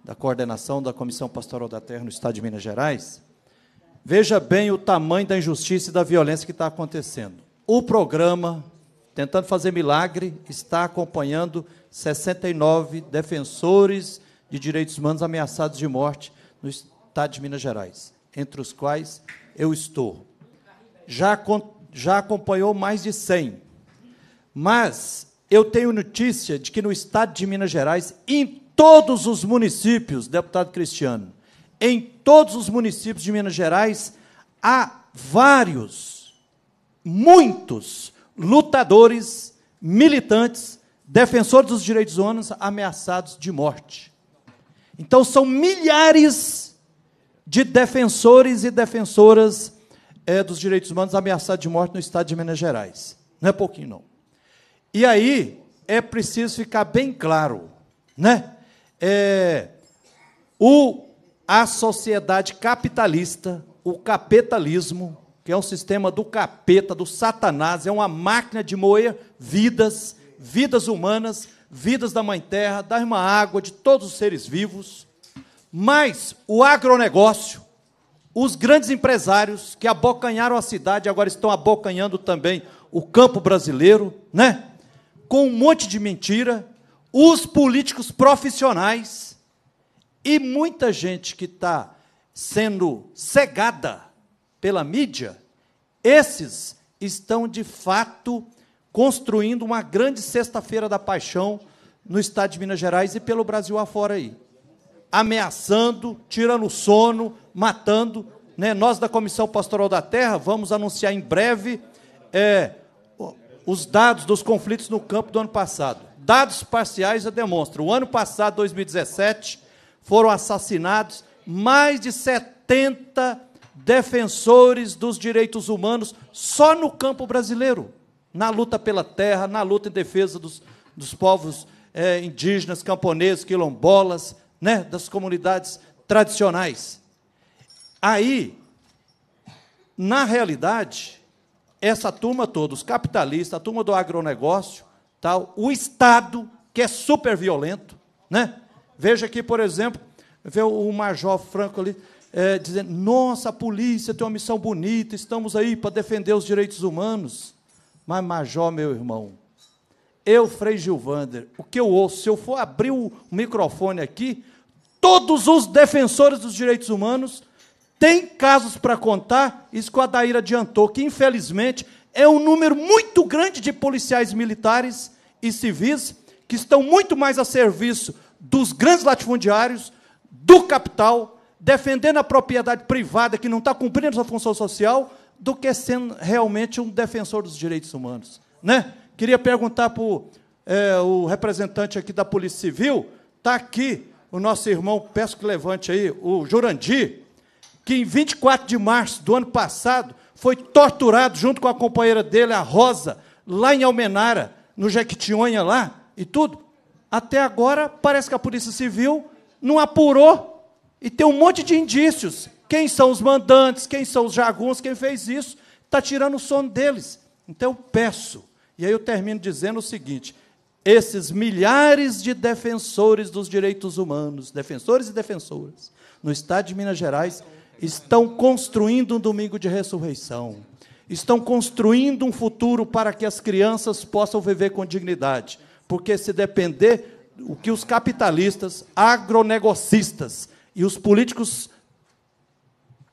da Coordenação da Comissão Pastoral da Terra no Estado de Minas Gerais. Veja bem o tamanho da injustiça e da violência que está acontecendo. O programa Tentando Fazer Milagre está acompanhando 69 defensores de direitos humanos ameaçados de morte no Estado de Minas Gerais, entre os quais eu estou. Já aconteceu já acompanhou mais de 100. Mas eu tenho notícia de que no estado de Minas Gerais, em todos os municípios, deputado Cristiano, em todos os municípios de Minas Gerais, há vários, muitos lutadores, militantes, defensores dos direitos humanos ameaçados de morte. Então, são milhares de defensores e defensoras é, dos direitos humanos ameaçado de morte no estado de Minas Gerais. Não é pouquinho, não. E aí é preciso ficar bem claro, né? É, o, a sociedade capitalista, o capitalismo, que é um sistema do capeta, do satanás, é uma máquina de moer vidas, vidas humanas, vidas da mãe terra, da irmã água, de todos os seres vivos. Mas o agronegócio, os grandes empresários que abocanharam a cidade agora estão abocanhando também o campo brasileiro, né? Com um monte de mentira, os políticos profissionais e muita gente que está sendo cegada pela mídia, esses estão de fato construindo uma grande sexta-feira da paixão no estado de Minas Gerais e pelo Brasil afora aí ameaçando, tirando o sono, matando. Né? Nós da Comissão Pastoral da Terra vamos anunciar em breve é, os dados dos conflitos no campo do ano passado. Dados parciais já demonstram. O ano passado, 2017, foram assassinados mais de 70 defensores dos direitos humanos só no campo brasileiro, na luta pela terra, na luta em defesa dos, dos povos é, indígenas, camponeses, quilombolas, né, das comunidades tradicionais. Aí, na realidade, essa turma toda, os capitalistas, a turma do agronegócio, tal, o Estado, que é super violento, né? Veja aqui, por exemplo, vê o Major Franco ali é, dizendo: nossa, a polícia tem uma missão bonita, estamos aí para defender os direitos humanos. Mas, Major, meu irmão, eu, Frei Gilvander, o que eu ouço, se eu for abrir o microfone aqui, todos os defensores dos direitos humanos têm casos para contar, isso que o Adair adiantou, que infelizmente é um número muito grande de policiais militares e civis que estão muito mais a serviço dos grandes latifundiários, do capital, defendendo a propriedade privada que não está cumprindo sua função social, do que sendo realmente um defensor dos direitos humanos. Né? Queria perguntar para é, o representante aqui da Polícia Civil, está aqui o nosso irmão, peço que levante aí, o Jurandir, que em 24 de março do ano passado foi torturado junto com a companheira dele, a Rosa, lá em Almenara, no Jequitinhonha lá e tudo. Até agora parece que a Polícia Civil não apurou e tem um monte de indícios. Quem são os mandantes, quem são os jaguns, quem fez isso, está tirando o sono deles. Então eu peço e aí eu termino dizendo o seguinte: esses milhares de defensores dos direitos humanos, defensores e defensoras, no estado de Minas Gerais, estão construindo um domingo de ressurreição. Estão construindo um futuro para que as crianças possam viver com dignidade. Porque se depender o que os capitalistas, agronegocistas e os políticos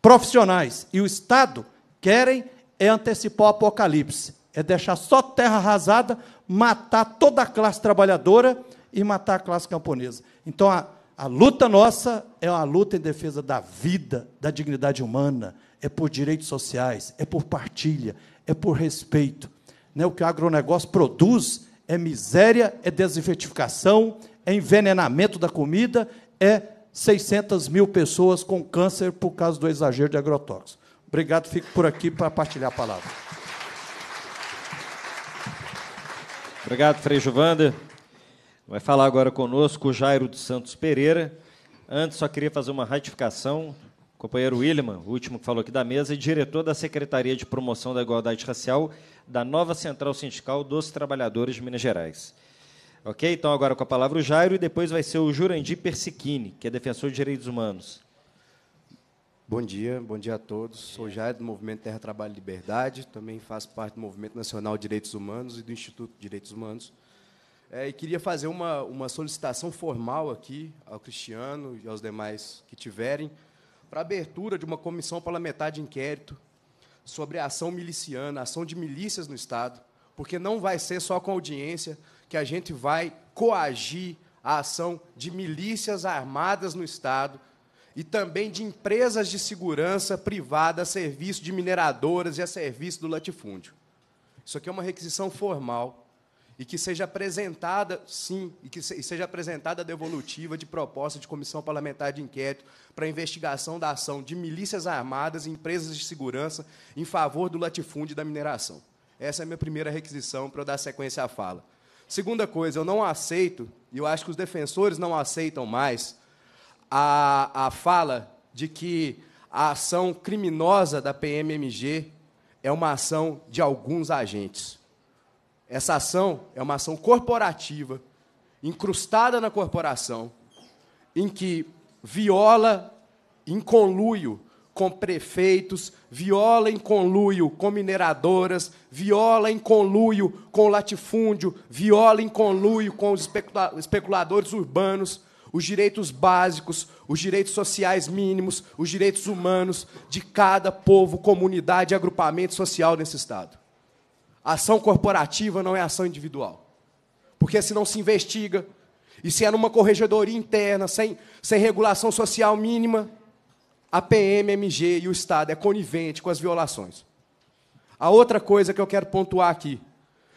profissionais e o Estado querem é antecipar o apocalipse é deixar só terra arrasada, matar toda a classe trabalhadora e matar a classe camponesa. Então, a, a luta nossa é uma luta em defesa da vida, da dignidade humana, é por direitos sociais, é por partilha, é por respeito. Né, o que o agronegócio produz é miséria, é desinfetificação, é envenenamento da comida, é 600 mil pessoas com câncer por causa do exagero de agrotóxicos. Obrigado, fico por aqui para partilhar a palavra. Obrigado, Frei Giovanna. Vai falar agora conosco o Jairo dos Santos Pereira. Antes, só queria fazer uma ratificação. O companheiro Willeman, o último que falou aqui da mesa, é diretor da Secretaria de Promoção da Igualdade Racial da nova Central Sindical dos Trabalhadores de Minas Gerais. Ok? Então, agora com a palavra o Jairo e depois vai ser o Jurandir Persichini, que é defensor de direitos humanos. Bom dia, bom dia a todos. Sou Jair, do Movimento Terra, Trabalho e Liberdade. Também faço parte do Movimento Nacional de Direitos Humanos e do Instituto de Direitos Humanos. É, e queria fazer uma, uma solicitação formal aqui ao Cristiano e aos demais que tiverem para abertura de uma comissão parlamentar de inquérito sobre a ação miliciana, a ação de milícias no Estado, porque não vai ser só com audiência que a gente vai coagir a ação de milícias armadas no Estado e também de empresas de segurança privada a serviço de mineradoras e a serviço do latifúndio. Isso aqui é uma requisição formal e que seja apresentada, sim, e que seja apresentada a devolutiva de proposta de comissão parlamentar de inquérito para investigação da ação de milícias armadas e empresas de segurança em favor do latifúndio e da mineração. Essa é a minha primeira requisição para eu dar sequência à fala. Segunda coisa, eu não aceito, e eu acho que os defensores não aceitam mais, a, a fala de que a ação criminosa da PMMG é uma ação de alguns agentes. Essa ação é uma ação corporativa, incrustada na corporação, em que viola em conluio com prefeitos, viola em conluio com mineradoras, viola em conluio com latifúndio, viola em conluio com os especuladores urbanos, os direitos básicos, os direitos sociais mínimos, os direitos humanos de cada povo, comunidade e agrupamento social nesse Estado. ação corporativa não é ação individual. Porque se não se investiga, e se é numa corregedoria interna, sem, sem regulação social mínima, a PMMG e o Estado é conivente com as violações. A outra coisa que eu quero pontuar aqui: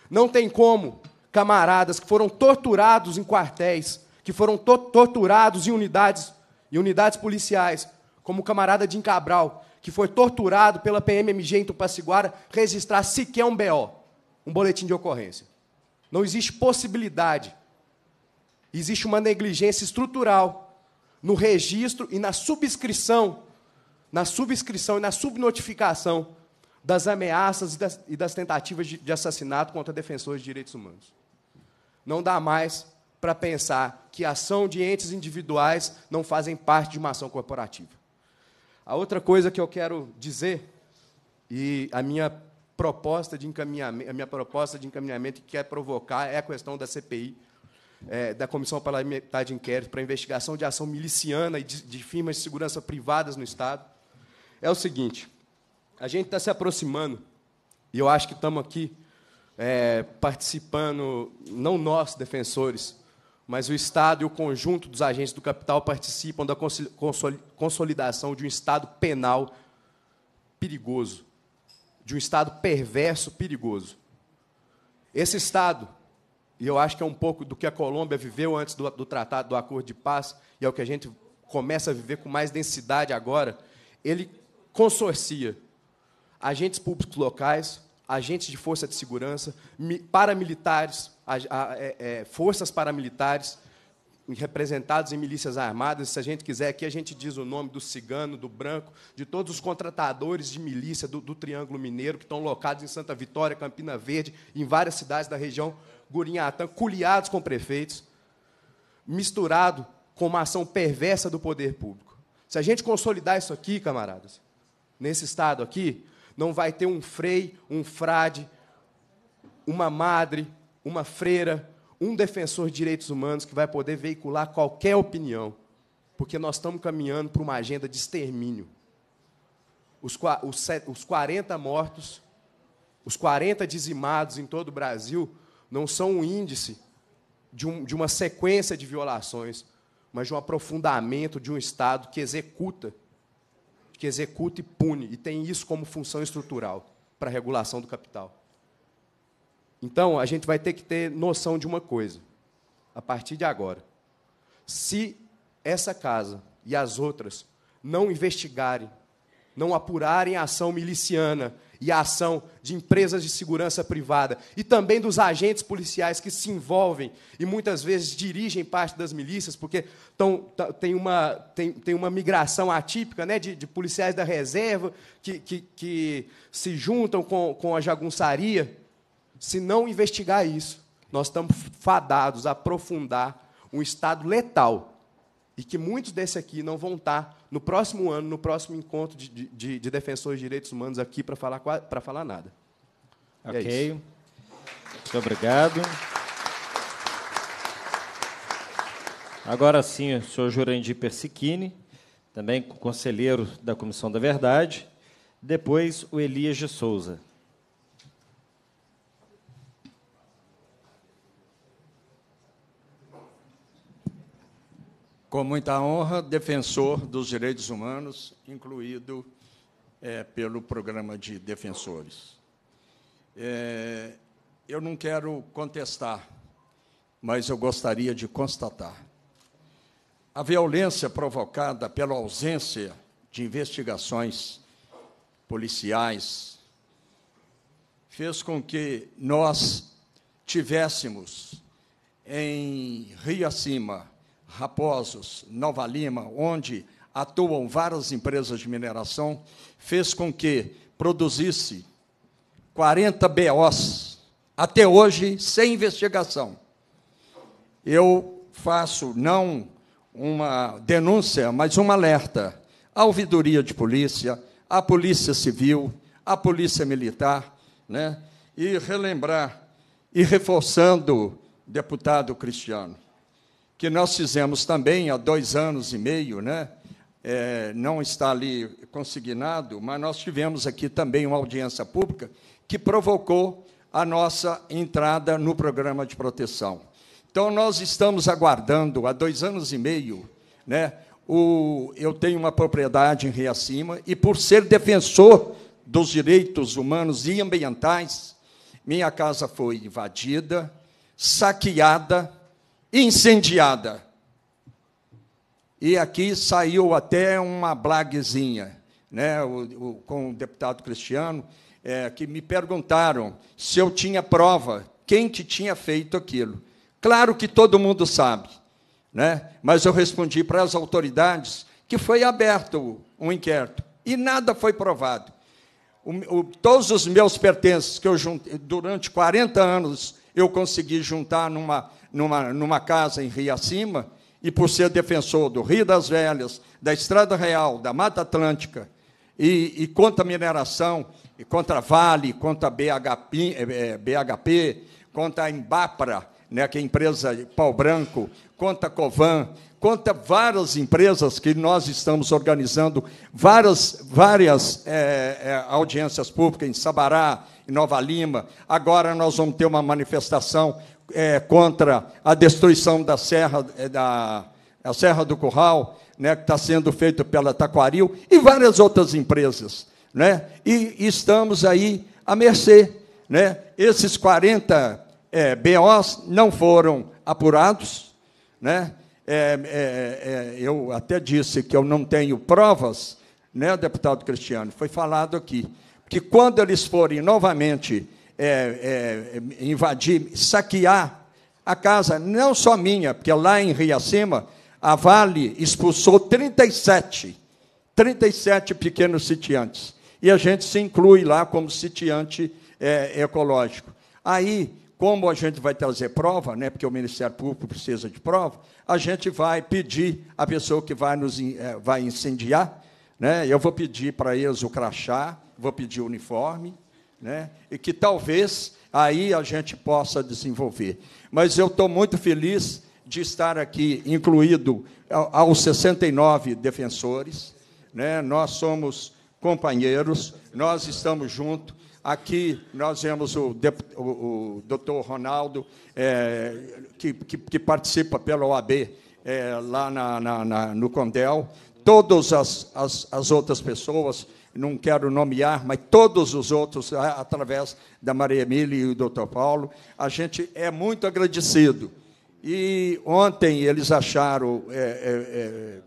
não tem como camaradas que foram torturados em quartéis que foram to torturados em unidades, em unidades policiais, como o camarada Jim Cabral, que foi torturado pela PMMG em Tupaciguara, registrar sequer um BO, um boletim de ocorrência. Não existe possibilidade. Existe uma negligência estrutural no registro e na subscrição, na subscrição e na subnotificação das ameaças e das, e das tentativas de, de assassinato contra defensores de direitos humanos. Não dá mais para pensar que a ação de entes individuais não fazem parte de uma ação corporativa. A outra coisa que eu quero dizer e a minha proposta de encaminhamento, a minha proposta de encaminhamento que quer provocar é a questão da CPI, é, da Comissão Parlamentar de Inquérito para Investigação de Ação Miliciana e de, de firmas de segurança privadas no Estado. É o seguinte: a gente está se aproximando e eu acho que estamos aqui é, participando, não nós defensores, mas o Estado e o conjunto dos agentes do capital participam da consolidação de um Estado penal perigoso, de um Estado perverso perigoso. Esse Estado, e eu acho que é um pouco do que a Colômbia viveu antes do, do Tratado do Acordo de Paz, e é o que a gente começa a viver com mais densidade agora, ele consorcia agentes públicos locais, agentes de força de segurança, paramilitares, é, é, forças paramilitares, representados em milícias armadas. Se a gente quiser aqui, a gente diz o nome do cigano, do branco, de todos os contratadores de milícia do, do Triângulo Mineiro, que estão locados em Santa Vitória, Campina Verde, em várias cidades da região Gurinhatã, culiados com prefeitos, misturado com uma ação perversa do poder público. Se a gente consolidar isso aqui, camaradas, nesse estado aqui, não vai ter um frei, um frade, uma madre, uma freira, um defensor de direitos humanos que vai poder veicular qualquer opinião, porque nós estamos caminhando para uma agenda de extermínio. Os, os, os 40 mortos, os 40 dizimados em todo o Brasil, não são um índice de, um, de uma sequência de violações, mas de um aprofundamento de um Estado que executa que executa e pune, e tem isso como função estrutural para a regulação do capital. Então, a gente vai ter que ter noção de uma coisa, a partir de agora. Se essa casa e as outras não investigarem, não apurarem a ação miliciana e a ação de empresas de segurança privada e também dos agentes policiais que se envolvem e muitas vezes dirigem parte das milícias, porque tão, tem, uma, tem, tem uma migração atípica né, de, de policiais da reserva que, que, que se juntam com, com a jagunçaria. Se não investigar isso, nós estamos fadados a aprofundar um estado letal e que muitos desses aqui não vão estar no próximo ano, no próximo encontro de, de, de defensores de direitos humanos aqui para falar, para falar nada. É ok. É Muito obrigado. Agora sim, o senhor Jurandir Persichini, também conselheiro da Comissão da Verdade. Depois, o Elias de Souza. com muita honra, defensor dos direitos humanos, incluído é, pelo programa de defensores. É, eu não quero contestar, mas eu gostaria de constatar. A violência provocada pela ausência de investigações policiais fez com que nós tivéssemos em Rio Acima, Raposos, Nova Lima, onde atuam várias empresas de mineração, fez com que produzisse 40 BOs, até hoje sem investigação. Eu faço não uma denúncia, mas um alerta à ouvidoria de polícia, à polícia civil, à polícia militar, né? e relembrar e reforçando, deputado Cristiano, que nós fizemos também há dois anos e meio, né? É, não está ali consignado, mas nós tivemos aqui também uma audiência pública que provocou a nossa entrada no programa de proteção. Então, nós estamos aguardando há dois anos e meio, né? O, eu tenho uma propriedade em Riacima e, por ser defensor dos direitos humanos e ambientais, minha casa foi invadida, saqueada, incendiada. E aqui saiu até uma blaguezinha, né, o, o, com o deputado Cristiano, é, que me perguntaram se eu tinha prova, quem que tinha feito aquilo. Claro que todo mundo sabe, né? mas eu respondi para as autoridades que foi aberto um inquérito e nada foi provado. O, o, todos os meus pertences que eu juntei, durante 40 anos eu consegui juntar numa numa, numa casa em Rio Acima, e por ser defensor do Rio das Velhas, da Estrada Real, da Mata Atlântica, e, e contra mineração, e contra Vale, contra BHP, eh, eh, BHP contra a Embapra, né, que é a empresa Pau Branco, contra a Covan, contra várias empresas que nós estamos organizando, várias, várias é, é, audiências públicas em Sabará, em Nova Lima. Agora nós vamos ter uma manifestação é, contra a destruição da serra, é, da, serra do Curral, né, que está sendo feito pela Taquaril, e várias outras empresas. Né? E estamos aí à mercê. Né? Esses 40 é, BOs não foram apurados. Né? É, é, é, eu até disse que eu não tenho provas, né, deputado Cristiano? Foi falado aqui. Que quando eles forem novamente é, é, invadir, saquear a casa, não só minha, porque lá em Riacema, a Vale expulsou 37, 37 pequenos sitiantes. E a gente se inclui lá como sitiante é, ecológico. Aí, como a gente vai trazer prova, né, porque o Ministério Público precisa de prova, a gente vai pedir à pessoa que vai, nos, é, vai incendiar, né, eu vou pedir para eles o crachá, vou pedir o uniforme, né? e que talvez aí a gente possa desenvolver. Mas eu estou muito feliz de estar aqui incluído aos 69 defensores. Né? Nós somos companheiros, nós estamos juntos. Aqui nós vemos o, o, o doutor Ronaldo, é, que, que, que, participa pela OAB é, lá na, na, na, no Condel, todas as, as outras pessoas, não quero nomear, mas todos os outros, através da Maria Emília e do Dr. Paulo, a gente é muito agradecido. E ontem eles acharam, é, é, é,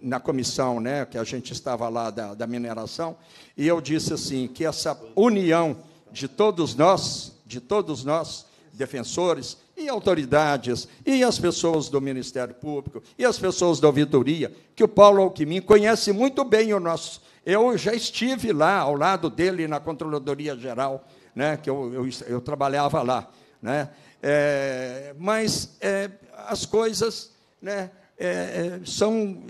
na comissão, né, que a gente estava lá da, da mineração, e eu disse assim, que essa união de todos nós, de todos nós, defensores, e autoridades, e as pessoas do Ministério Público, e as pessoas da auditoria, que o Paulo Alquimim conhece muito bem o nosso. Eu já estive lá, ao lado dele, na Controladoria Geral, né, que eu, eu, eu trabalhava lá. Né? É, mas é, as coisas né, é, é são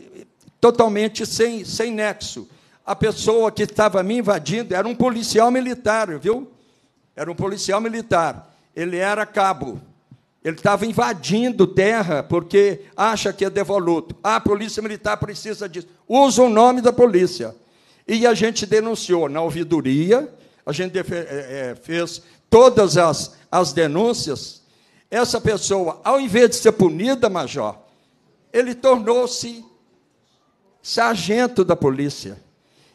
totalmente sem, sem nexo. A pessoa que estava me invadindo era um policial militar, viu? Era um policial militar. Ele era cabo. Ele estava invadindo terra porque acha que é devoluto. Ah, a polícia militar precisa disso. Usa o nome da polícia. E a gente denunciou na ouvidoria, a gente é, é, fez todas as, as denúncias. Essa pessoa, ao invés de ser punida, major, ele tornou-se sargento da polícia.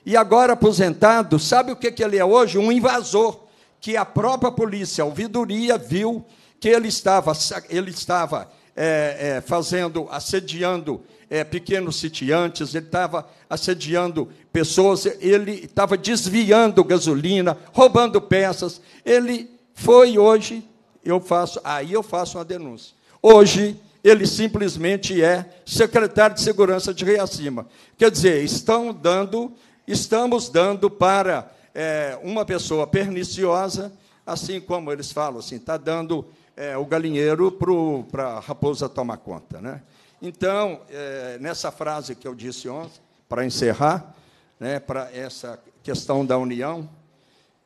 E agora aposentado, sabe o que, que ele é hoje? Um invasor, que a própria polícia, a ouvidoria, viu que ele estava, ele estava é, é, fazendo, assediando é, pequenos sitiantes, ele estava assediando pessoas, ele estava desviando gasolina, roubando peças. Ele foi hoje, eu faço, aí eu faço uma denúncia. Hoje ele simplesmente é secretário de segurança de Reacima. Quer dizer, estão dando, estamos dando para é, uma pessoa perniciosa, assim como eles falam, assim, está dando é, o galinheiro para a raposa tomar conta. Né? Então, é, nessa frase que eu disse ontem, para encerrar, né, para essa questão da união,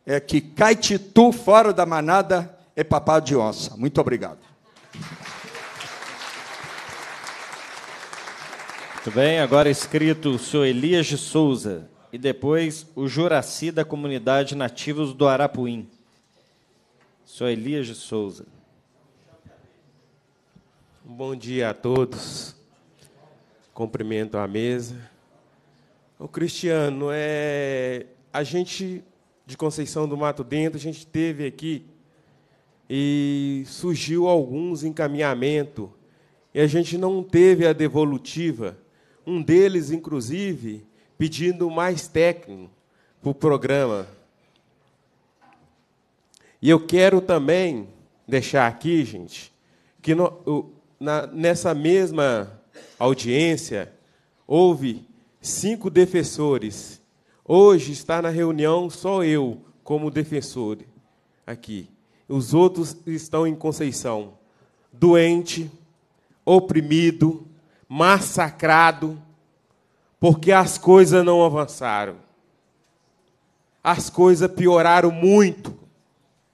é que tu fora da manada é papá de onça. Muito obrigado. Muito bem, agora escrito o senhor Elias de Souza e depois o Juraci da comunidade nativos do Arapuim. senhor Elias de Souza bom dia a todos. Cumprimento a mesa. O Cristiano, é a gente de Conceição do Mato Dentro, a gente teve aqui e surgiu alguns encaminhamento e a gente não teve a devolutiva. Um deles, inclusive, pedindo mais técnico para o programa. E eu quero também deixar aqui, gente, que no, o, na, nessa mesma audiência, houve cinco defensores. Hoje está na reunião só eu como defensor aqui. Os outros estão em Conceição, doente, oprimido, massacrado, porque as coisas não avançaram. As coisas pioraram muito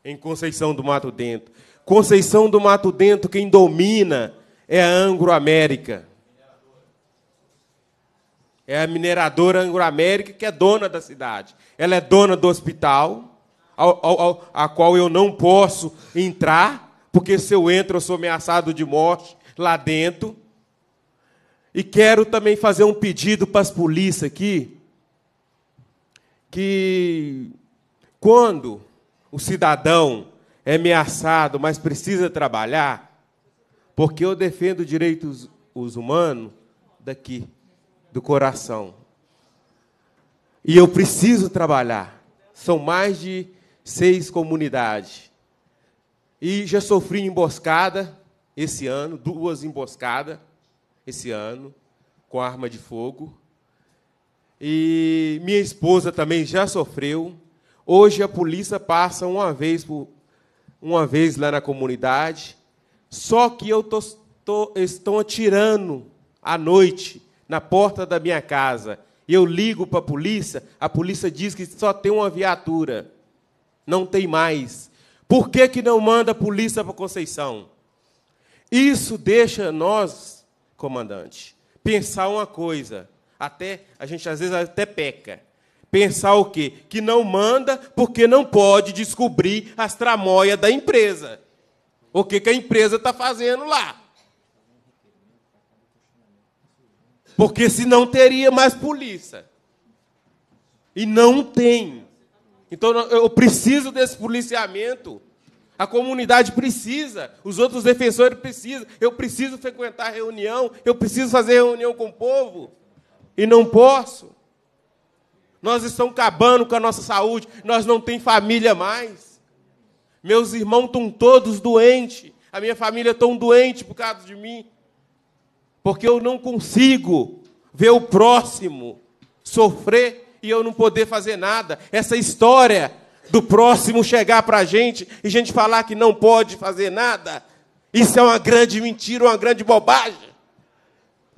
em Conceição do Mato Dentro. Conceição do Mato Dentro, quem domina é a Anglo-América. É a mineradora Anglo-América que é dona da cidade. Ela é dona do hospital, ao, ao, ao, a qual eu não posso entrar, porque se eu entro eu sou ameaçado de morte lá dentro. E quero também fazer um pedido para as polícias aqui, que quando o cidadão é ameaçado, mas precisa trabalhar, porque eu defendo direitos os humanos daqui, do coração. E eu preciso trabalhar. São mais de seis comunidades. E já sofri emboscada esse ano, duas emboscadas esse ano, com arma de fogo. E minha esposa também já sofreu. Hoje a polícia passa uma vez por, uma vez lá na comunidade, só que eu tô, tô, estão atirando à noite na porta da minha casa. Eu ligo para a polícia, a polícia diz que só tem uma viatura, não tem mais. Por que, que não manda a polícia para Conceição? Isso deixa nós, comandante, pensar uma coisa. Até a gente às vezes até peca. Pensar o quê? Que não manda porque não pode descobrir as tramóias da empresa. O que, que a empresa está fazendo lá. Porque senão teria mais polícia. E não tem. Então eu preciso desse policiamento. A comunidade precisa, os outros defensores precisam. Eu preciso frequentar reunião, eu preciso fazer reunião com o povo. E não posso. Nós estamos acabando com a nossa saúde, nós não tem família mais. Meus irmãos estão todos doentes, a minha família está doente por causa de mim. Porque eu não consigo ver o próximo sofrer e eu não poder fazer nada. Essa história do próximo chegar para a gente e a gente falar que não pode fazer nada, isso é uma grande mentira, uma grande bobagem.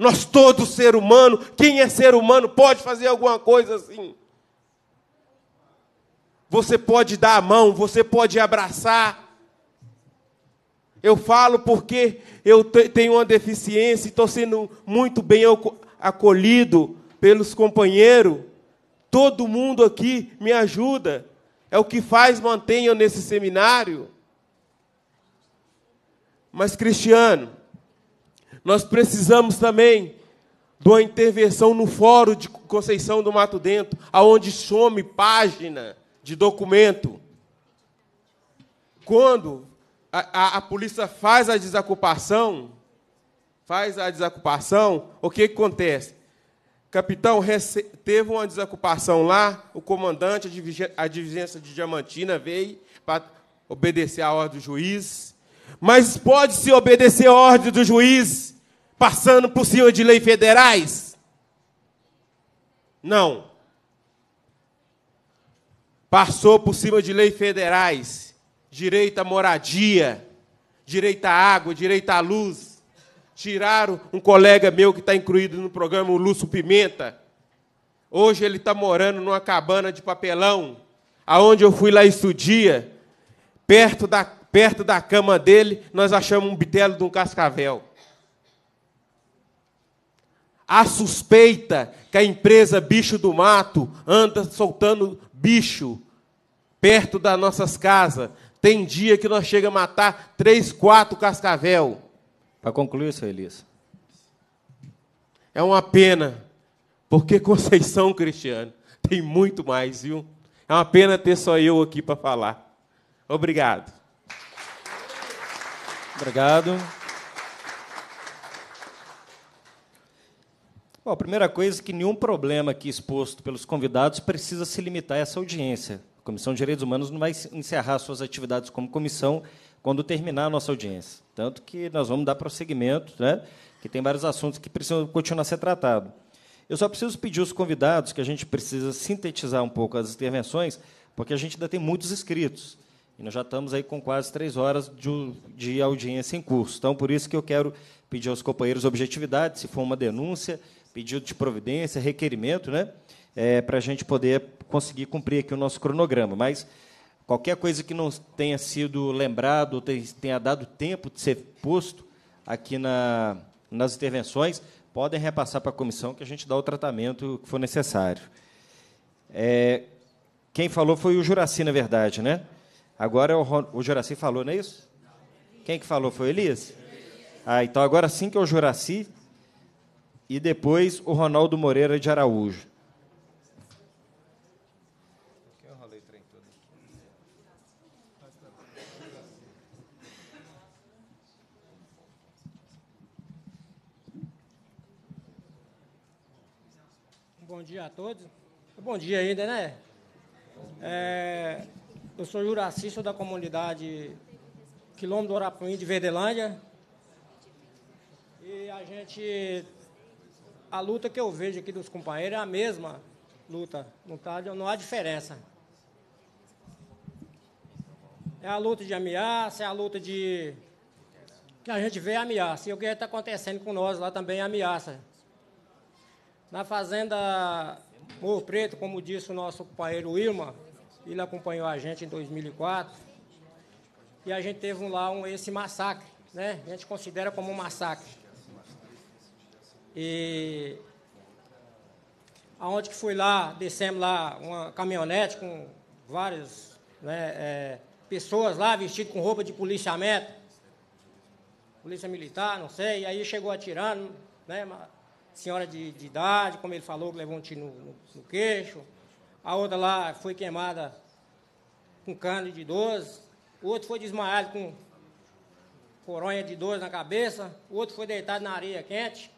Nós, todo ser humano, quem é ser humano, pode fazer alguma coisa assim. Você pode dar a mão, você pode abraçar. Eu falo porque eu tenho uma deficiência e estou sendo muito bem acolhido pelos companheiros. Todo mundo aqui me ajuda. É o que faz mantenha nesse seminário. Mas, Cristiano, nós precisamos também de uma intervenção no Fórum de Conceição do Mato Dentro, aonde some página de documento. Quando a, a, a polícia faz a desocupação, faz a desocupação, o que, que acontece? Capitão, teve uma desocupação lá, o comandante, a divisência de Diamantina veio para obedecer a ordem do juiz. Mas pode-se obedecer a ordem do juiz passando por cima de leis federais? Não. Passou por cima de leis federais, direito à moradia, direito à água, direito à luz. Tiraram um colega meu que está incluído no programa, o Lúcio Pimenta. Hoje ele está morando numa cabana de papelão, aonde eu fui lá estudia, perto da, perto da cama dele, nós achamos um bitelo de um cascavel. A suspeita que a empresa Bicho do Mato anda soltando bicho perto das nossas casas. Tem dia que nós chega a matar três, quatro cascavel. Para concluir, seu Elias. É uma pena, porque Conceição Cristiano tem muito mais, viu? É uma pena ter só eu aqui para falar. Obrigado. Obrigado. Bom, a primeira coisa é que nenhum problema aqui exposto pelos convidados precisa se limitar a essa audiência. A Comissão de Direitos Humanos não vai encerrar suas atividades como comissão quando terminar a nossa audiência. Tanto que nós vamos dar prosseguimento, né? que tem vários assuntos que precisam continuar a ser tratados. Eu só preciso pedir aos convidados que a gente precisa sintetizar um pouco as intervenções, porque a gente ainda tem muitos inscritos. E nós já estamos aí com quase três horas de, de audiência em curso. Então, por isso que eu quero pedir aos companheiros objetividade, se for uma denúncia, pedido de providência, requerimento, né? É, para a gente poder conseguir cumprir aqui o nosso cronograma. Mas qualquer coisa que não tenha sido lembrado, ou tenha dado tempo de ser posto aqui na, nas intervenções, podem repassar para a comissão que a gente dá o tratamento que for necessário. É, quem falou foi o Juraci, na verdade, né? Agora é o, o Juraci falou, não é isso? Quem que falou foi o Elias? Ah, então agora sim que é o Juraci, e depois o Ronaldo Moreira de Araújo. Bom dia a todos. Bom dia ainda, né? É, eu sou Juraci, sou da comunidade quilômetro do Arapuim de Verdelândia. E a gente a luta que eu vejo aqui dos companheiros é a mesma luta, não, tá, não há diferença. É a luta de ameaça, é a luta de. que a gente vê é ameaça. E o que está acontecendo com nós lá também é ameaça. Na fazenda Morro Preto, como disse o nosso companheiro Wilma, ele acompanhou a gente em 2004, e a gente teve lá um, esse massacre, né? A gente considera como um massacre. E aonde que fui lá, descemos lá uma caminhonete com várias né, é, pessoas lá vestidas com roupa de policiamento, polícia militar, não sei, e aí chegou atirando, né, uma senhora de, de idade, como ele falou, levou um tiro no, no, no queixo, a outra lá foi queimada com cano de 12, o outro foi desmaiado com coronha de 12 na cabeça, o outro foi deitado na areia quente,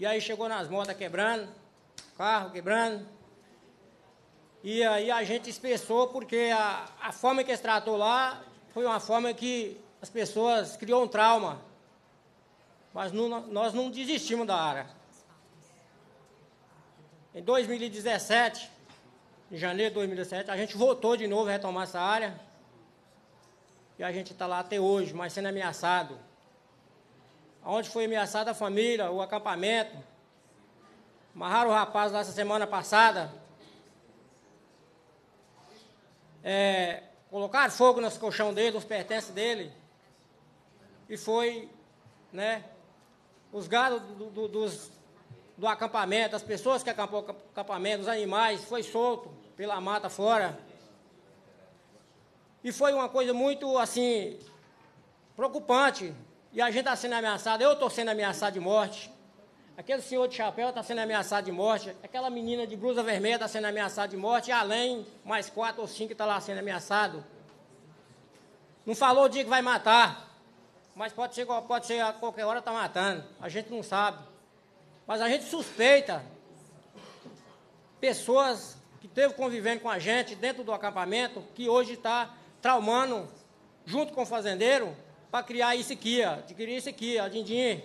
e aí chegou nas motas quebrando, carro quebrando. E aí a gente espessou porque a, a forma que eles tratou lá foi uma forma que as pessoas criou um trauma. Mas não, nós não desistimos da área. Em 2017, em janeiro de 2017, a gente voltou de novo a retomar essa área. E a gente está lá até hoje, mas sendo ameaçado onde foi ameaçada a família, o acampamento. Amarraram o rapaz lá essa semana passada. É, colocaram fogo nos colchão dele, nos pertences dele. E foi, né? Os gados do, do, dos, do acampamento, as pessoas que acampou o acampamento, os animais, foi solto pela mata fora. E foi uma coisa muito, assim, preocupante, e a gente está sendo ameaçado, eu estou sendo ameaçado de morte. Aquele senhor de chapéu está sendo ameaçado de morte. Aquela menina de blusa vermelha está sendo ameaçada de morte. E além, mais quatro ou cinco está lá sendo ameaçado. Não falou o dia que vai matar. Mas pode ser, pode ser a qualquer hora está matando. A gente não sabe. Mas a gente suspeita pessoas que esteve convivendo com a gente dentro do acampamento, que hoje está traumando, junto com o fazendeiro, para criar isso aqui, ó, adquirir isso aqui, ó, din, din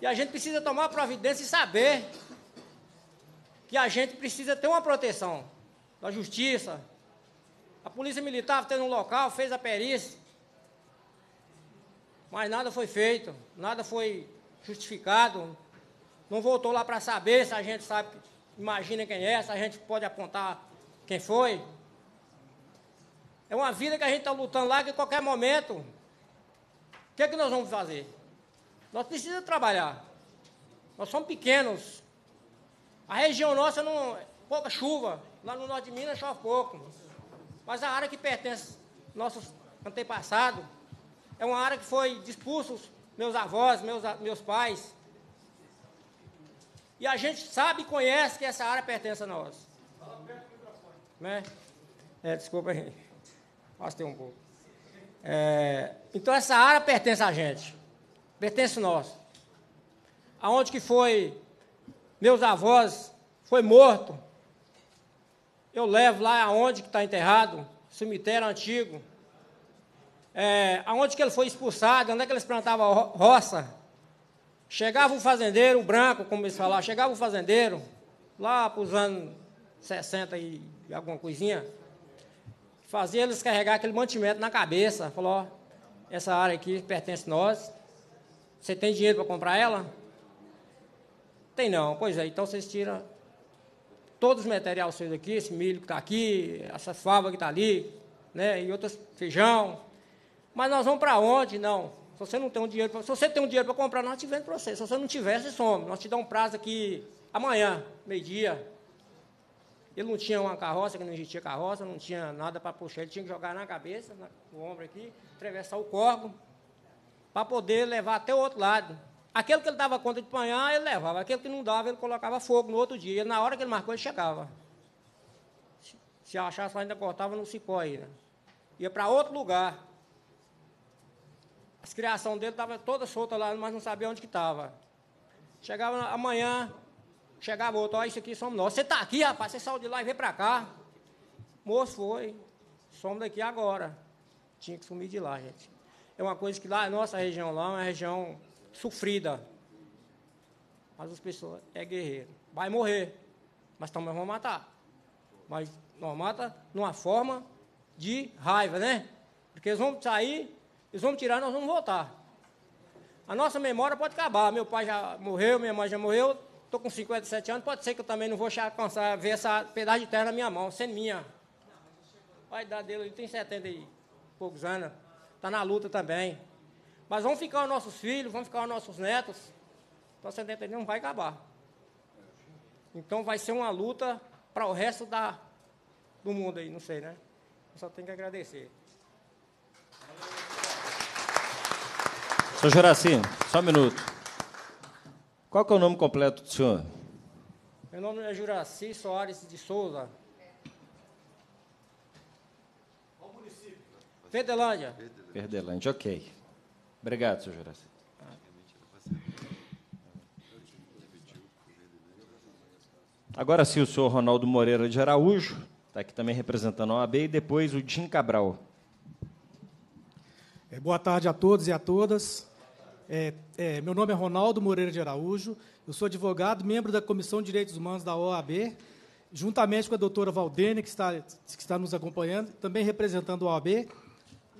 E a gente precisa tomar providência e saber que a gente precisa ter uma proteção da justiça. A polícia militar teve um local, fez a perícia, mas nada foi feito, nada foi justificado. Não voltou lá para saber se a gente sabe, imagina quem é, se a gente pode apontar quem foi. É uma vida que a gente está lutando lá, que a qualquer momento, o que é que nós vamos fazer? Nós precisamos trabalhar. Nós somos pequenos. A região nossa não. pouca chuva. Lá no norte de Minas chove pouco. Mas a área que pertence nossos antepassados é uma área que foi expulsos meus avós, meus, meus pais. E a gente sabe e conhece que essa área pertence a nós. Fala perto do microfone. Né? É, desculpa aí. Afastei um pouco. É, então essa área pertence a gente, pertence nós. Aonde que foi meus avós foi morto, eu levo lá aonde que está enterrado, cemitério antigo. É, aonde que ele foi expulsado, onde é que eles plantavam roça. Chegava o fazendeiro, o branco, como eles falaram, chegava o fazendeiro, lá para os anos 60 e alguma coisinha, fazia eles carregar aquele mantimento na cabeça. Falou, ó, essa área aqui pertence a nós. Você tem dinheiro para comprar ela? Tem não. Pois é, então vocês tiram todos os materiais seus aqui, esse milho que está aqui, essa fava que está ali, né, e outros feijão. Mas nós vamos para onde? Não. Se você não tem um dinheiro, pra, se você tem um dinheiro para comprar, nós te vendo para você. Se você não tiver, você some. Nós te damos um prazo aqui amanhã, meio-dia, ele não tinha uma carroça, que não existia carroça, não tinha nada para puxar, ele tinha que jogar na cabeça, no ombro aqui, atravessar o corpo, para poder levar até o outro lado. Aquele que ele dava conta de apanhar, ele levava. Aquele que não dava, ele colocava fogo no outro dia. E na hora que ele marcou, ele chegava. Se achasse, ainda cortava no cipó ainda. Né? Ia para outro lugar. As criações dele estavam todas soltas lá, mas não sabia onde que estava. Chegava amanhã, Chegava outro, ó, isso aqui somos nós. Você tá aqui, rapaz, você saiu de lá e veio para cá. Moço, foi. Somos daqui agora. Tinha que sumir de lá, gente. É uma coisa que lá, nossa região lá, é uma região sofrida. Mas as pessoas, é guerreiro. Vai morrer, mas também vão matar. Mas nós mata numa forma de raiva, né? Porque eles vão sair, eles vão tirar, nós vamos voltar. A nossa memória pode acabar. Meu pai já morreu, minha mãe já morreu, estou com 57 anos, pode ser que eu também não vou alcançar, ver essa pedaço de terra na minha mão, sendo minha. A idade dele, ele tem 70 e poucos anos, está na luta também. Mas vão ficar os nossos filhos, vão ficar os nossos netos. Então, 70 entendeu? Não vai acabar. Então, vai ser uma luta para o resto da, do mundo aí, não sei, né? Eu só tenho que agradecer. Sr. Juraci, só um minuto. Qual que é o nome completo do senhor? Meu nome é Juraci Soares de Souza. Qual município? Verdelândia. Verdelândia, ok. Obrigado, senhor Juraci. Agora sim, o senhor Ronaldo Moreira de Araújo, está aqui também representando a OAB, e depois o Jim Cabral. É, boa tarde a todos e a todas. É, é, meu nome é Ronaldo Moreira de Araújo, eu sou advogado, membro da Comissão de Direitos Humanos da OAB, juntamente com a doutora Valdene que está, que está nos acompanhando, também representando a OAB,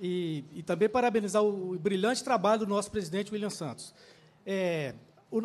e, e também parabenizar o, o, brilhante trabalho do nosso presidente William Santos. É,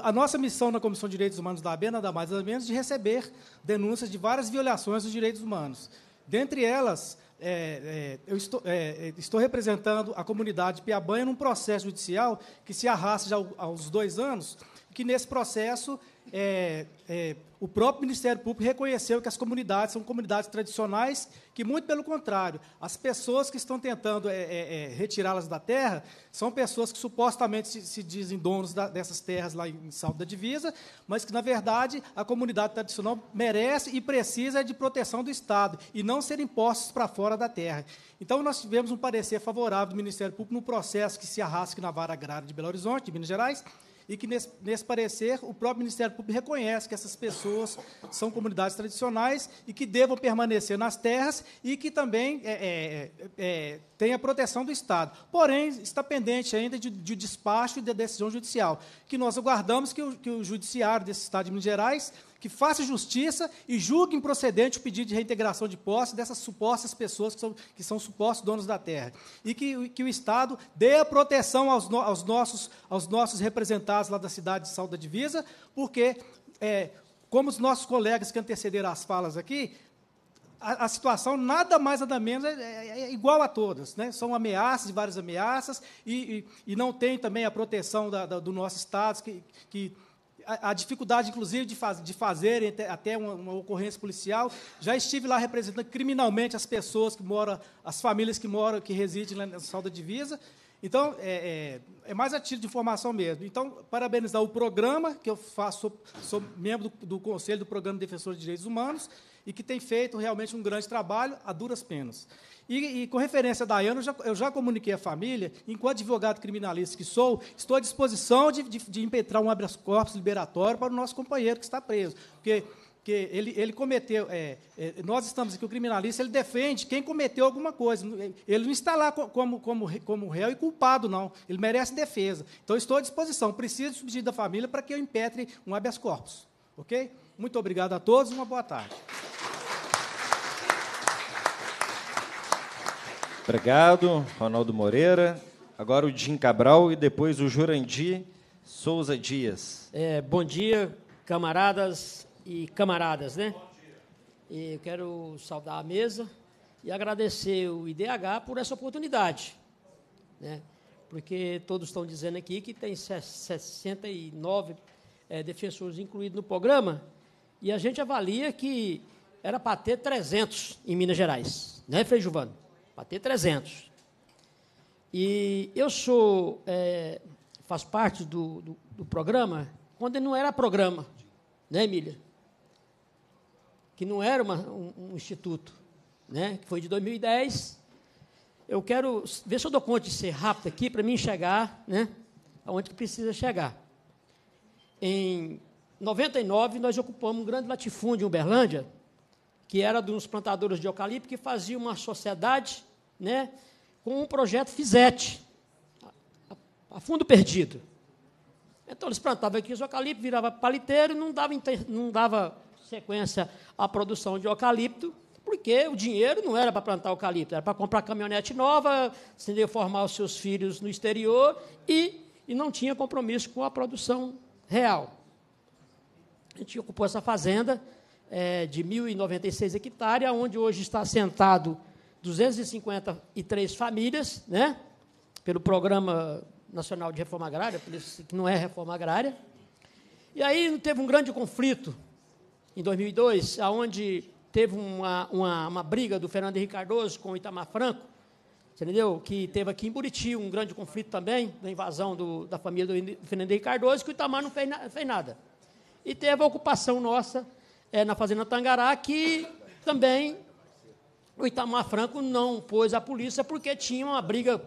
a nossa missão na Comissão de Direitos Humanos da é nada mais nada menos de receber denúncias de várias violações dos direitos humanos. Dentre elas, é, é, eu estou, é, é, estou, representando a comunidade Piabanha num processo judicial que se arrasta já aos dois anos, que nesse processo é, é, o próprio Ministério Público reconheceu que as comunidades são comunidades tradicionais, que, muito pelo contrário, as pessoas que estão tentando é, é, é retirá-las da terra são pessoas que supostamente se, se dizem donos da, dessas terras lá em Salto da Divisa, mas que, na verdade, a comunidade tradicional merece e precisa de proteção do Estado e não serem postos para fora da terra. Então, nós tivemos um parecer favorável do Ministério Público no processo que se arrasca na vara agrária de Belo Horizonte, de Minas Gerais e que, nesse, nesse parecer, o próprio Ministério Público reconhece que essas pessoas são comunidades tradicionais e que devam permanecer nas terras e que também é, é, é, é a proteção do Estado. Porém, está pendente ainda de, de despacho e de decisão judicial, que nós aguardamos que o, que o Judiciário desse Estado de Minas Gerais que faça justiça e julgue improcedente o pedido de reintegração de posse dessas supostas pessoas que são, que são supostos donos da terra. E que, que o Estado dê a proteção aos, no, aos, nossos, aos nossos representados lá da cidade de Sal da Divisa, porque, é, como os nossos colegas que antecederam as falas aqui, a, a, situação nada mais nada menos é, é, é, igual a todas, né? São ameaças, várias ameaças e, e, e não tem também a proteção da, da, do nosso estado que, que a, a dificuldade, inclusive, de, faz, de fazer até uma, uma, ocorrência policial. Já estive lá representando criminalmente as pessoas que moram, as famílias que moram, que residem lá na Salda Divisa. Então, é, é, é, mais a título de informação mesmo. Então, parabenizar o programa, que eu faço, sou, sou membro do, do Conselho do Programa de Defensor de Direitos Humanos, e que tem feito realmente um grande trabalho a duras penas. E, e com referência a Dayana, eu já, eu já, comuniquei à família, enquanto advogado criminalista que sou, estou à disposição de, de, de impetrar um habeas corpus liberatório para o nosso companheiro que está preso. Porque que ele, ele cometeu. É, é, nós estamos aqui, o criminalista, ele defende quem cometeu alguma coisa. Ele não está lá como, como, como réu e culpado, não. Ele merece defesa. Então, estou à disposição. Preciso de subsídio da família para que eu impetre um habeas corpus. Ok? Muito obrigado a todos, uma boa tarde. Obrigado, Ronaldo Moreira. Agora o Jim Cabral e depois o Jurandir Souza Dias. É, bom dia, camaradas e camaradas, né? E eu quero saudar a mesa e agradecer o IDH por essa oportunidade, né? Porque todos estão dizendo aqui que tem 69 é, defensores incluídos no programa e a gente avalia que era para ter 300 em Minas Gerais, né, Frei Giovano? Para ter 300. E eu sou, é, parte do, do, do, programa, quando ele não era programa, né, Emília? Que não era uma, um, um instituto, né? Que foi de 2010. Eu quero ver se eu dou conta de ser rápido aqui para mim chegar, né? Aonde que precisa chegar. Em 99, nós ocupamos um grande latifúndio em Uberlândia, que era de uns plantadores de eucalipto, que fazia uma sociedade né, com um projeto Fizete, a, a fundo perdido. Então, eles plantavam aqui os eucalipto, virava paliteiro e não dava, não dava sequência à produção de eucalipto, porque o dinheiro não era para plantar eucalipto, era para comprar caminhonete nova, se formar os seus filhos no exterior e, e não tinha compromisso com a produção real a gente ocupou essa fazenda é, de 1.096 hectares, onde hoje está assentado 253 famílias, né? pelo Programa Nacional de Reforma Agrária, por isso que não é reforma agrária. E aí teve um grande conflito em 2002, aonde teve uma, uma, uma, briga do Fernando Henrique Cardoso com o Itamar Franco, entendeu? Que teve aqui em Buriti um grande conflito também, da invasão do, da família do Fernando Henrique Cardoso, que o Itamar não fez, na, fez nada. E teve a ocupação nossa é, na Fazenda Tangará, que também o Itamar Franco não pôs a polícia porque tinha uma briga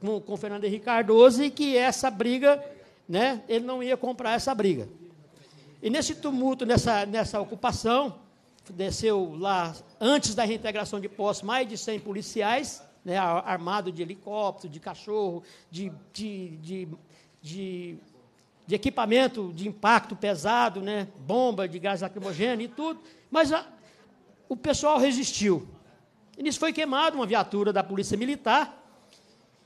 com, o Fernando Henrique Cardoso e que essa briga, né, ele não ia comprar essa briga. E nesse tumulto, nessa, nessa ocupação, desceu lá, antes da reintegração de posse, mais de 100 policiais, né, armado de helicóptero, de cachorro, de, de, de, de de equipamento de impacto pesado, né? bomba de gás lacrimogêneo e tudo, mas a, o pessoal resistiu. E nisso foi queimada uma viatura da Polícia Militar,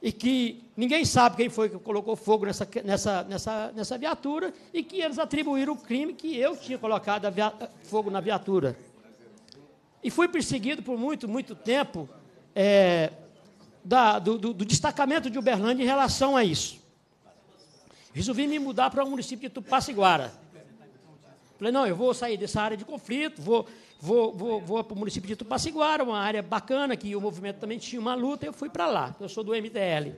e que ninguém sabe quem foi que colocou fogo nessa, nessa, nessa, nessa viatura, e que eles atribuíram o crime que eu tinha colocado via, fogo na viatura. E fui perseguido por muito, muito tempo é, da, do, do, do destacamento de Uberlândia em relação a isso. Resolvi me mudar para o município de Tupaciguara. Falei, não, eu vou sair dessa área de conflito, vou, vou, vou, vou para o município de Tupaciguara, uma área bacana, que o movimento também tinha uma luta, eu fui para lá, eu sou do MDL.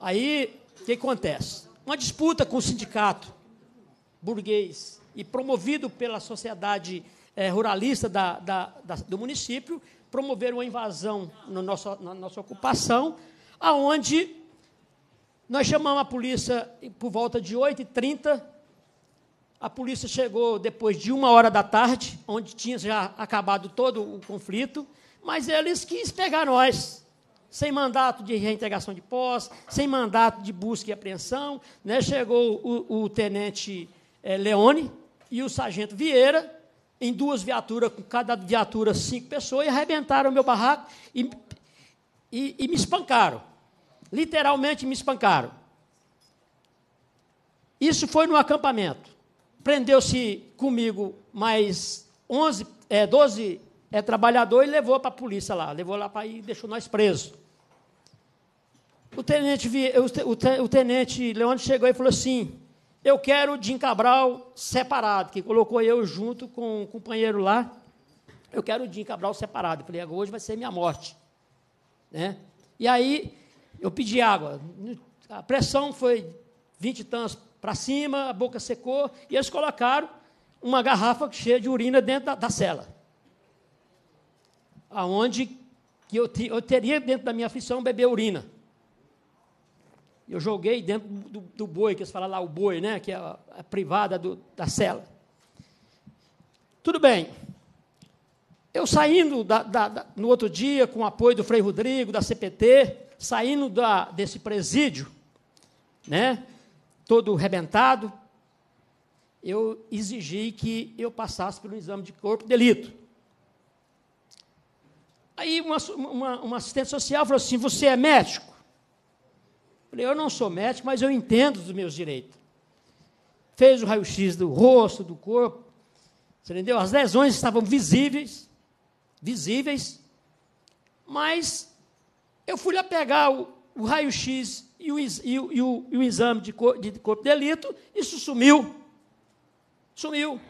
Aí, o que acontece? Uma disputa com o sindicato burguês e promovido pela sociedade é, ruralista da, da, da, do município, promoveram uma invasão no nosso, na nossa ocupação, aonde nós chamamos a polícia por volta de 8h30. A polícia chegou depois de uma hora da tarde, onde tinha já acabado todo o conflito, mas eles quis pegar nós, sem mandato de reintegração de posse, sem mandato de busca e apreensão. Né? Chegou o, o tenente é, Leone e o sargento Vieira, em duas viaturas, com cada viatura cinco pessoas, e arrebentaram o meu barraco e, e, e me espancaram. Literalmente me espancaram. Isso foi no acampamento. Prendeu-se comigo mais 11, é, 12 é, e levou para a polícia lá. Levou lá para e deixou nós presos. O tenente, o tenente Leandro chegou e falou assim: Eu quero o Jim Cabral separado, que colocou eu junto com um companheiro lá. Eu quero o Jim Cabral separado. Eu falei: Hoje vai ser minha morte. Né? E aí eu pedi água. A pressão foi 20 tantos para cima, a boca secou, e eles colocaram uma garrafa cheia de urina dentro da, da cela. Aonde que eu, eu, teria dentro da minha aflição beber urina. Eu joguei dentro do, do boi, que eles falam lá, o boi, né? Que é a, a privada do, da cela. Tudo bem. Eu saindo da, da, no outro dia, com o apoio do Frei Rodrigo, da CPT, saindo da, desse presídio, né, todo rebentado, eu exigi que eu passasse pelo exame de corpo de delito. Aí uma, uma, uma assistente social falou assim: Você é médico? Eu falei: Eu não sou médico, mas eu entendo dos meus direitos. Fez o raio-x do rosto, do corpo, você entendeu? As lesões estavam visíveis, visíveis, mas eu fui lá pegar o, o raio-x e o, e, e, e o, exame de, de corpo de delito, isso sumiu. Sumiu.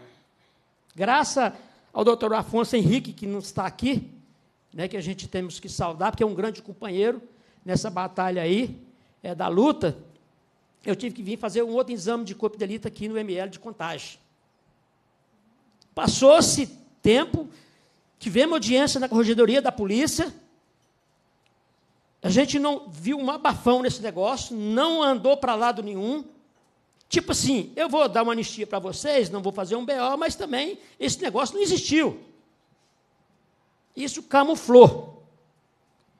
Graças ao doutor Afonso Henrique, que não está aqui, né, que a gente temos que saudar, porque é um grande companheiro nessa batalha aí, é, da luta, eu tive que vir fazer um outro exame de corpo de delito aqui no ML de contagem. Passou-se tempo, tivemos audiência na corregedoria da polícia, a gente não viu um abafão nesse negócio, não andou para lado nenhum. Tipo assim, eu vou dar uma anistia para vocês, não vou fazer um BO, mas também esse negócio não existiu. Isso camuflou.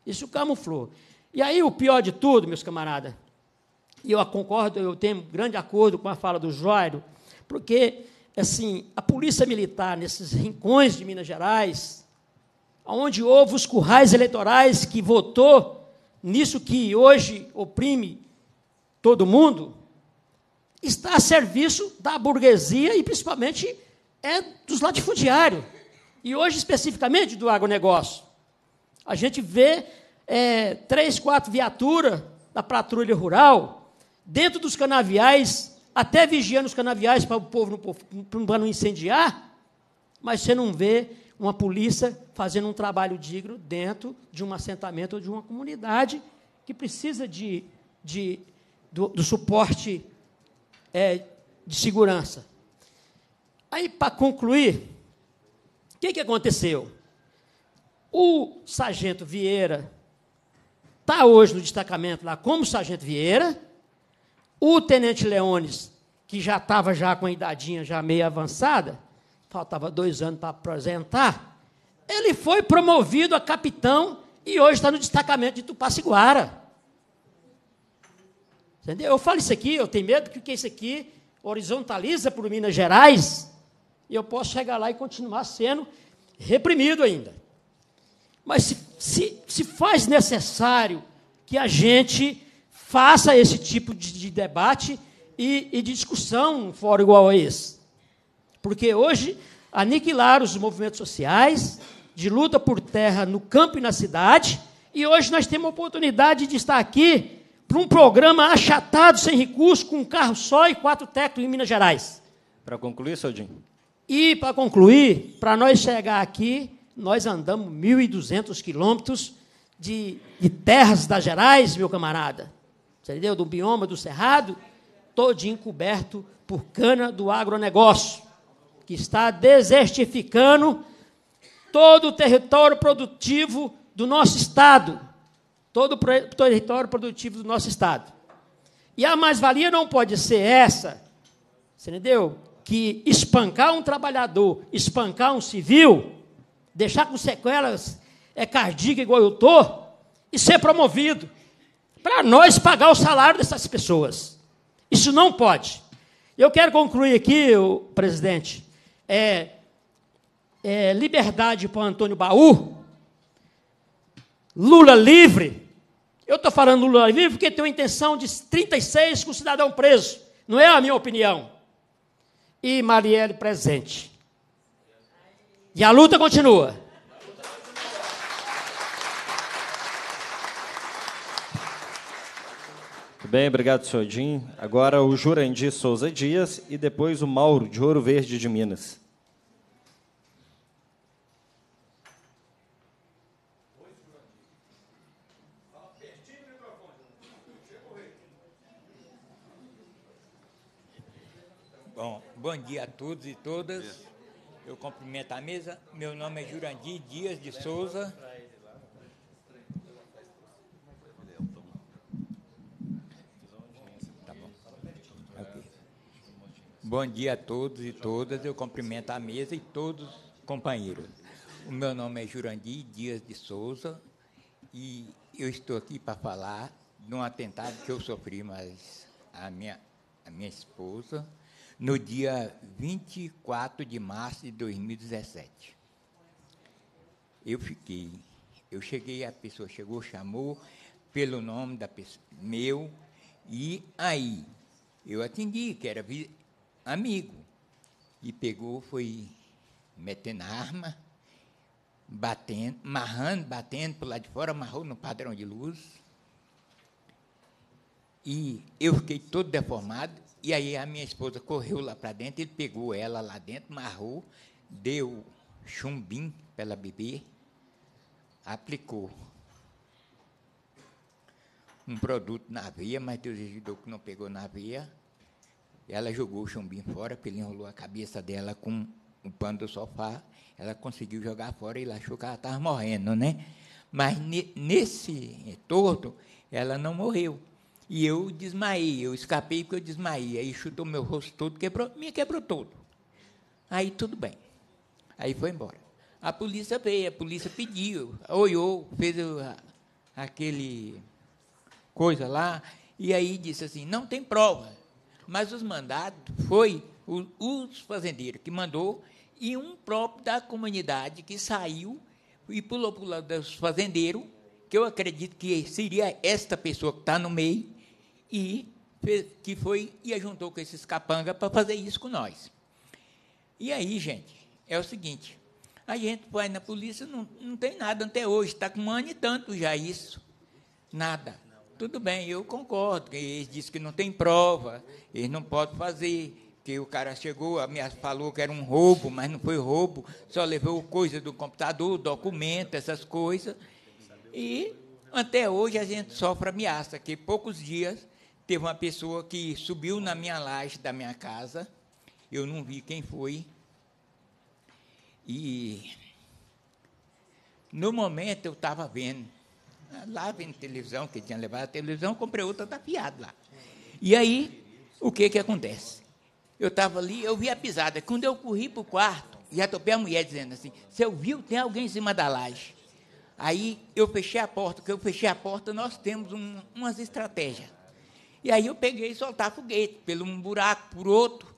Isso camuflou. E aí o pior de tudo, meus camaradas, e eu concordo, eu tenho grande acordo com a fala do Joiro, porque assim, a polícia militar nesses rincões de Minas Gerais, onde houve os currais eleitorais que votou nisso que hoje oprime todo mundo, está a serviço da burguesia e principalmente é dos latifundiários. E hoje, especificamente, do agronegócio. A gente vê é, três, quatro viaturas da patrulha rural dentro dos canaviais, até vigiando os canaviais para o povo não, para não incendiar, mas você não vê uma polícia fazendo um trabalho digno dentro de um assentamento ou de uma comunidade que precisa de, de, do, do suporte é, de segurança. Aí, para concluir, o que, que aconteceu? O sargento Vieira está hoje no destacamento lá como sargento Vieira, o tenente Leones, que já estava já com a idadinha já meio avançada, faltava dois anos para apresentar, ele foi promovido a capitão e hoje está no destacamento de Tupaciguara. Entendeu? Eu falo isso aqui, eu tenho medo que isso aqui horizontaliza para o Minas Gerais e eu posso chegar lá e continuar sendo reprimido ainda. Mas se, se, se faz necessário que a gente faça esse tipo de, de debate e, e de discussão fora igual a esse. Porque hoje aniquilaram os movimentos sociais de luta por terra no campo e na cidade, e hoje nós temos a oportunidade de estar aqui para um programa achatado, sem recursos, com um carro só e quatro técnicos em Minas Gerais. Para concluir, Saldinho? E, para concluir, para nós chegar aqui, nós andamos 1.200 quilômetros de, de, terras das Gerais, meu camarada. Entendeu? Do bioma do Cerrado, todinho coberto por cana do agronegócio que está desertificando todo o território produtivo do nosso Estado. Todo o território produtivo do nosso Estado. E a mais-valia não pode ser essa, você entendeu? Que espancar um trabalhador, espancar um civil, deixar com sequelas é cardíaca igual eu estou, e ser promovido. Para nós pagar o salário dessas pessoas. Isso não pode. Eu quero concluir aqui, presidente, é, é, liberdade para Antônio Baú, Lula livre. Eu estou falando Lula livre porque tem uma intenção de 36 com o cidadão preso. Não é a minha opinião. E Marielle presente. E a luta continua. Muito bem, obrigado, senhor Jim. Agora o Jurandir Souza Dias e depois o Mauro de Ouro Verde de Minas. Bom, bom dia a todos e todas. Eu cumprimento a mesa. Meu nome é Jurandir Dias de Souza. Bom dia a todos e todas. Eu cumprimento a mesa e todos os companheiros. O meu nome é Jurandir Dias de Souza e eu estou aqui para falar de um atentado que eu sofri, mas a minha, a minha esposa, no dia 24 de março de 2017. Eu fiquei, eu cheguei, a pessoa chegou, chamou pelo nome da pessoa, meu, e aí eu atendi, que era amigo. E pegou, foi metendo a arma, batendo, marrando, batendo por lá de fora, amarrou no padrão de luz. E eu fiquei todo deformado. E aí a minha esposa correu lá para dentro, ele pegou ela lá dentro, marrou, deu chumbim para ela beber, aplicou um produto na veia, mas Deus ajudou que não pegou na veia ela jogou o chumbinho fora, porque ele enrolou a cabeça dela com o pano do sofá. Ela conseguiu jogar fora e achou que ela estava morrendo, né? Mas ne, nesse retorno, ela não morreu. E eu desmaiei, eu escapei porque eu desmaiei. Aí chutou meu rosto todo, quebrou, me quebrou todo. Aí tudo bem. Aí foi embora. A polícia veio, a polícia pediu, olhou, fez aquele coisa lá, e aí disse assim, não tem prova mas os mandados foi o, os fazendeiros que mandou e um próprio da comunidade que saiu e pulou para o lado dos fazendeiros, que eu acredito que seria esta pessoa que está no meio, e fez, que foi e ajuntou com esses capangas para fazer isso com nós. E aí, gente, é o seguinte, a gente vai na polícia, não, não tem nada até hoje, está com um ano e tanto já isso. Nada. Tudo bem, eu concordo. Eles disse que não tem prova, eles não podem fazer. Que o cara chegou, falou que era um roubo, mas não foi roubo, só levou coisa do computador, documento, essas coisas. E até hoje a gente sofre ameaça, que poucos dias teve uma pessoa que subiu na minha laje da minha casa, eu não vi quem foi. E no momento eu estava vendo lá vendo televisão, que tinha levado a televisão, comprei outra da Fiat lá. E aí, o que que acontece? Eu estava ali, eu vi a pisada. Quando eu corri para o quarto, já topei a mulher dizendo assim, se eu viu, tem alguém em cima da laje. Aí eu fechei a porta, que eu fechei a porta, nós temos um, umas estratégias. E aí eu peguei e soltava foguete, pelo um buraco, por outro.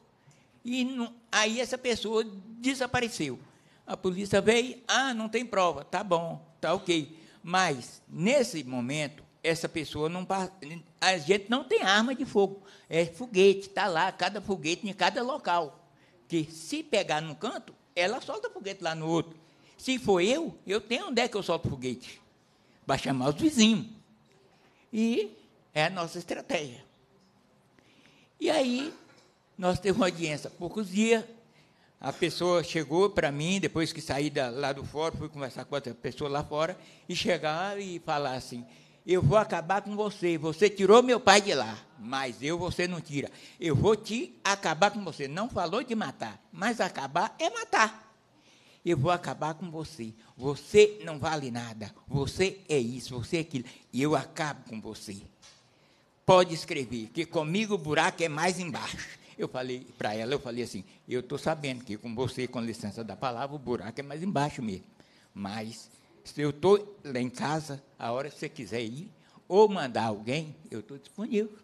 E não, aí essa pessoa desapareceu. A polícia veio, ah, não tem prova, tá bom, tá ok. Mas, nesse momento, essa pessoa não passa. A gente não tem arma de fogo. É foguete, está lá, cada foguete em cada local. Que se pegar num canto, ela solta foguete lá no outro. Se for eu, eu tenho onde é que eu solto foguete? Vai chamar os vizinhos. E é a nossa estratégia. E aí, nós temos uma audiência poucos dias, a pessoa chegou para mim, depois que saí da, lá do fórum, fui conversar com outra pessoa lá fora, e chegar e falar assim, eu vou acabar com você, você tirou meu pai de lá, mas eu você não tira. Eu vou te acabar com você. Não falou de matar, mas acabar é matar. Eu vou acabar com você. Você não vale nada. Você é isso, você é aquilo. E eu acabo com você. Pode escrever, que comigo o buraco é mais embaixo. Eu falei para ela, eu falei assim, eu estou sabendo que com você, com licença da palavra, o buraco é mais embaixo mesmo. Mas se eu estou lá em casa, a hora que você quiser ir, ou mandar alguém, eu estou disponível.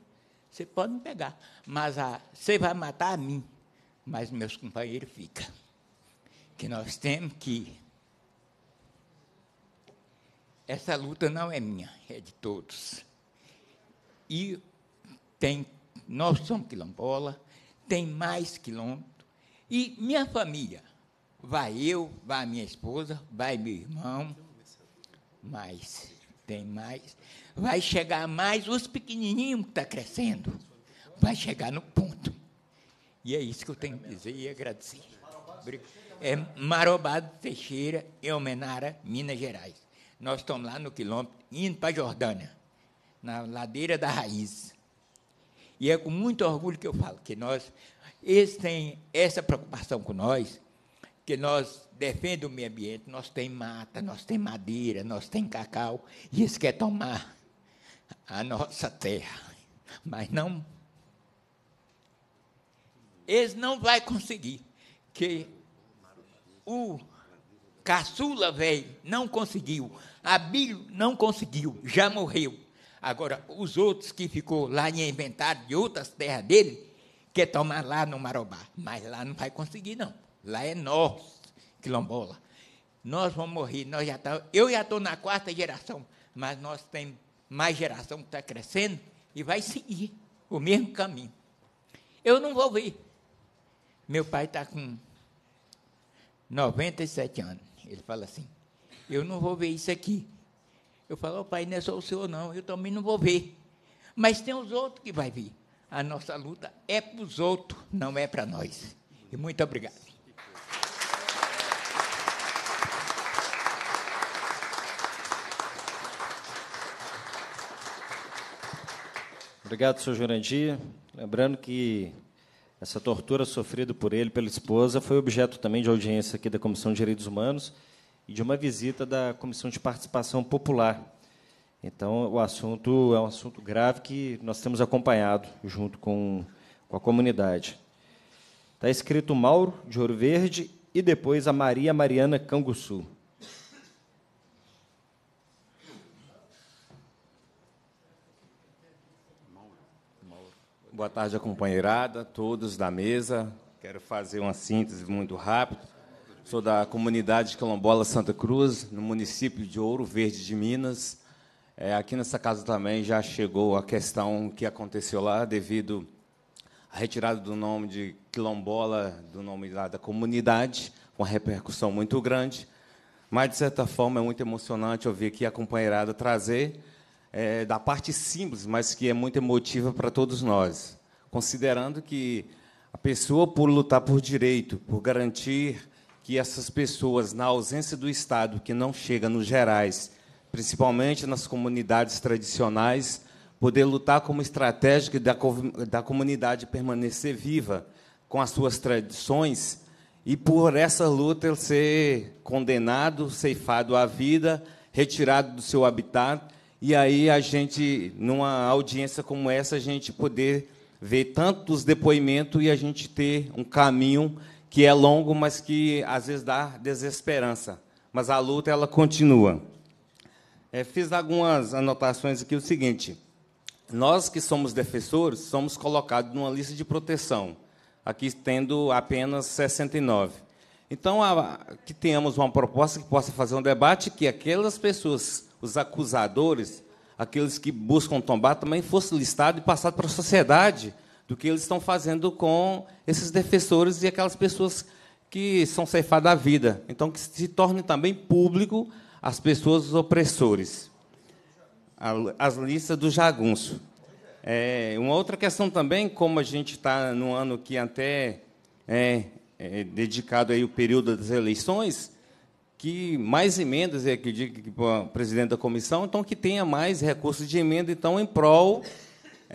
Você pode me pegar. Mas a, você vai matar a mim, mas meus companheiros ficam. Que nós temos que. Essa luta não é minha, é de todos. E tem, nós somos quilombola, tem mais quilômetros. E minha família, vai eu, vai minha esposa, vai meu irmão, mas tem mais. Vai chegar mais os pequenininhos que estão tá crescendo. Vai chegar no ponto. E é isso que eu tenho que dizer e agradecer. É Marobado Teixeira, Homenara, Minas Gerais. Nós estamos lá no quilômetro, indo para a Jordânia, na ladeira da raiz. E é com muito orgulho que eu falo que nós, eles têm essa preocupação com nós, que nós defendemos o meio ambiente, nós tem mata, nós tem madeira, nós tem cacau, e eles querem tomar a nossa terra. Mas não. Eles não vão conseguir. Que o caçula velho não conseguiu, Abílio não conseguiu, já morreu. Agora, os outros que ficou lá em inventado de outras terras dele, quer tomar lá no Marobá. Mas lá não vai conseguir, não. Lá é nós, quilombola. Nós vamos morrer. Nós já tá, eu já estou na quarta geração, mas nós temos mais geração que está crescendo e vai seguir o mesmo caminho. Eu não vou ver. Meu pai está com 97 anos. Ele fala assim: eu não vou ver isso aqui. Eu falo, oh, pai, não é só o senhor, não, eu também não vou ver. Mas tem os outros que vai vir. A nossa luta é para os outros, não é para nós. E muito obrigado. Obrigado, senhor Jurandir. Lembrando que essa tortura sofrida por ele, pela esposa, foi objeto também de audiência aqui da Comissão de Direitos Humanos e de uma visita da Comissão de Participação Popular. Então, o assunto é um assunto grave que nós temos acompanhado junto com, com a comunidade. Está escrito Mauro de Ouro Verde e depois a Maria Mariana Canguçu. Boa tarde, companheirada, todos da mesa. Quero fazer uma síntese muito rápida Sou da comunidade quilombola Santa Cruz, no município de Ouro Verde de Minas. É, aqui nessa casa também já chegou a questão que aconteceu lá devido à retirada do nome de quilombola, do nome lá da comunidade, uma repercussão muito grande. Mas, de certa forma, é muito emocionante ouvir aqui a companheirada trazer é, da parte simples, mas que é muito emotiva para todos nós, considerando que a pessoa, por lutar por direito, por garantir que essas pessoas, na ausência do Estado, que não chega nos gerais, principalmente nas comunidades tradicionais, poder lutar como estratégia da, da comunidade permanecer viva com as suas tradições e, por essa luta, ele ser condenado, ceifado à vida, retirado do seu habitat. E aí a gente, numa audiência como essa, a gente poder ver tantos depoimentos e a gente ter um caminho que é longo, mas que às vezes dá desesperança. Mas a luta ela continua. É, fiz algumas anotações aqui o seguinte: nós que somos defensores somos colocados numa lista de proteção, aqui tendo apenas 69. Então, a, que tenhamos uma proposta que possa fazer um debate que aquelas pessoas, os acusadores, aqueles que buscam tombar, também fosse listado e passado para a sociedade do que eles estão fazendo com esses defensores e aquelas pessoas que são ceifadas da vida. Então, que se torne também público as pessoas os opressores, as listas do jagunço. É, uma outra questão também, como a gente está no ano que até é, é, dedicado aí o período das eleições, que mais emendas, é que digo que o presidente da comissão, então que tenha mais recursos de emenda, então, em prol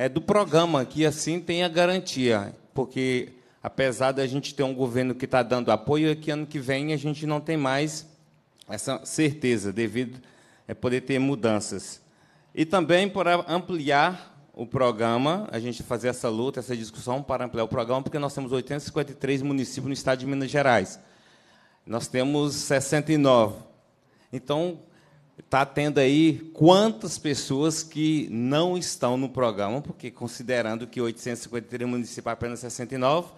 é, do programa, que assim tem a garantia, porque apesar da gente ter um governo que está dando apoio, é que ano que vem a gente não tem mais essa certeza, devido a é poder ter mudanças. E também para ampliar o programa, a gente fazer essa luta, essa discussão para ampliar o programa, porque nós temos 853 municípios no estado de Minas Gerais. Nós temos 69. Então, está tendo aí quantas pessoas que não estão no programa, porque considerando que 853 municípios, apenas 69,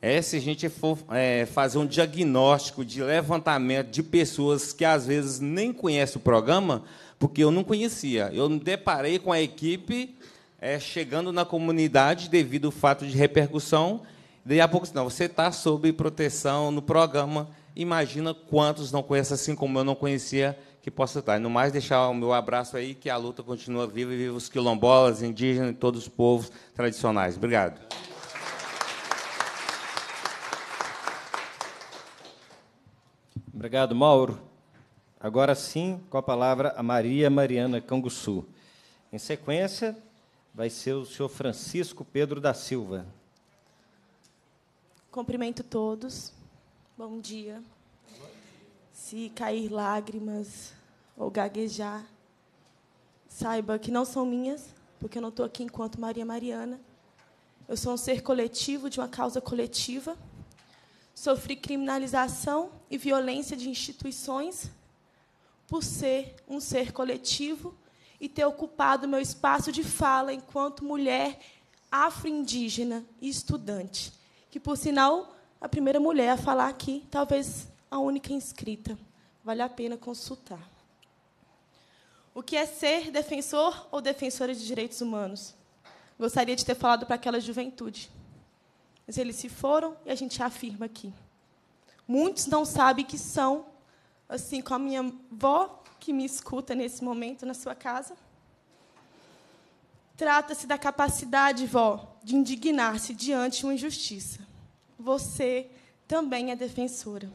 é, se a gente for é, fazer um diagnóstico de levantamento de pessoas que às vezes nem conhecem o programa, porque eu não conhecia. Eu me deparei com a equipe é, chegando na comunidade devido ao fato de repercussão. Daí a pouco, não, você está sob proteção no programa. Imagina quantos não conhecem, assim como eu não conhecia que possa estar. E no mais, deixar o meu abraço aí, que a luta continua viva e viva os quilombolas, indígenas e todos os povos tradicionais. Obrigado. Obrigado, Mauro. Agora sim, com a palavra a Maria Mariana Canguçu. Em sequência, vai ser o senhor Francisco Pedro da Silva. Cumprimento todos. Bom dia. Se cair lágrimas ou gaguejar, saiba que não são minhas, porque eu não estou aqui enquanto Maria Mariana. Eu sou um ser coletivo de uma causa coletiva. Sofri criminalização e violência de instituições por ser um ser coletivo e ter ocupado meu espaço de fala enquanto mulher afro-indígena e estudante, que, por sinal, a primeira mulher a falar aqui, talvez a única inscrita. Vale a pena consultar o que é ser defensor ou defensora de direitos humanos. Gostaria de ter falado para aquela juventude. Mas eles se foram e a gente afirma aqui. Muitos não sabem que são, assim como a minha avó, que me escuta nesse momento na sua casa. Trata-se da capacidade, vó, de indignar-se diante de uma injustiça. Você também é defensora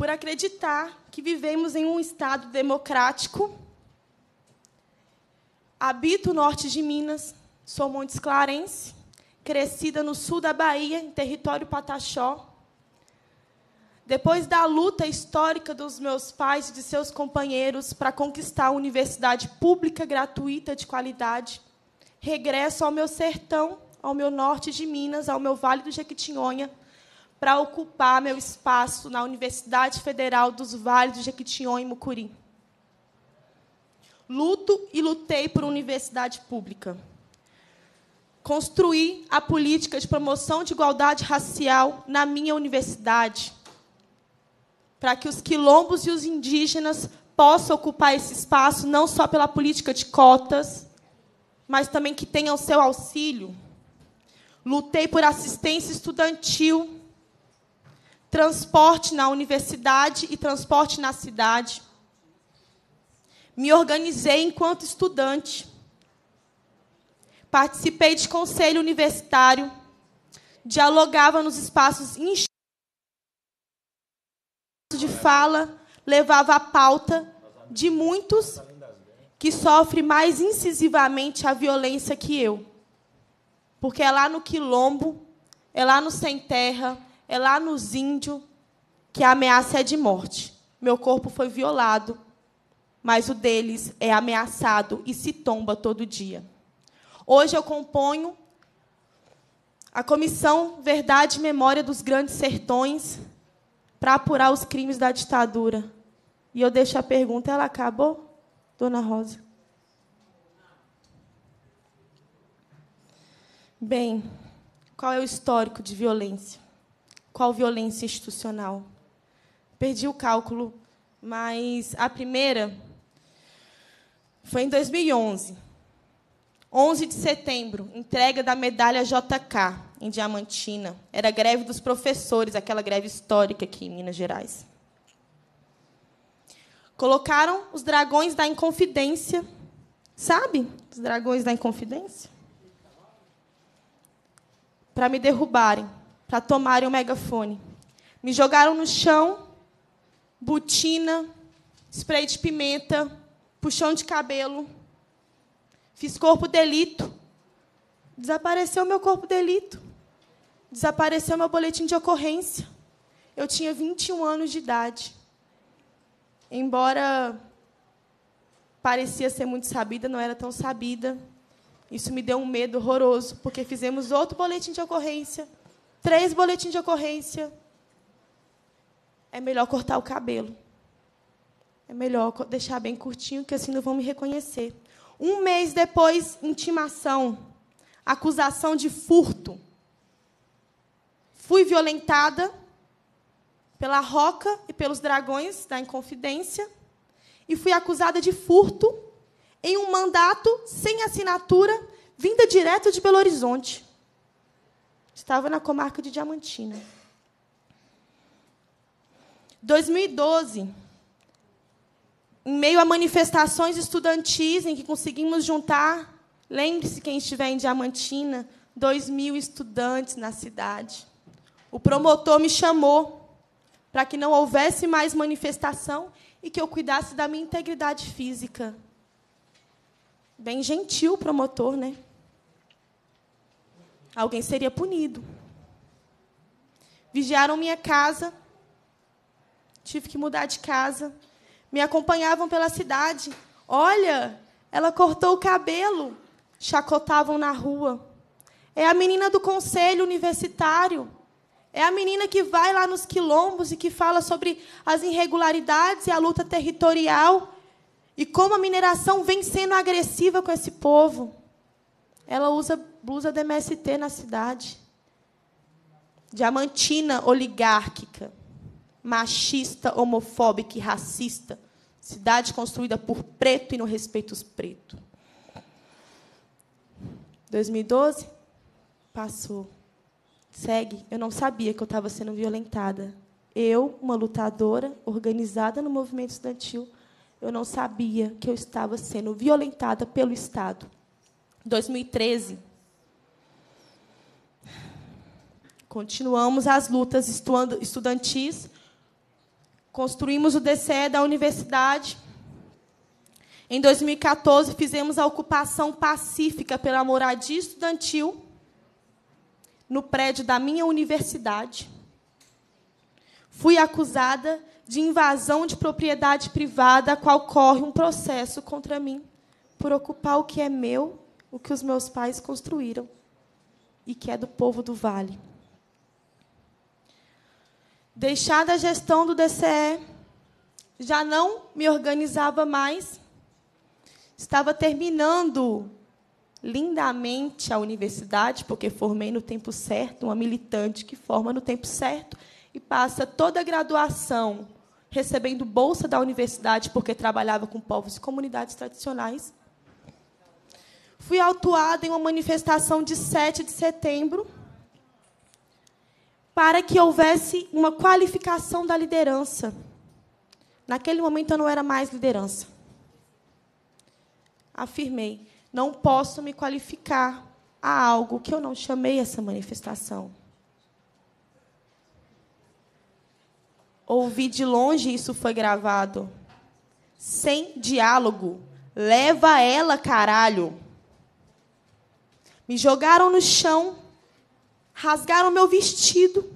por acreditar que vivemos em um Estado democrático. Habito o norte de Minas, sou Montes Clarense, crescida no sul da Bahia, em território Pataxó. Depois da luta histórica dos meus pais e de seus companheiros para conquistar a universidade pública gratuita de qualidade, regresso ao meu sertão, ao meu norte de Minas, ao meu Vale do Jequitinhonha, para ocupar meu espaço na Universidade Federal dos Vales do Jequitinhonha e Mucuri. Luto e lutei por universidade pública. Construí a política de promoção de igualdade racial na minha universidade, para que os quilombos e os indígenas possam ocupar esse espaço não só pela política de cotas, mas também que tenham seu auxílio. Lutei por assistência estudantil transporte na universidade e transporte na cidade. Me organizei enquanto estudante. Participei de conselho universitário. Dialogava nos espaços de fala, levava a pauta de muitos que sofrem mais incisivamente a violência que eu. Porque é lá no quilombo, é lá no sem terra, é lá nos índios que a ameaça é de morte. Meu corpo foi violado, mas o deles é ameaçado e se tomba todo dia. Hoje eu componho a Comissão Verdade e Memória dos Grandes Sertões para apurar os crimes da ditadura. E eu deixo a pergunta: ela acabou, dona Rosa? Bem, qual é o histórico de violência? qual violência institucional. Perdi o cálculo, mas a primeira foi em 2011. 11 de setembro, entrega da medalha JK em Diamantina. Era greve dos professores, aquela greve histórica aqui em Minas Gerais. Colocaram os dragões da Inconfidência. Sabe? Os dragões da Inconfidência? Para me derrubarem para tomarem o megafone. Me jogaram no chão, botina, spray de pimenta, puxão de cabelo. Fiz corpo delito. Desapareceu meu corpo delito. Desapareceu meu boletim de ocorrência. Eu tinha 21 anos de idade. Embora parecia ser muito sabida, não era tão sabida. Isso me deu um medo horroroso, porque fizemos outro boletim de ocorrência três boletins de ocorrência. É melhor cortar o cabelo. É melhor deixar bem curtinho, que assim não vão me reconhecer. Um mês depois, intimação, acusação de furto. Fui violentada pela roca e pelos dragões da Inconfidência e fui acusada de furto em um mandato sem assinatura vinda direto de Belo Horizonte. Estava na comarca de Diamantina. 2012, em meio a manifestações estudantis em que conseguimos juntar, lembre-se quem estiver em Diamantina, 2 mil estudantes na cidade. O promotor me chamou para que não houvesse mais manifestação e que eu cuidasse da minha integridade física. Bem gentil o promotor, né? alguém seria punido. Vigiaram minha casa, tive que mudar de casa. Me acompanhavam pela cidade. Olha, ela cortou o cabelo. Chacotavam na rua. É a menina do conselho universitário. É a menina que vai lá nos quilombos e que fala sobre as irregularidades e a luta territorial e como a mineração vem sendo agressiva com esse povo. Ela usa blusa de MST na cidade. Diamantina oligárquica, machista, homofóbica e racista. Cidade construída por preto e não respeita os pretos. 2012 passou. Segue. Eu não sabia que eu estava sendo violentada. Eu, uma lutadora organizada no movimento estudantil, eu não sabia que eu estava sendo violentada pelo Estado. 2013 Continuamos as lutas estudantis, construímos o DCE da universidade. Em 2014, fizemos a ocupação pacífica pela moradia estudantil no prédio da minha universidade. Fui acusada de invasão de propriedade privada, a qual corre um processo contra mim por ocupar o que é meu, o que os meus pais construíram e que é do povo do Vale. Deixada a gestão do DCE, já não me organizava mais. Estava terminando lindamente a universidade, porque formei no tempo certo, uma militante que forma no tempo certo e passa toda a graduação recebendo bolsa da universidade porque trabalhava com povos e comunidades tradicionais. Fui autuada em uma manifestação de 7 de setembro para que houvesse uma qualificação da liderança. Naquele momento eu não era mais liderança. Afirmei: não posso me qualificar a algo que eu não chamei essa manifestação. Ouvi de longe isso foi gravado. Sem diálogo. Leva ela, caralho. Me jogaram no chão rasgaram meu vestido,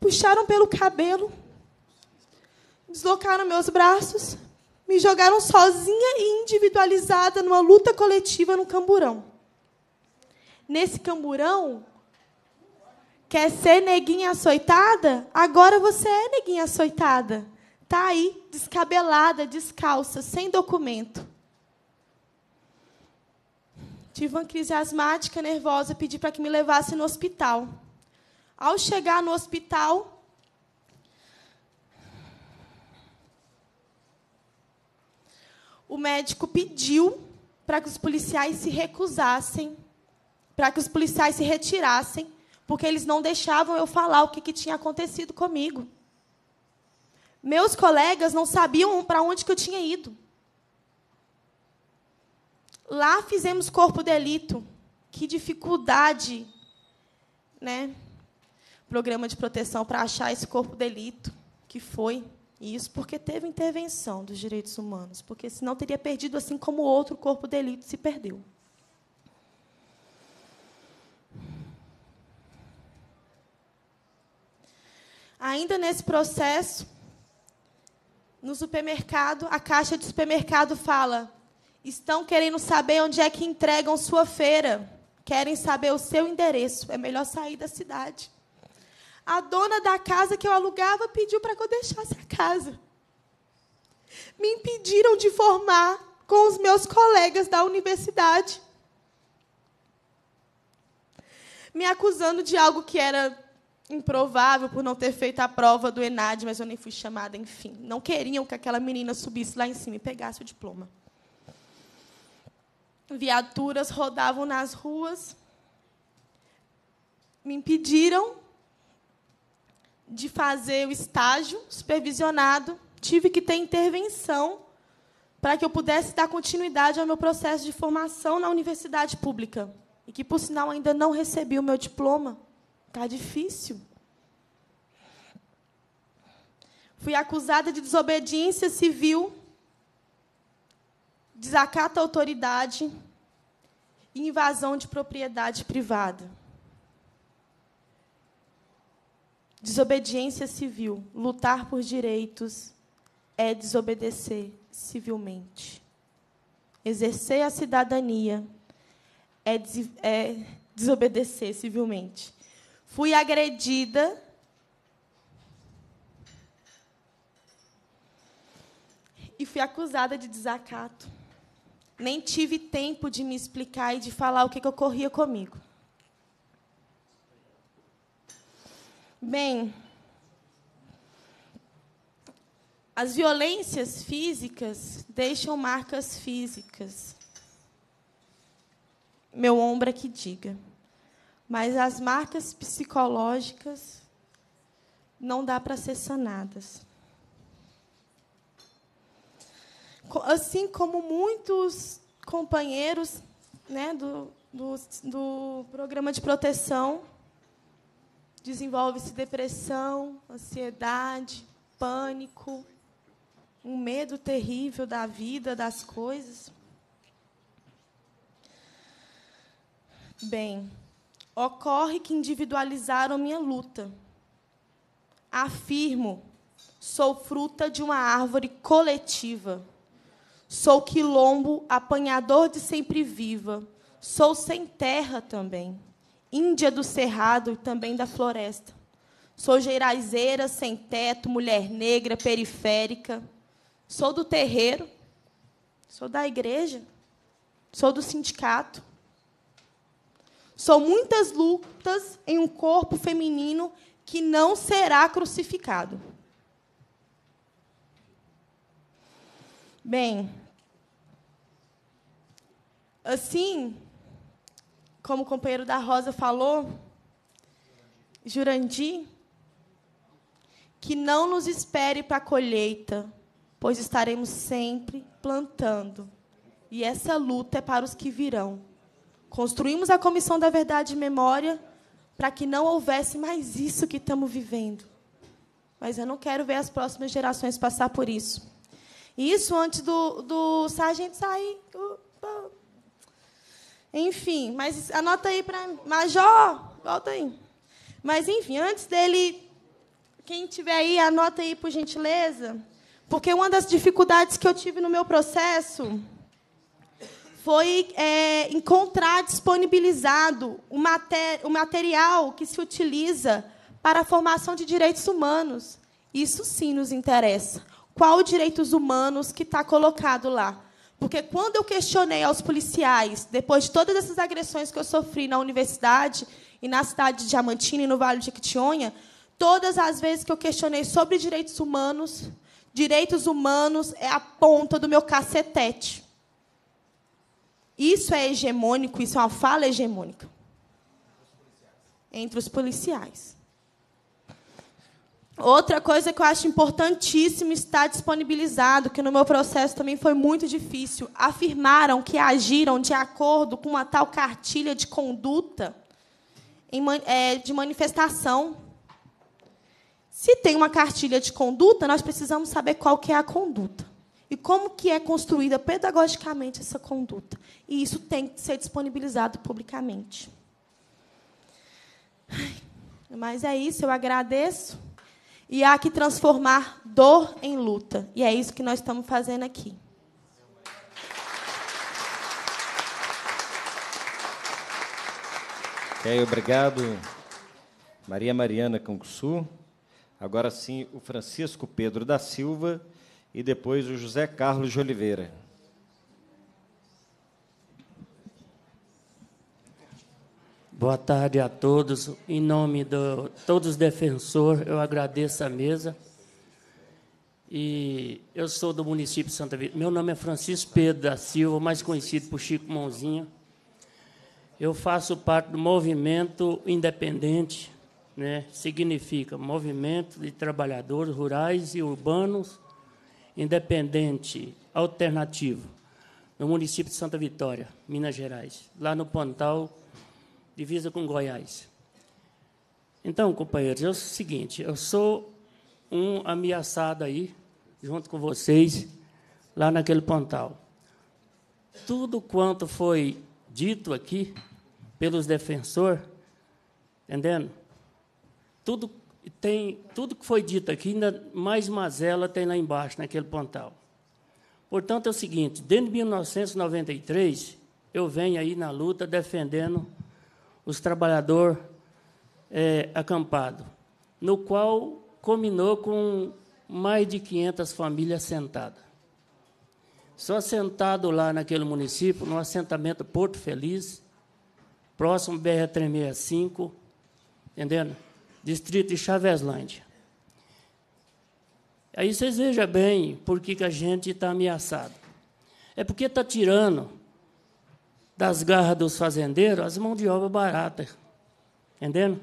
puxaram pelo cabelo, deslocaram meus braços, me jogaram sozinha e individualizada numa luta coletiva no camburão. Nesse camburão, quer ser neguinha açoitada? Agora você é neguinha açoitada. Tá aí, descabelada, descalça, sem documento. Tive uma crise asmática, nervosa, pedi para que me levassem no hospital. Ao chegar no hospital, o médico pediu para que os policiais se recusassem, para que os policiais se retirassem, porque eles não deixavam eu falar o que, que tinha acontecido comigo. Meus colegas não sabiam para onde que eu tinha ido. Lá fizemos corpo delito. Que dificuldade, né? Programa de proteção para achar esse corpo delito, que foi isso porque teve intervenção dos direitos humanos, porque senão teria perdido assim como outro corpo delito se perdeu. Ainda nesse processo, no supermercado, a caixa de supermercado fala: Estão querendo saber onde é que entregam sua feira. Querem saber o seu endereço. É melhor sair da cidade. A dona da casa que eu alugava pediu para que eu deixasse a casa. Me impediram de formar com os meus colegas da universidade. Me acusando de algo que era improvável por não ter feito a prova do ENAD, mas eu nem fui chamada, enfim. Não queriam que aquela menina subisse lá em cima e pegasse o diploma viaturas rodavam nas ruas, me impediram de fazer o estágio supervisionado, tive que ter intervenção para que eu pudesse dar continuidade ao meu processo de formação na universidade pública, e que, por sinal, ainda não recebi o meu diploma. Está difícil. Fui acusada de desobediência civil, desacato à autoridade, e invasão de propriedade privada. Desobediência civil, lutar por direitos é desobedecer civilmente. Exercer a cidadania é, des é desobedecer civilmente. Fui agredida e fui acusada de desacato nem tive tempo de me explicar e de falar o que, que ocorria comigo. Bem, as violências físicas deixam marcas físicas. Meu ombro é que diga. Mas as marcas psicológicas não dá para ser sanadas. assim como muitos companheiros né, do, do, do programa de proteção, desenvolve-se depressão, ansiedade, pânico, um medo terrível da vida, das coisas. Bem, ocorre que individualizaram minha luta. Afirmo, sou fruta de uma árvore coletiva Sou quilombo, apanhador de sempre viva. Sou sem terra também. Índia do cerrado e também da floresta. Sou geraiseira, sem teto, mulher negra, periférica. Sou do terreiro. Sou da igreja. Sou do sindicato. Sou muitas lutas em um corpo feminino que não será crucificado. Bem, Assim, como o companheiro da Rosa falou, jurandi, que não nos espere para a colheita, pois estaremos sempre plantando. E essa luta é para os que virão. Construímos a Comissão da Verdade e Memória para que não houvesse mais isso que estamos vivendo. Mas eu não quero ver as próximas gerações passar por isso. E isso antes do, do sargento sair. Enfim, mas anota aí para Major, volta aí. Mas enfim, antes dele, quem tiver aí, anota aí por gentileza, porque uma das dificuldades que eu tive no meu processo foi é, encontrar disponibilizado o, mater, o material que se utiliza para a formação de direitos humanos. Isso sim nos interessa. Qual direitos humanos que está colocado lá? Porque quando eu questionei aos policiais, depois de todas essas agressões que eu sofri na universidade e na cidade de Diamantina e no Vale de Iquitionha, todas as vezes que eu questionei sobre direitos humanos, direitos humanos é a ponta do meu cacetete. Isso é hegemônico, isso é uma fala hegemônica. Entre os policiais. Outra coisa que eu acho importantíssimo está disponibilizado, que no meu processo também foi muito difícil. Afirmaram que agiram de acordo com uma tal cartilha de conduta é, de manifestação. Se tem uma cartilha de conduta, nós precisamos saber qual que é a conduta e como que é construída pedagogicamente essa conduta. E isso tem que ser disponibilizado publicamente. Mas é isso, eu agradeço. E há que transformar dor em luta. E é isso que nós estamos fazendo aqui. Ok, obrigado, Maria Mariana Cancussu. Agora sim, o Francisco Pedro da Silva e depois o José Carlos de Oliveira. Boa tarde a todos. Em nome de todos os defensores, eu agradeço a mesa. E eu sou do município de Santa Vitória. Meu nome é Francisco Pedro da Silva, mais conhecido por Chico Mãozinha. Eu faço parte do movimento independente, né? Significa movimento de trabalhadores rurais e urbanos independente alternativo no município de Santa Vitória, Minas Gerais, lá no Pantanal divisa com Goiás. Então, companheiros, é o seguinte: eu sou um ameaçado aí, junto com vocês, lá naquele pontal. Tudo quanto foi dito aqui pelos defensores, entendendo? Tudo tem tudo que foi dito aqui, ainda mais mazela tem lá embaixo, naquele pontal. Portanto, é o seguinte: desde 1993, eu venho aí na luta defendendo os trabalhadores é, acampado, no qual combinou com mais de 500 famílias sentadas. Só sentado lá naquele município, no assentamento Porto Feliz, próximo BR-365, entendendo? Distrito de Chaveslândia. Aí vocês vejam bem por que, que a gente está ameaçado. É porque está tirando das garras dos fazendeiros as mãos de obra barata, entendendo?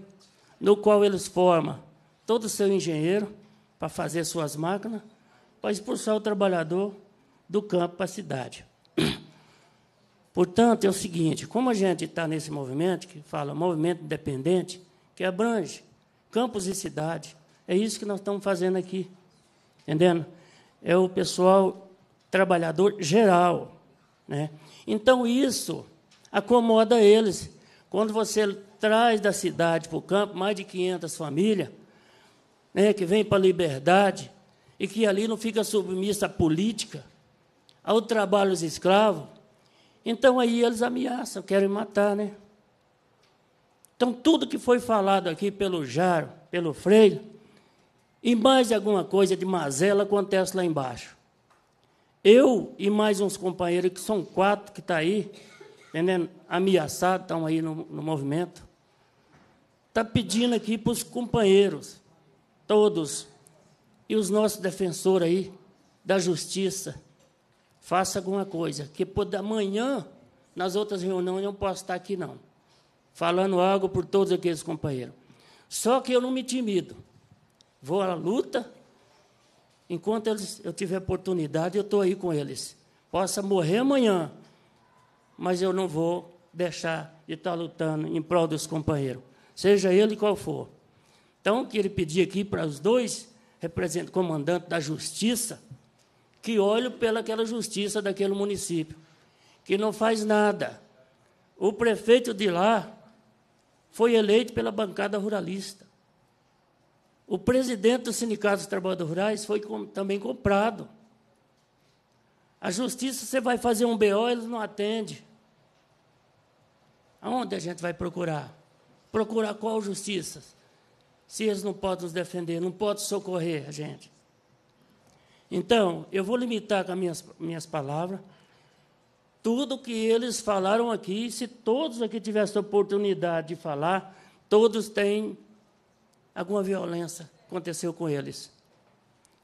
No qual eles formam todo o seu engenheiro para fazer suas máquinas, para expulsar o trabalhador do campo para a cidade. Portanto, é o seguinte: como a gente está nesse movimento, que fala movimento independente, que abrange campos e cidade, é isso que nós estamos fazendo aqui, entendendo? É o pessoal trabalhador geral. Né? Então, isso acomoda eles. Quando você traz da cidade para o campo mais de 500 famílias, né, que vêm para a liberdade, e que ali não fica submissa à política, ao trabalho dos escravos, então aí eles ameaçam, querem matar, né? Então tudo que foi falado aqui pelo Jaro, pelo Freire, e mais alguma coisa de mazela acontece lá embaixo. Eu e mais uns companheiros, que são quatro que estão tá aí, entendendo? ameaçados, estão aí no, no movimento. Está pedindo aqui para os companheiros, todos, e os nossos defensores aí, da justiça, faça alguma coisa, que por da manhã, nas outras reuniões, eu não posso estar aqui, não, falando algo por todos aqueles companheiros. Só que eu não me timido. Vou à luta, enquanto eles, eu tiver oportunidade, eu estou aí com eles. Possa morrer amanhã, mas eu não vou deixar de estar lutando em prol dos companheiros, seja ele qual for. Então, o que ele pediu aqui para os dois representantes, comandante da justiça, que olhem pelaquela justiça daquele município, que não faz nada. O prefeito de lá foi eleito pela bancada ruralista. O presidente do Sindicato dos Trabalhadores Rurais foi com, também comprado. A justiça, você vai fazer um BO, eles não atendem. Aonde a gente vai procurar? Procurar qual justiça? Se eles não podem nos defender, não podem socorrer a gente. Então, eu vou limitar com as minhas, minhas palavras tudo que eles falaram aqui. Se todos aqui tivessem oportunidade de falar, todos têm alguma violência aconteceu com eles.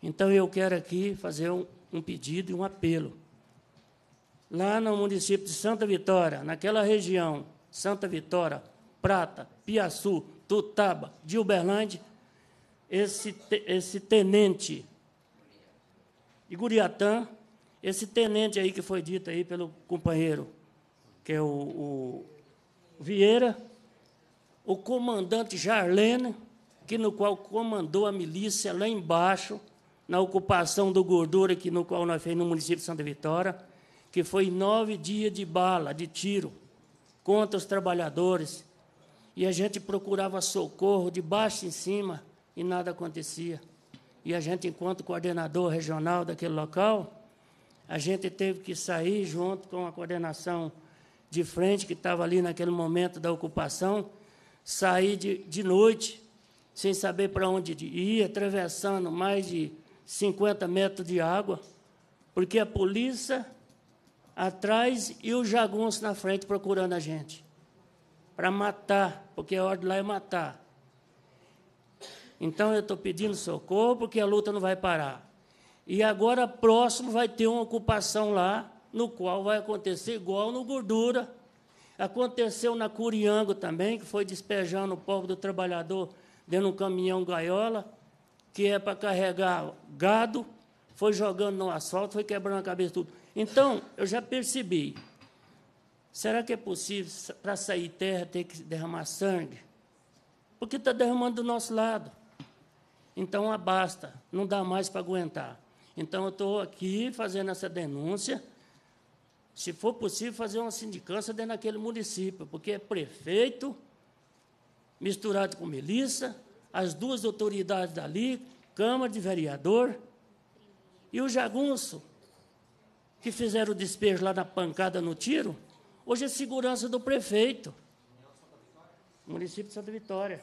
Então, eu quero aqui fazer um, um pedido e um apelo. Lá no município de Santa Vitória, naquela região, Santa Vitória, Prata, Piaçu, Tutaba, de Uberlândia, esse, esse tenente de Guriatã, esse tenente aí que foi dito aí pelo companheiro, que é o, o Vieira, o comandante Jarlene, que no qual comandou a milícia lá embaixo, na ocupação do Gordura, que no qual nós fez no município de Santa Vitória, que foi nove dias de bala, de tiro contra os trabalhadores. E a gente procurava socorro de baixo em cima e nada acontecia. E a gente, enquanto coordenador regional daquele local, a gente teve que sair junto com a coordenação de frente, que estava ali naquele momento da ocupação, sair de, de noite, sem saber para onde ir, atravessando mais de 50 metros de água, porque a polícia atrás e o jagunço na frente procurando a gente. Para matar, porque a ordem lá é matar. Então eu estou pedindo socorro porque a luta não vai parar. E agora próximo vai ter uma ocupação lá, no qual vai acontecer igual no Gordura. Aconteceu na Curiango também, que foi despejando o povo do trabalhador dentro de um caminhão gaiola, que é para carregar gado, foi jogando no asfalto, foi quebrando a cabeça tudo. Então, eu já percebi. Será que é possível, para sair terra, ter que derramar sangue? Porque está derramando do nosso lado. Então, abasta, não dá mais para aguentar. Então, eu estou aqui fazendo essa denúncia. Se for possível, fazer uma sindicância dentro daquele município, porque é prefeito misturado com milícia, as duas autoridades dali, Câmara de Vereador, e o jagunço que fizeram o despejo lá na pancada, no tiro, hoje é segurança do prefeito. Município de Santa Vitória.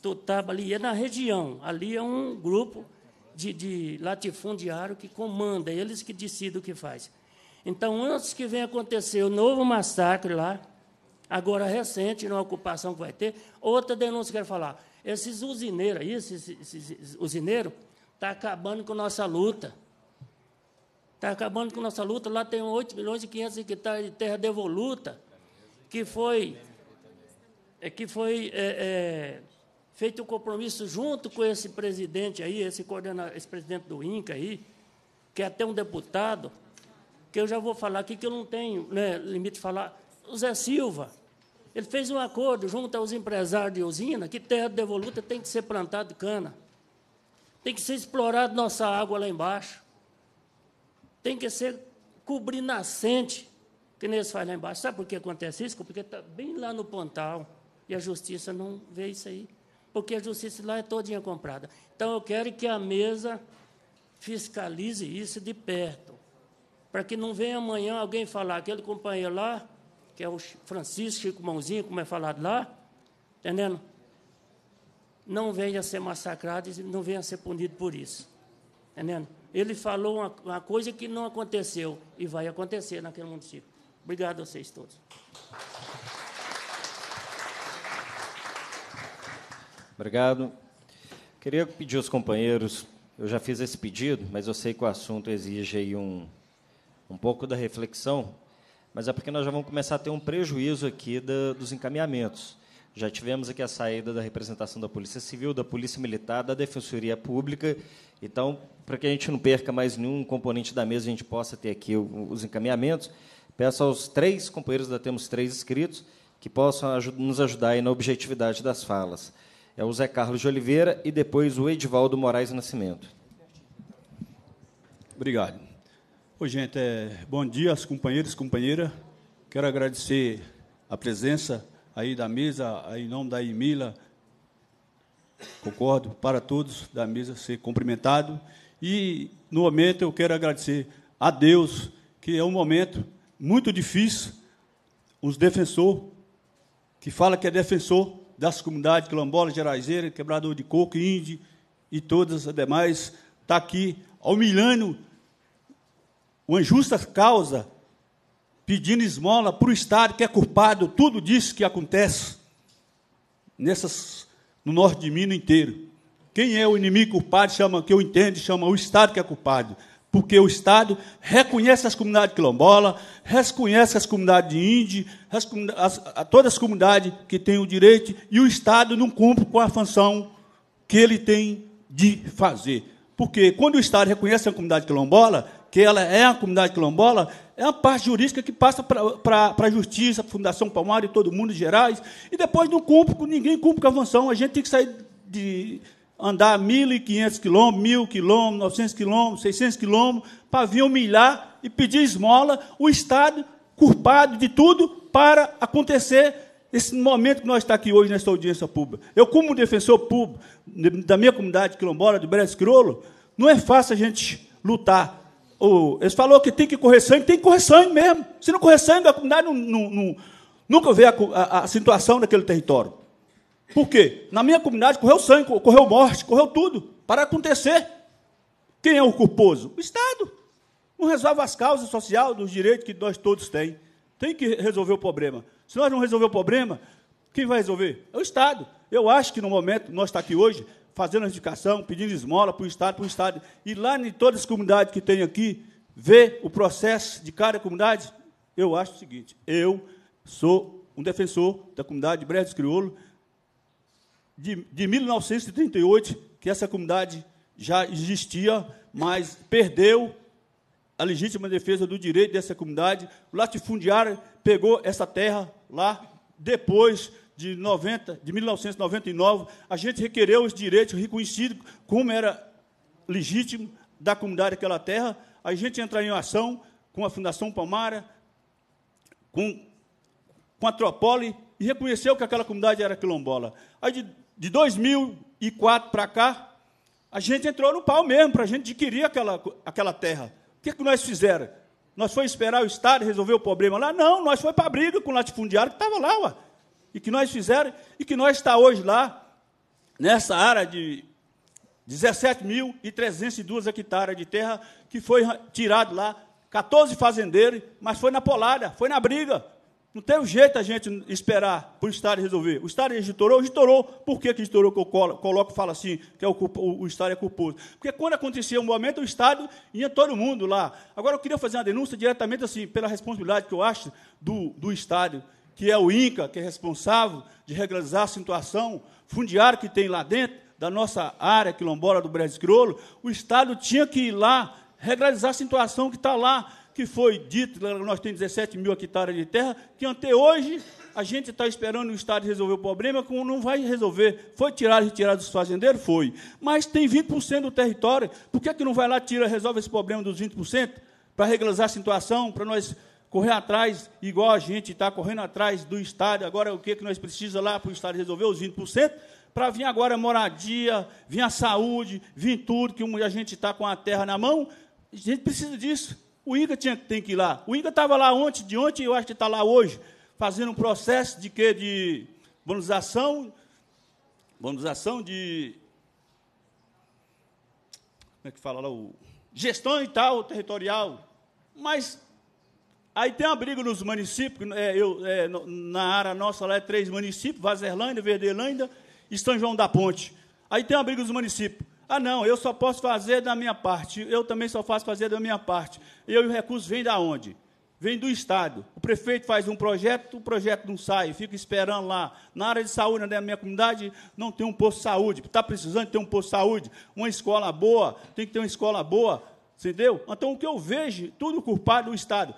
totaba ali, é na região. Ali é um grupo de, de latifundiário que comanda, é eles que decidem o que faz. Então, antes que venha acontecer o novo massacre lá, agora recente, na ocupação que vai ter, outra denúncia que eu quero falar. Esses usineiros aí, esses, esses usineiros, estão tá acabando com nossa luta. Está acabando com nossa luta. Lá tem 8 milhões e 500 hectares de terra devoluta, que foi, é, que foi é, é, feito um compromisso junto com esse presidente aí, esse, coordenador esse presidente do INCA aí, que é até um deputado, que eu já vou falar aqui, que eu não tenho né, limite de falar. O Zé Silva, ele fez um acordo junto aos empresários de usina que terra devoluta tem que ser plantada de cana. Tem que ser explorada nossa água lá embaixo tem que ser cobrir nascente, que nem eles fazem lá embaixo. Sabe por que acontece isso? Porque está bem lá no pontal e a justiça não vê isso aí. Porque a justiça lá é todinha comprada. Então eu quero que a mesa fiscalize isso de perto. Para que não venha amanhã alguém falar, aquele companheiro lá, que é o Francisco Chico Mãozinho, como é falado lá, entendendo? Não venha ser massacrado e não venha ser punido por isso. Entendendo? ele falou uma, uma coisa que não aconteceu e vai acontecer naquele município. Obrigado a vocês todos. Obrigado. Queria pedir aos companheiros, eu já fiz esse pedido, mas eu sei que o assunto exige aí um, um pouco da reflexão, mas é porque nós já vamos começar a ter um prejuízo aqui da, dos encaminhamentos. Já tivemos aqui a saída da representação da Polícia Civil, da Polícia Militar, da Defensoria Pública. Então, para que a gente não perca mais nenhum componente da mesa, a gente possa ter aqui os encaminhamentos, peço aos três companheiros, da temos três inscritos, que possam nos ajudar na objetividade das falas. É o Zé Carlos de Oliveira e depois o Edivaldo Moraes Nascimento. Obrigado. Oi, gente. É, bom dia aos companheiros companheira. Quero agradecer a presença aí da mesa, aí, em nome da Emila, concordo, para todos da mesa ser cumprimentado. E, no momento, eu quero agradecer a Deus, que é um momento muito difícil, os defensores, que fala que é defensor das comunidades quilombola, geraizeira, quebrador de coco, índio e todas as demais, está aqui humilhando uma justa causa pedindo esmola para o Estado que é culpado, tudo disso que acontece nessas, no norte de Minas inteiro. Quem é o inimigo culpado, chama, que eu entendo, chama o Estado que é culpado. Porque o Estado reconhece as comunidades quilombola, reconhece as comunidades de índio, todas as comunidades que têm o direito, e o Estado não cumpre com a função que ele tem de fazer. Porque quando o Estado reconhece a comunidade quilombola, que ela é a comunidade quilombola, é a parte jurídica que passa para a Justiça, Fundação Palmar e todo mundo em Gerais, e depois não cumpre, ninguém cumpre com a função. A gente tem que sair de andar 1.500 quilômetros, 1.000 quilômetros, 900 quilômetros, 600 quilômetros, para vir humilhar e pedir esmola o Estado culpado de tudo para acontecer esse momento que nós estamos tá aqui hoje nessa audiência pública. Eu, como defensor público da minha comunidade quilombola, de Brás Criolo, não é fácil a gente lutar o, eles falou que tem que correr sangue, tem que correr sangue mesmo. Se não correr sangue, a comunidade não, não, não, nunca vê a, a, a, situação daquele território. Por quê? Na minha comunidade correu sangue, correu morte, correu tudo para acontecer. Quem é o culposo? O Estado. Não resolve as causas sociais dos direitos que nós todos temos. Tem que resolver o problema. Se nós não resolver o problema, quem vai resolver? É o Estado. Eu acho que no momento, nós estamos aqui hoje, fazendo a educação, pedindo esmola para o Estado, para o Estado. E lá em todas as comunidades que tem aqui, ver o processo de cada comunidade, eu acho o seguinte: eu sou um defensor da comunidade de Brejo Crioulo, de, de 1938, que essa comunidade já existia, mas perdeu a legítima defesa do direito dessa comunidade. O latifundiário pegou essa terra lá depois de, 90, de 1999, a gente requereu os direitos reconhecidos como era legítimo da comunidade daquela terra. A gente entra em ação com a Fundação Palmara, com, com a Tropole, e reconheceu que aquela comunidade era quilombola. Aí, de, de 2004 para cá, a gente entrou no pau mesmo, para a gente adquirir aquela, aquela terra. O que, é que nós fizeram? Nós foi esperar o Estado resolver o problema lá? Não, nós foi para a briga com o latifundiário que estava lá, e que nós fizeram, e que nós está hoje lá, nessa área de 17.302 hectares de terra, que foi tirado lá, 14 fazendeiros, mas foi na polada, foi na briga. Não teve jeito a gente esperar para o Estado resolver. O Estado estourou, estourou. Por que, que estourou? Que eu coloco e falo assim, que é o, o, o, Estado é culposo. Porque quando acontecia um momento, o Estado ia todo mundo lá. Agora, eu queria fazer uma denúncia diretamente assim, pela responsabilidade que eu acho do, do Estado que é o INCA, que é responsável de regularizar a situação fundiária que tem lá dentro, da nossa área quilombola do Brasil Crioulo, o Estado tinha que ir lá regularizar a situação que está lá, que foi dito, nós temos 17 mil hectares de terra, que até hoje a gente está esperando o Estado resolver o problema, como não vai resolver. Foi tirado, retirado dos fazendeiros? Foi. Mas tem 20% do território, por que, é que não vai lá, tira, resolve esse problema dos 20%? Para regularizar a situação, para nós correr atrás, igual a gente está correndo atrás do Estado, agora o que, que nós precisamos lá para o Estado resolver os 20%, para vir agora moradia, vir a saúde, vir tudo, que a gente está com a terra na mão, a gente precisa disso. O INCA tinha, tem que ir lá. O INCA estava lá ontem, de ontem, eu acho que está lá hoje, fazendo um processo de quê? De bonização, bonização de... Como é que fala lá? O, gestão e tal, territorial. Mas Aí tem uma briga nos municípios, é, eu, é, na área nossa lá é três municípios, Vazerlândia, Verdelândia e São João da Ponte. Aí tem uma briga nos municípios. Ah, não, eu só posso fazer da minha parte, eu também só faço fazer da minha parte. E o recurso vem da onde? Vem do Estado. O prefeito faz um projeto, o projeto não sai, fica esperando lá. Na área de saúde, na é minha comunidade, não tem um posto de saúde. Está precisando ter um posto de saúde, uma escola boa, tem que ter uma escola boa, entendeu? Então, o que eu vejo, tudo culpado do Estado.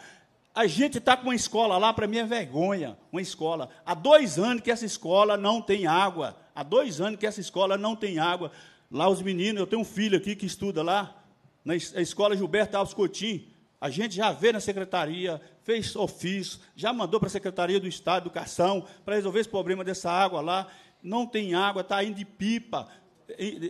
A gente está com uma escola lá, para mim é vergonha, uma escola. Há dois anos que essa escola não tem água. Há dois anos que essa escola não tem água. Lá os meninos, eu tenho um filho aqui que estuda lá, na escola Gilberto Alves Coutinho. A gente já vê na secretaria, fez ofício, já mandou para a Secretaria do Estado de Educação para resolver esse problema dessa água lá. Não tem água, está indo de pipa.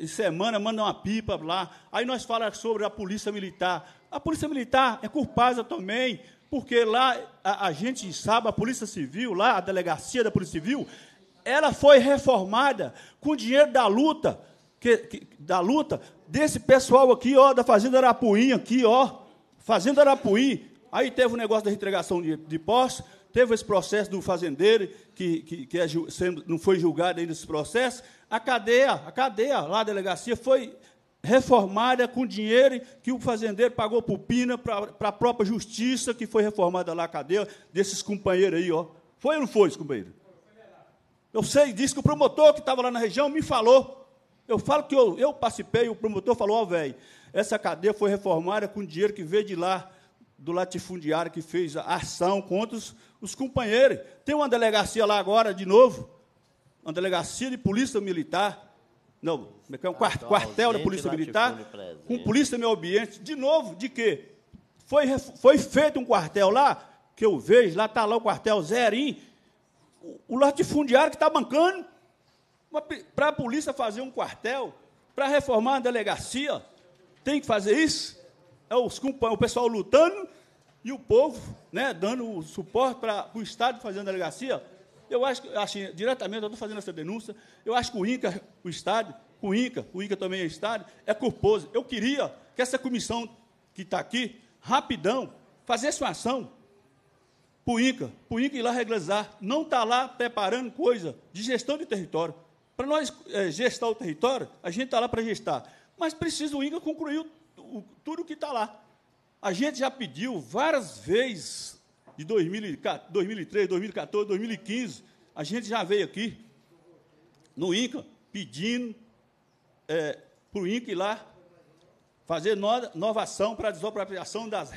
Semana manda uma pipa lá. Aí nós falamos sobre a Polícia Militar. A Polícia Militar é culpada também porque lá a, a gente sabe, a Polícia Civil, lá a delegacia da Polícia Civil, ela foi reformada com dinheiro da luta, que, que, da luta desse pessoal aqui, ó, da Fazenda Arapuim, aqui, ó, Fazenda Arapuim. Aí teve o um negócio da entregação de, de postos, teve esse processo do fazendeiro, que, que, que é, não foi julgado ainda esse processo, a cadeia, a cadeia lá a delegacia foi reformada com dinheiro que o fazendeiro pagou pupina para a própria justiça que foi reformada lá a cadeia desses companheiros aí, ó. Foi ou não foi, companheiro? Eu sei disse que o promotor que estava lá na região me falou. Eu falo que eu, eu participei, o promotor falou, ó, oh, velho, essa cadeia foi reformada com dinheiro que veio de lá, do latifundiário que fez a ação contra os, os companheiros. Tem uma delegacia lá agora, de novo, uma delegacia de polícia militar, não, é, é um tá, quartel, tá quartel da Polícia Militar, com Polícia Meio Ambiente, de novo, de quê? Foi, foi feito um quartel lá, que eu vejo, lá está lá o quartel Zerim, o, o latifundiário que está bancando para a polícia fazer um quartel, para reformar a delegacia, tem que fazer isso? É os, o pessoal lutando e o povo né, dando o suporte para o Estado fazendo a delegacia? Eu acho que, assim, diretamente, eu estou fazendo essa denúncia, eu acho que o INCA, o Estado, o INCA, o INCA também é Estado, é culposo. Eu queria que essa comissão que está aqui, rapidão, fizesse uma ação para o INCA, para o INCA ir lá regularizar, não está lá preparando coisa de gestão de território. Para nós é, gestar o território, a gente está lá para gestar, mas precisa o INCA concluir o, o, tudo o que está lá. A gente já pediu várias vezes de 2003, 2014, 2015, a gente já veio aqui no INCA pedindo é, para o INCA ir lá fazer ação para a desopropriação das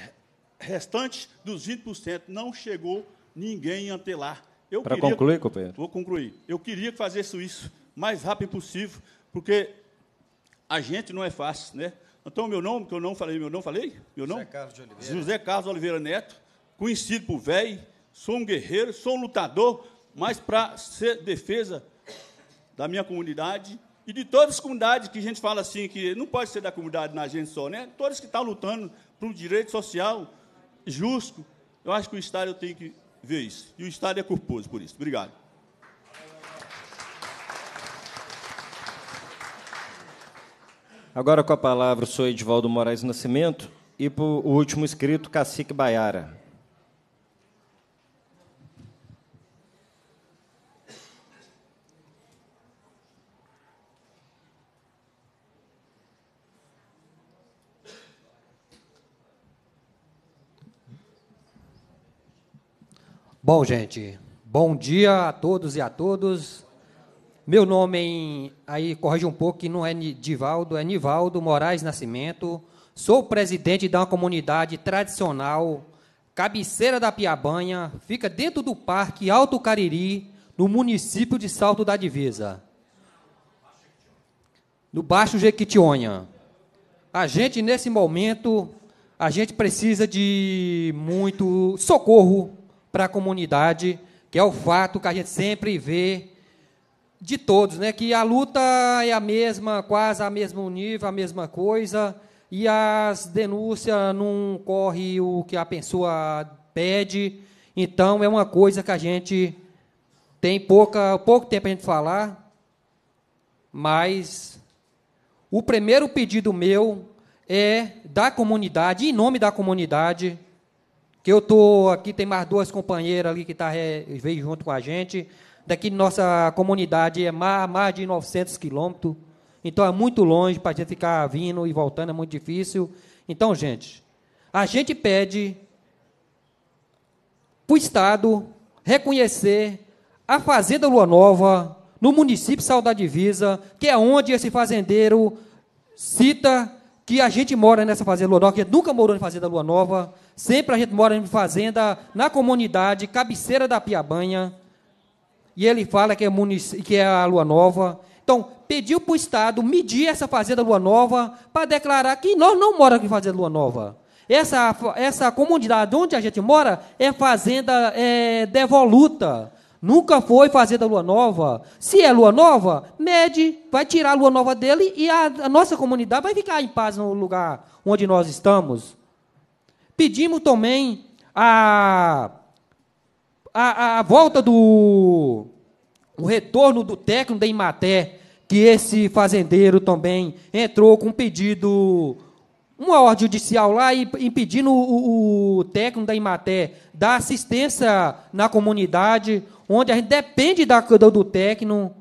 restantes dos 20%. Não chegou ninguém antelar. Para concluir, companheiro. Vou concluir. Eu queria que fizesse isso mais rápido possível, porque a gente não é fácil, né? Então, meu nome, que eu não falei, meu nome, falei? Meu nome? José Carlos de Oliveira. José Carlos Oliveira Neto conhecido por velho, sou um guerreiro, sou um lutador, mas para ser defesa da minha comunidade e de todas as comunidades que a gente fala assim, que não pode ser da comunidade na gente só, né? Todos que estão tá lutando para um direito social justo, eu acho que o Estado tem que ver isso. E o Estado é culposo por isso. Obrigado. Agora com a palavra o senhor Edivaldo Moraes Nascimento e o último escrito, Cacique Baiara. Bom, gente, bom dia a todos e a todos. Meu nome, em, aí corrige um pouco, que não é Divaldo, é Nivaldo Moraes Nascimento. Sou presidente de uma comunidade tradicional, cabeceira da Piabanha, fica dentro do Parque Alto Cariri, no município de Salto da Divisa, no Baixo Jequitionha. A gente, nesse momento, a gente precisa de muito socorro para a comunidade, que é o fato que a gente sempre vê de todos, né? Que a luta é a mesma, quase a mesmo nível, a mesma coisa, e as denúncias não corre o que a pessoa pede. Então é uma coisa que a gente tem pouca, pouco tempo a gente falar, mas o primeiro pedido meu é da comunidade, em nome da comunidade, que eu tô aqui, tem mais duas companheiras ali que tá, é, veio junto com a gente. Daqui nossa comunidade é mais, mais de 900 quilômetros, então é muito longe para a gente ficar vindo e voltando, é muito difícil. Então, gente, a gente pede para o Estado reconhecer a Fazenda Lua Nova no município Saudade Divisa, que é onde esse fazendeiro cita que a gente mora nessa Fazenda Lua Nova, que nunca morou na Fazenda Lua Nova, Sempre a gente mora em fazenda, na comunidade, cabeceira da Piabanha. E ele fala que é, munic... que é a Lua Nova. Então, pediu para o Estado medir essa fazenda Lua Nova para declarar que nós não moramos em fazenda Lua Nova. Essa, essa comunidade onde a gente mora é fazenda é, devoluta. Nunca foi fazenda Lua Nova. Se é Lua Nova, mede, vai tirar a Lua Nova dele e a, a nossa comunidade vai ficar em paz no lugar onde nós estamos. Pedimos também a, a, a volta do o retorno do técnico da Imaté, que esse fazendeiro também entrou com um pedido, uma ordem judicial lá, e, o, o técnico da Imaté dar assistência na comunidade, onde a gente depende da, do, do técnico.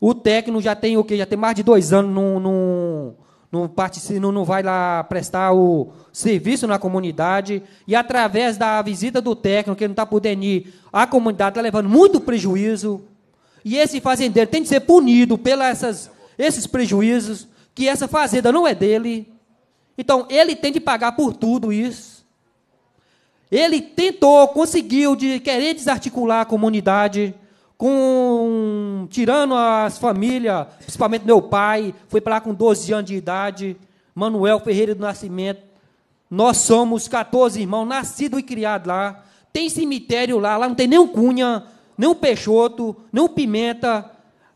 O técnico já tem o quê? Já tem mais de dois anos num, não, participa, não vai lá prestar o serviço na comunidade, e através da visita do técnico, que não está podendo ir, a comunidade está levando muito prejuízo, e esse fazendeiro tem de ser punido pelos esses prejuízos, que essa fazenda não é dele, então ele tem de pagar por tudo isso. Ele tentou, conseguiu de querer desarticular a comunidade, com tirando as famílias, principalmente meu pai, foi para lá com 12 anos de idade, Manuel Ferreira do Nascimento. Nós somos 14 irmãos, nascido e criado lá. Tem cemitério lá, lá não tem nem um Cunha, nem um Peixoto, nem um Pimenta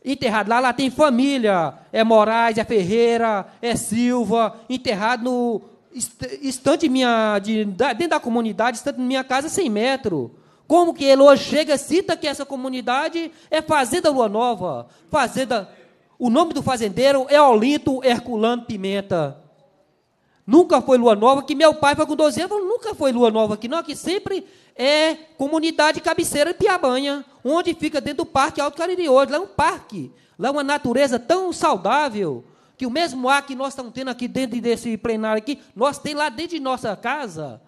enterrado lá, lá tem família. É Moraes, é Ferreira, é Silva, enterrado no estante minha de, dentro da comunidade, estante minha casa 100 metros. Como que ele hoje chega e cita que essa comunidade é Fazenda Lua Nova? Fazenda. O nome do fazendeiro é Olinto Herculano Pimenta. Nunca foi Lua Nova, que meu pai foi com 12 anos, nunca foi Lua Nova aqui, não, que sempre é comunidade cabeceira de Piabanha, onde fica dentro do Parque Alto Cariri hoje. Lá é um parque, lá é uma natureza tão saudável, que o mesmo ar que nós estamos tendo aqui dentro desse plenário aqui, nós tem lá dentro de nossa casa.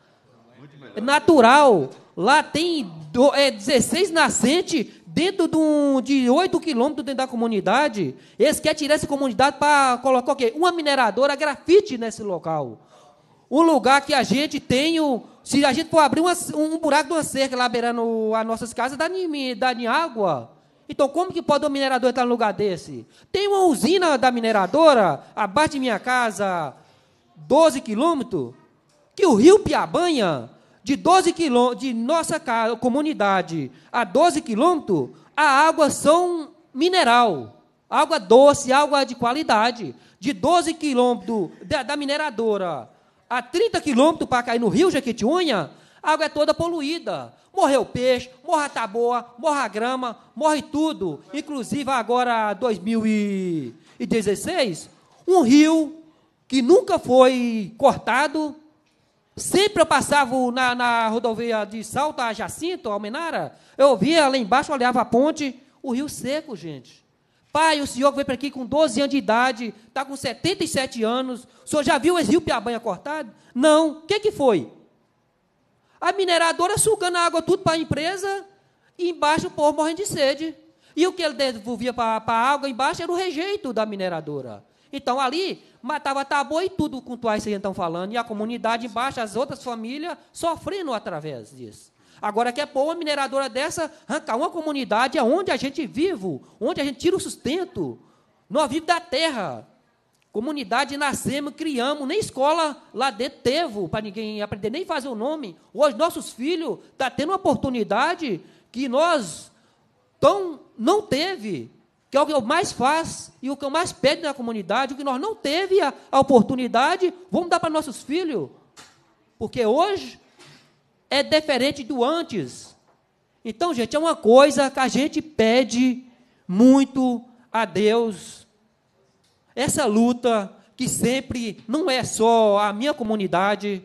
É natural. Lá tem do, é, 16 nascentes dentro de, um, de 8 quilômetros dentro da comunidade. Eles querem tirar essa comunidade para colocar o quê? Uma mineradora grafite nesse local. Um lugar que a gente tem. O, se a gente for abrir uma, um buraco de uma cerca lá beirando as nossas casas, dá em, dá em água. Então, como que pode um minerador estar num lugar desse? Tem uma usina da mineradora, abaixo de minha casa, 12 quilômetros, que o rio Piabanha de 12 quilômetros, de nossa comunidade a 12 quilômetros, a água são mineral, água doce, água de qualidade. De 12 quilômetros da, da mineradora a 30 quilômetros para cair no rio Jequitinhonha, a água é toda poluída. Morreu peixe, morra taboa, morra grama, morre tudo. Inclusive agora 2016, um rio que nunca foi cortado Sempre eu passava na, na rodovia de Salta a Jacinto, Almenara, eu via lá embaixo, olhava a ponte, o rio seco, gente. Pai, o senhor veio para aqui com 12 anos de idade, está com 77 anos, o senhor já viu esse rio Piabanha cortado? Não. O que, que foi? A mineradora sugando a água tudo para a empresa, e embaixo o povo morrendo de sede. E o que ele devolvia para a água embaixo era o rejeito da mineradora. Então ali matava tabu e tudo com que vocês estão falando, e a comunidade embaixo, as outras famílias sofrendo através disso. Agora que é pôr uma mineradora dessa, arrancar uma comunidade é onde a gente vive, onde a gente tira o sustento. Nós vivemos da terra. Comunidade nascemos, criamos, nem escola lá dentro teve para ninguém aprender nem fazer o nome. Hoje nossos filhos estão tá tendo uma oportunidade que nós tão não teve que é o que eu mais faço e o que eu mais pede na comunidade, o que nós não teve a, a oportunidade, vamos dar para nossos filhos. Porque hoje é diferente do antes. Então, gente, é uma coisa que a gente pede muito a Deus. Essa luta que sempre não é só a minha comunidade,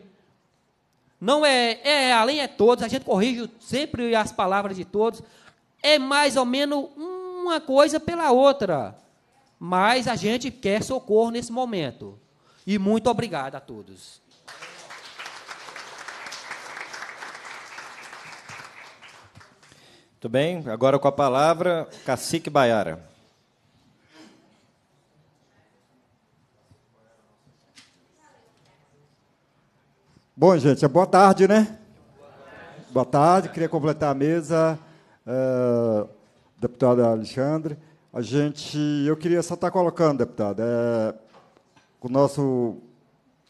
não é, é além é todos, a gente corrige sempre as palavras de todos, é mais ou menos um uma coisa pela outra. Mas a gente quer socorro nesse momento. E muito obrigado a todos. Muito bem, agora com a palavra, Cacique Baiara. Bom, gente, é boa tarde, né? Boa tarde, boa tarde. queria completar a mesa. Uh deputada Alexandre. A gente, eu queria só estar tá colocando, deputada, é, com o nosso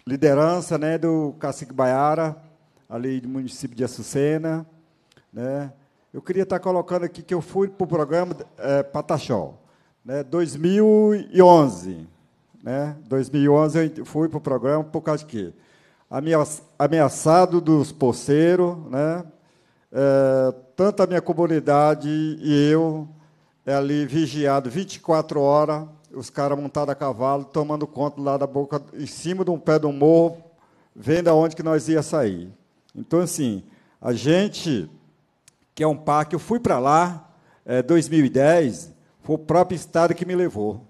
liderança né, do Cacique Baiara, ali do município de Açucena. Né? Eu queria estar tá colocando aqui que eu fui para o programa é, Pataxó, né, 2011. Né? 2011 eu fui para o programa por causa de quê? Ameaçado dos poceiros, né? é, tanto a minha comunidade e eu é ali vigiado 24 horas, os caras montados a cavalo, tomando conta lá da boca, em cima de um pé de um morro, vendo aonde que nós ia sair. Então, assim, a gente, que é um parque, eu fui para lá, é, 2010, foi o próprio Estado que me levou.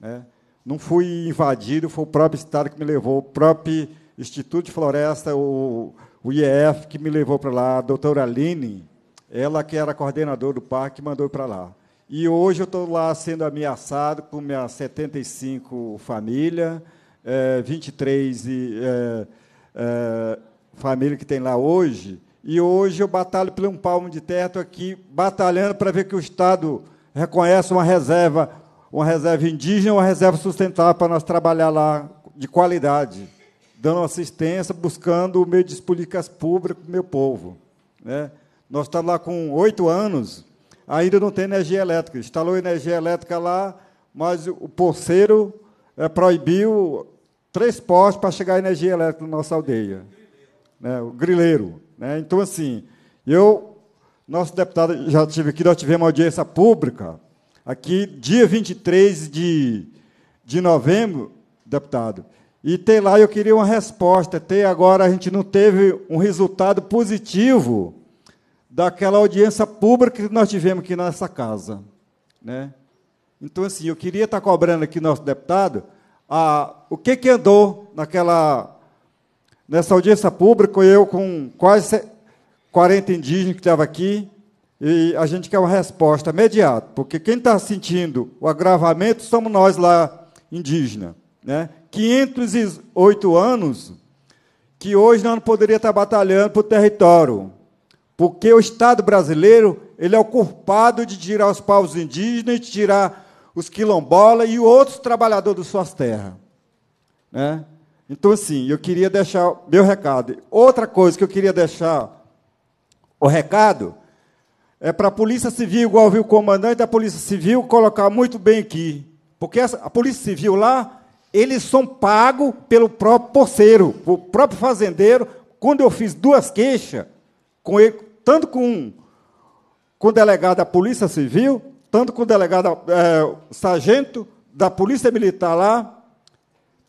Né? Não fui invadido, foi o próprio Estado que me levou, o próprio Instituto de Floresta, o o IEF que me levou para lá, a doutora Aline, ela que era coordenadora do parque, mandou para lá. E hoje eu estou lá sendo ameaçado por minha 75 família, é, 23 e, é, é, família que tem lá hoje. E hoje eu batalho por um palmo de teto aqui, batalhando para ver que o Estado reconhece uma reserva, uma reserva indígena, uma reserva sustentável para nós trabalhar lá de qualidade dando assistência, buscando o meio de políticas públicas para o meu povo. Né? Nós estamos lá com oito anos, ainda não tem energia elétrica. Instalou energia elétrica lá, mas o porceiro é, eh, proibiu três postes para chegar energia elétrica na nossa aldeia. Né? O grileiro. Né? Então, assim, eu, nosso deputado, já tive aqui, nós tivemos audiência pública, aqui, dia 23 de, de novembro, deputado, e tem lá, eu queria uma resposta. Até agora a gente não teve um resultado positivo daquela audiência pública que nós tivemos aqui nessa casa. Né? Então, assim, eu queria estar tá cobrando aqui nosso deputado a, o que, que andou naquela, nessa audiência pública, eu com quase 40 indígenas que estavam aqui, e a gente quer uma resposta imediata, porque quem está sentindo o agravamento somos nós lá, indígenas. Né? 508 anos que hoje não poderia estar batalhando por território, porque o Estado brasileiro ele é o culpado de tirar os povos indígenas, de tirar os quilombolas e outros trabalhadores de suas terras. Né? Então, assim, eu queria deixar meu recado. Outra coisa que eu queria deixar o recado é para a Polícia Civil, igual viu o comandante da Polícia Civil, colocar muito bem aqui. Porque a Polícia Civil lá eles são pagos pelo próprio porceiro, o próprio fazendeiro. Quando eu fiz duas queixas, com ele, tanto com, com o delegado da Polícia Civil, tanto com o delegado, é, sargento da Polícia Militar lá,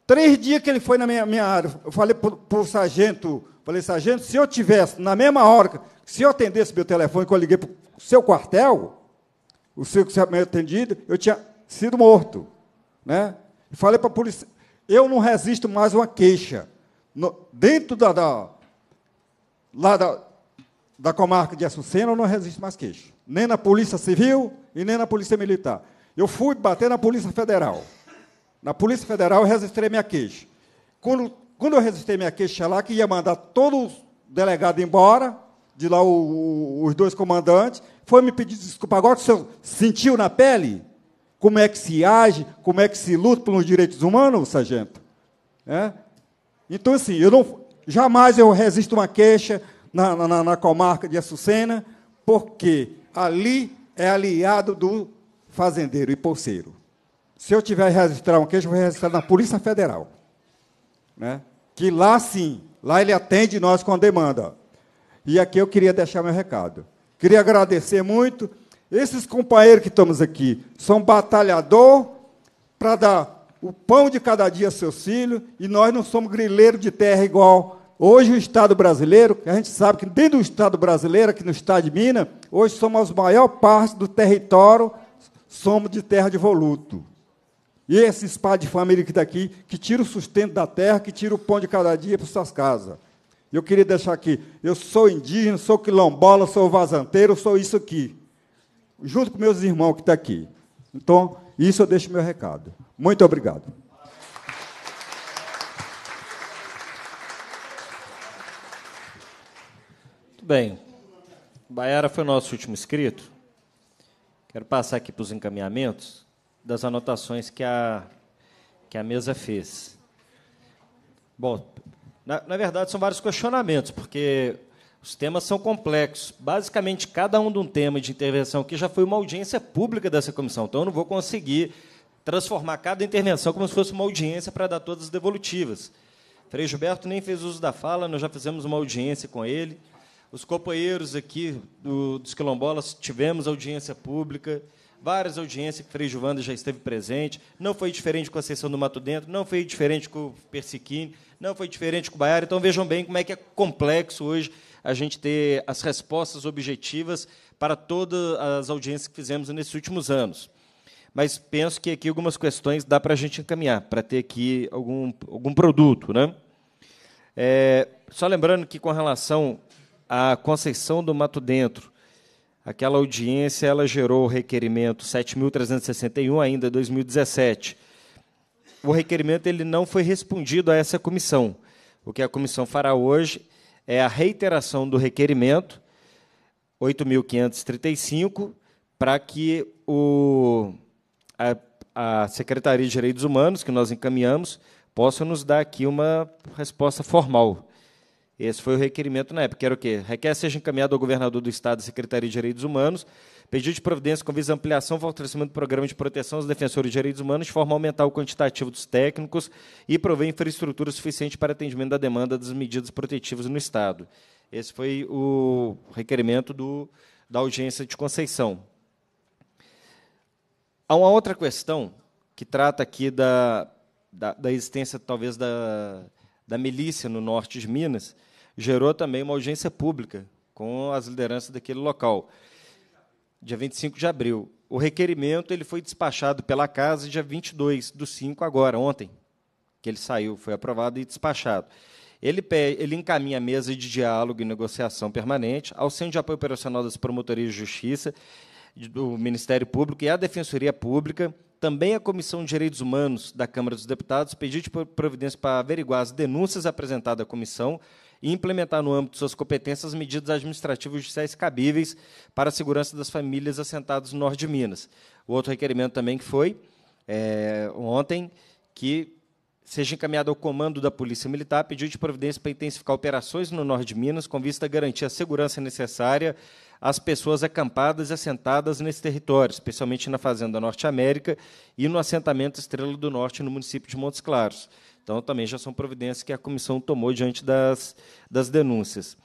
Três dias que ele foi na minha, minha área, eu falei para o sargento, falei, sargento, se eu tivesse, na mesma hora, se eu atendesse meu telefone, que eu liguei para o seu quartel, o seu que me atendido, eu tinha sido morto. Né? Falei para a polícia, eu não resisto mais uma queixa. No, dentro da, da, lá da, da comarca de Açucena, eu não resisto mais queixa. Nem na Polícia Civil e nem na Polícia Militar. Eu fui bater na Polícia Federal. Na Polícia Federal eu registrei minha queixa. Quando, quando eu registrei minha queixa é lá, que ia mandar todos os delegados embora, de lá o, o, os dois comandantes, foi me pedir desculpa. Agora o senhor sentiu na pele? como é que se age, como é que se luta pelos direitos humanos, sargento. É? Então, assim, eu não, jamais eu resisto uma queixa na, na, na comarca de Açucena, porque ali é aliado do fazendeiro e porceiro. Se eu tiver que registrar uma queixa, eu vou registrar na Polícia Federal. Né? Que lá sim, lá ele atende nós com a demanda. E aqui eu queria deixar meu recado. Queria agradecer muito esses companheiros que estamos aqui são batalhador para dar o pão de cada dia a seus filhos, e nós não somos grileiro de terra igual. Hoje o Estado brasileiro, a gente sabe que dentro do Estado brasileiro, aqui no Estado de Minas, hoje somos a maior parte do território, somos de terra de voluto. E esse espaço de família que está aqui, que tira o sustento da terra, que tira o pão de cada dia para suas casas. Eu queria deixar aqui, eu sou indígena, sou quilombola, sou vazanteiro, sou isso aqui junto com meus irmãos que estão tá aqui. Então, isso eu deixo meu recado. Muito obrigado. Muito bem. Baiara foi o nosso último inscrito. Quero passar aqui para os encaminhamentos das anotações que a, que a mesa fez. Bom, na, na verdade, são vários questionamentos, porque os temas são complexos. Basicamente, cada um de um tema de intervenção aqui já foi uma audiência pública dessa comissão, então eu não vou conseguir transformar cada intervenção como se fosse uma audiência para dar todas as devolutivas. Frei Gilberto nem fez uso da fala, nós já fizemos uma audiência com ele. Os companheiros aqui do, dos quilombolas tivemos audiência pública, várias audiências que Frei Giovanda já esteve presente. Não foi diferente com a sessão do Mato Dentro, não foi diferente com o Persiquini, não foi diferente com o Baiara. Então vejam bem como é que é complexo hoje a gente ter as respostas objetivas para todas as audiências que fizemos nesses últimos anos. Mas penso que aqui algumas questões dá para a gente encaminhar, para ter aqui algum, algum produto. Né? É, só lembrando que, com relação à concessão do Mato Dentro, aquela audiência ela gerou o requerimento 7.361, ainda 2017. O requerimento ele não foi respondido a essa comissão. O que a comissão fará hoje é a reiteração do requerimento 8.535 para que o, a, a Secretaria de Direitos Humanos, que nós encaminhamos, possa nos dar aqui uma resposta formal esse foi o requerimento na época, era o quê? Requer seja encaminhado ao governador do Estado e Secretaria de Direitos Humanos pedido de providência com visa à ampliação e fortalecimento do programa de proteção aos defensores de direitos humanos, de forma a aumentar o quantitativo dos técnicos e prover infraestrutura suficiente para atendimento da demanda das medidas protetivas no Estado. Esse foi o requerimento do, da audiência de Conceição. Há uma outra questão que trata aqui da, da, da existência, talvez, da, da milícia no norte de Minas, gerou também uma audiência pública com as lideranças daquele local. Dia 25 de abril. O requerimento ele foi despachado pela casa dia 22 do 5 agora, ontem, que ele saiu, foi aprovado e despachado. Ele, pede, ele encaminha a mesa de diálogo e negociação permanente ao Centro de Apoio Operacional das Promotorias de Justiça, do Ministério Público e à Defensoria Pública também a Comissão de Direitos Humanos da Câmara dos Deputados pediu de providência para averiguar as denúncias apresentadas à comissão e implementar no âmbito de suas competências medidas administrativas e judiciais cabíveis para a segurança das famílias assentadas no norte de Minas. O outro requerimento também que foi é, ontem que seja encaminhado ao comando da Polícia Militar pedido de providência para intensificar operações no norte de Minas, com vista a garantir a segurança necessária às pessoas acampadas e assentadas nesse território, especialmente na Fazenda Norte América e no assentamento Estrela do Norte, no município de Montes Claros. Então, também já são providências que a comissão tomou diante das, das denúncias.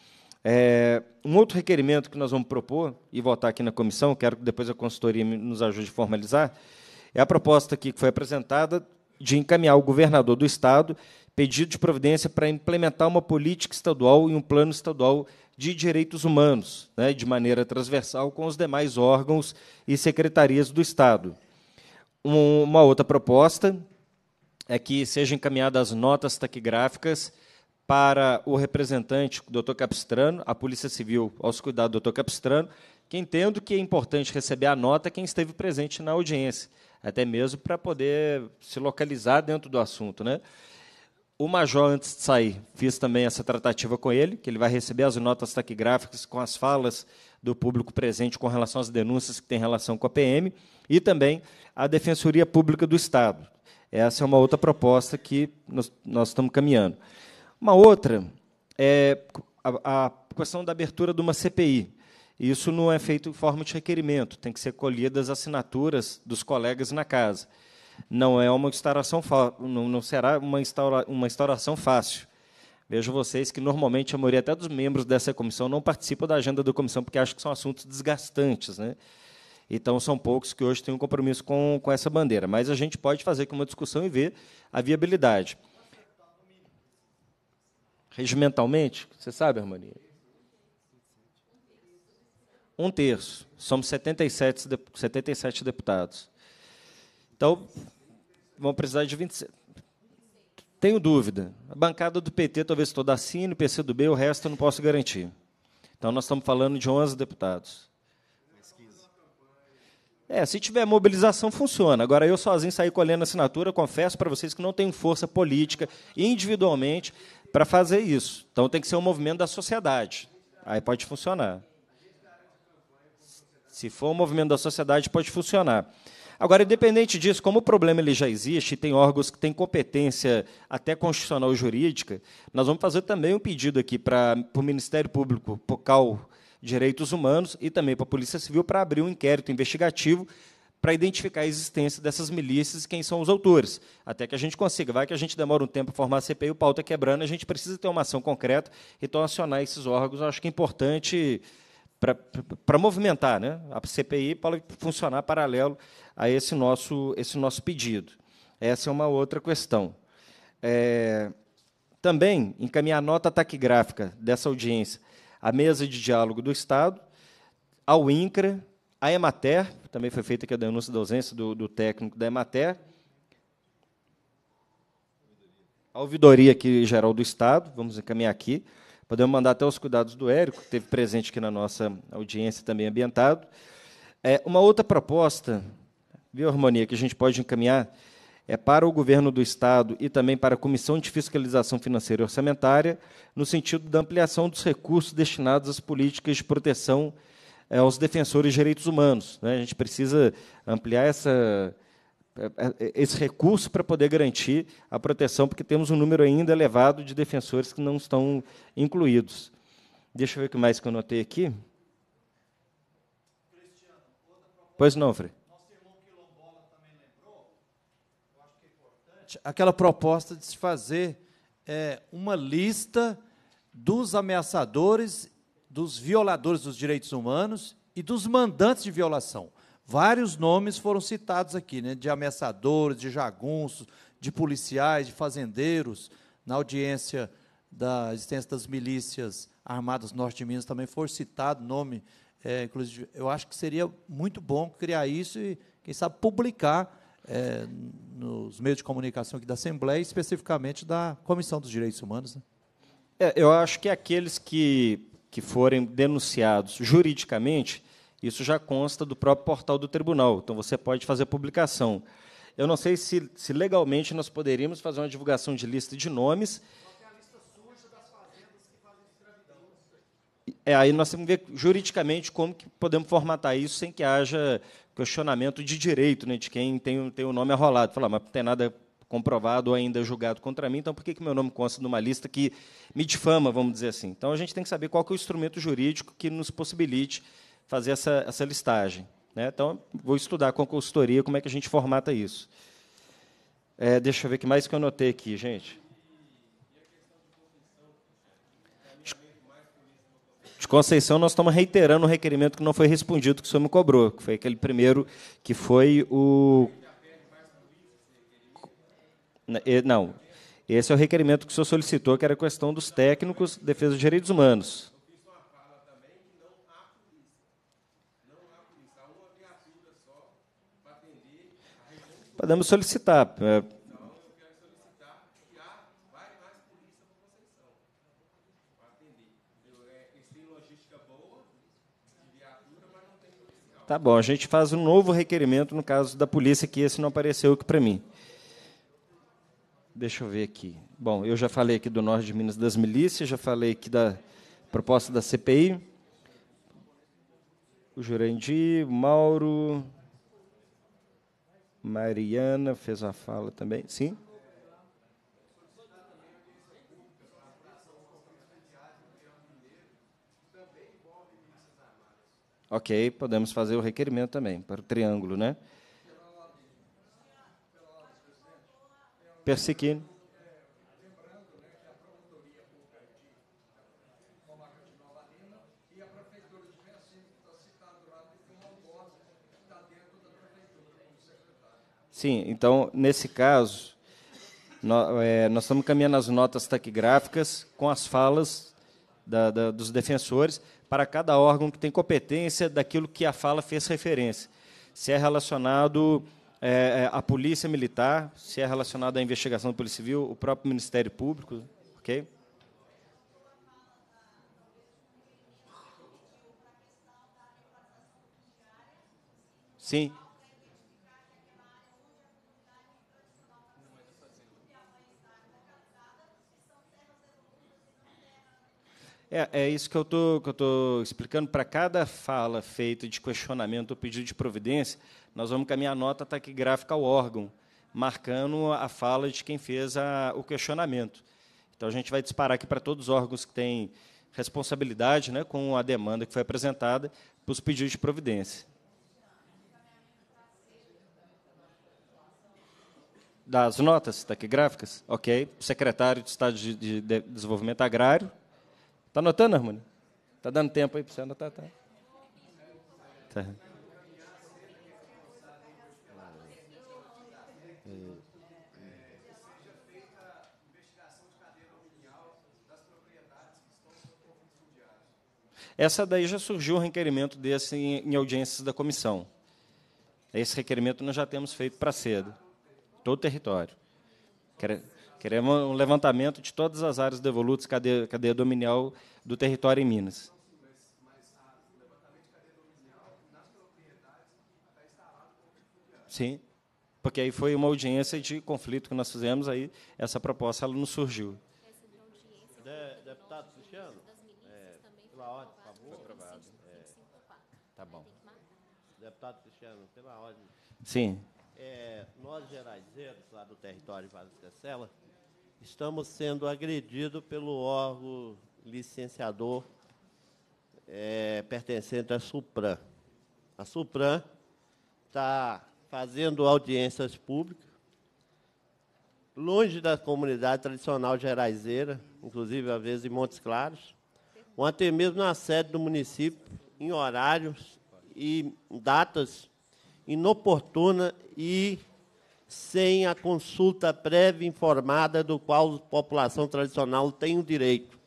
É, um outro requerimento que nós vamos propor e votar aqui na comissão, quero que depois a consultoria nos ajude a formalizar, é a proposta aqui que foi apresentada de encaminhar ao governador do Estado pedido de providência para implementar uma política estadual e um plano estadual de direitos humanos, né, de maneira transversal com os demais órgãos e secretarias do Estado. Um, uma outra proposta é que sejam encaminhadas notas taquigráficas para o representante, o doutor Capistrano, a Polícia Civil, aos cuidados do doutor Capistrano, que entendo que é importante receber a nota quem esteve presente na audiência até mesmo para poder se localizar dentro do assunto. Né? O Major, antes de sair, fiz também essa tratativa com ele, que ele vai receber as notas taquigráficas com as falas do público presente com relação às denúncias que têm relação com a PM e também a Defensoria Pública do Estado. Essa é uma outra proposta que nós, nós estamos caminhando. Uma outra é a, a questão da abertura de uma CPI. Isso não é feito em forma de requerimento, tem que ser colhidas assinaturas dos colegas na casa. Não é uma instauração não, não será uma, instaura, uma instauração fácil. Vejo vocês que normalmente a maioria até dos membros dessa comissão não participa da agenda da comissão porque acham que são assuntos desgastantes, né? Então, são poucos que hoje têm um compromisso com, com essa bandeira. Mas a gente pode fazer aqui uma discussão e ver a viabilidade. Regimentalmente, você sabe, Harmonia? um terço. Somos 77, 77 deputados. Então, vão precisar de 27. Tenho dúvida. A bancada do PT talvez toda assine, PCdoB, o resto eu não posso garantir. Então, nós estamos falando de 11 deputados. É, se tiver mobilização, funciona. Agora, eu sozinho sair colhendo assinatura, confesso para vocês que não tenho força política, individualmente, para fazer isso. Então, tem que ser um movimento da sociedade. Aí pode funcionar. Se for um movimento da sociedade, pode funcionar. Agora, independente disso, como o problema ele já existe e tem órgãos que têm competência até constitucional jurídica, nós vamos fazer também um pedido aqui para, para o Ministério Público, para o CAL Direitos Humanos e também para a Polícia Civil para abrir um inquérito investigativo para identificar a existência dessas milícias e quem são os autores, até que a gente consiga. Vai que a gente demora um tempo para formar a CPI, o pau está quebrando, a gente precisa ter uma ação concreta, então acionar esses órgãos, eu acho que é importante para movimentar, né? A CPI para funcionar paralelo a esse nosso esse nosso pedido. Essa é uma outra questão. É, também encaminhar nota taquigráfica dessa audiência à mesa de diálogo do Estado, ao INCRA, à Emater, também foi feita aqui a denúncia da ausência do, do técnico da Emater, à ouvidoria aqui geral do Estado, vamos encaminhar aqui, Podemos mandar até os cuidados do Érico, que esteve presente aqui na nossa audiência também ambientado. É, uma outra proposta, viu, Harmonia, que a gente pode encaminhar é para o governo do Estado e também para a Comissão de Fiscalização Financeira e Orçamentária, no sentido da ampliação dos recursos destinados às políticas de proteção é, aos defensores de direitos humanos. Né? A gente precisa ampliar essa é, é, é, esse recurso para poder garantir a proteção, porque temos um número ainda elevado de defensores que não estão incluídos. Deixa eu ver o que mais que eu notei aqui. Pois não, Frei. Aquela proposta de se fazer é, uma lista dos ameaçadores, dos violadores dos direitos humanos e dos mandantes de violação. Vários nomes foram citados aqui, né, de ameaçadores, de jagunços, de policiais, de fazendeiros. Na audiência da existência das milícias armadas norte de Minas também foi citado nome. É, inclusive, eu acho que seria muito bom criar isso e, quem sabe, publicar é, nos meios de comunicação aqui da Assembleia, especificamente da Comissão dos Direitos Humanos. Né? É, eu acho que aqueles que, que forem denunciados juridicamente isso já consta do próprio portal do tribunal, então você pode fazer publicação. Eu não sei se, se legalmente nós poderíamos fazer uma divulgação de lista de nomes. É, aí nós temos que ver juridicamente como que podemos formatar isso sem que haja questionamento de direito né, de quem tem, tem o nome arrolado. Falar, mas não tem nada comprovado ou ainda julgado contra mim, então por que, que meu nome consta numa lista que me difama, vamos dizer assim? Então a gente tem que saber qual que é o instrumento jurídico que nos possibilite fazer essa, essa listagem. Né? Então, vou estudar com a consultoria como é que a gente formata isso. É, deixa eu ver o que mais que eu anotei aqui, gente. De Conceição, nós estamos reiterando um requerimento que não foi respondido, que o senhor me cobrou, que foi aquele primeiro, que foi o. Não, esse é o requerimento que o senhor solicitou, que era a questão dos técnicos de defesa de direitos humanos. Podemos solicitar. policial. É. Tá bom, a gente faz um novo requerimento no caso da polícia, que esse não apareceu aqui para mim. Deixa eu ver aqui. Bom, eu já falei aqui do Norte de Minas das Milícias, já falei aqui da proposta da CPI. O Jurandir, o Mauro, Mariana fez a fala também. Sim? Ok, podemos fazer o requerimento também, para o triângulo, né? Persiquino. Sim, então, nesse caso, nós, é, nós estamos caminhando as notas taquigráficas com as falas da, da, dos defensores para cada órgão que tem competência daquilo que a fala fez referência. Se é relacionado é, é à polícia militar, se é relacionado à investigação da Polícia Civil, o próprio Ministério Público, ok? Sim, É, é isso que eu estou explicando. Para cada fala feita de questionamento ou pedido de providência, nós vamos caminhar a nota taquigráfica ao órgão, marcando a fala de quem fez a, o questionamento. Então, a gente vai disparar aqui para todos os órgãos que têm responsabilidade né, com a demanda que foi apresentada para os pedidos de providência. das notas taquigráficas, ok? Secretário de Estado de, Desenvolvimento Agrário, Está anotando, Harmonia? Está dando tempo aí para você anotar? Tá. tá. Essa daí já surgiu um requerimento desse em, audiências da comissão. Esse requerimento nós já temos feito para cedo. Todo o território. Quero... Queremos um levantamento de todas as áreas devolutas, cadeia, cadeia dominial do território em Minas. Sim, porque aí foi uma audiência de conflito que nós fizemos, aí essa proposta ela não surgiu. De, deputado Cristiano, é, pela ordem, por favor. Aprovado. É, tá bom. Deputado Cristiano, pela ordem. Sim. É, nós, geraizeiros, lá do território de Vasco da Sela, estamos sendo agredidos pelo órgão licenciador é, pertencente à Supran. A Supran está fazendo audiências públicas, longe da comunidade tradicional geraizeira, inclusive, às vezes, em Montes Claros, ou até mesmo na sede do município, em horários e datas inoportunas e sem a consulta prévia informada do qual a população tradicional tem o direito.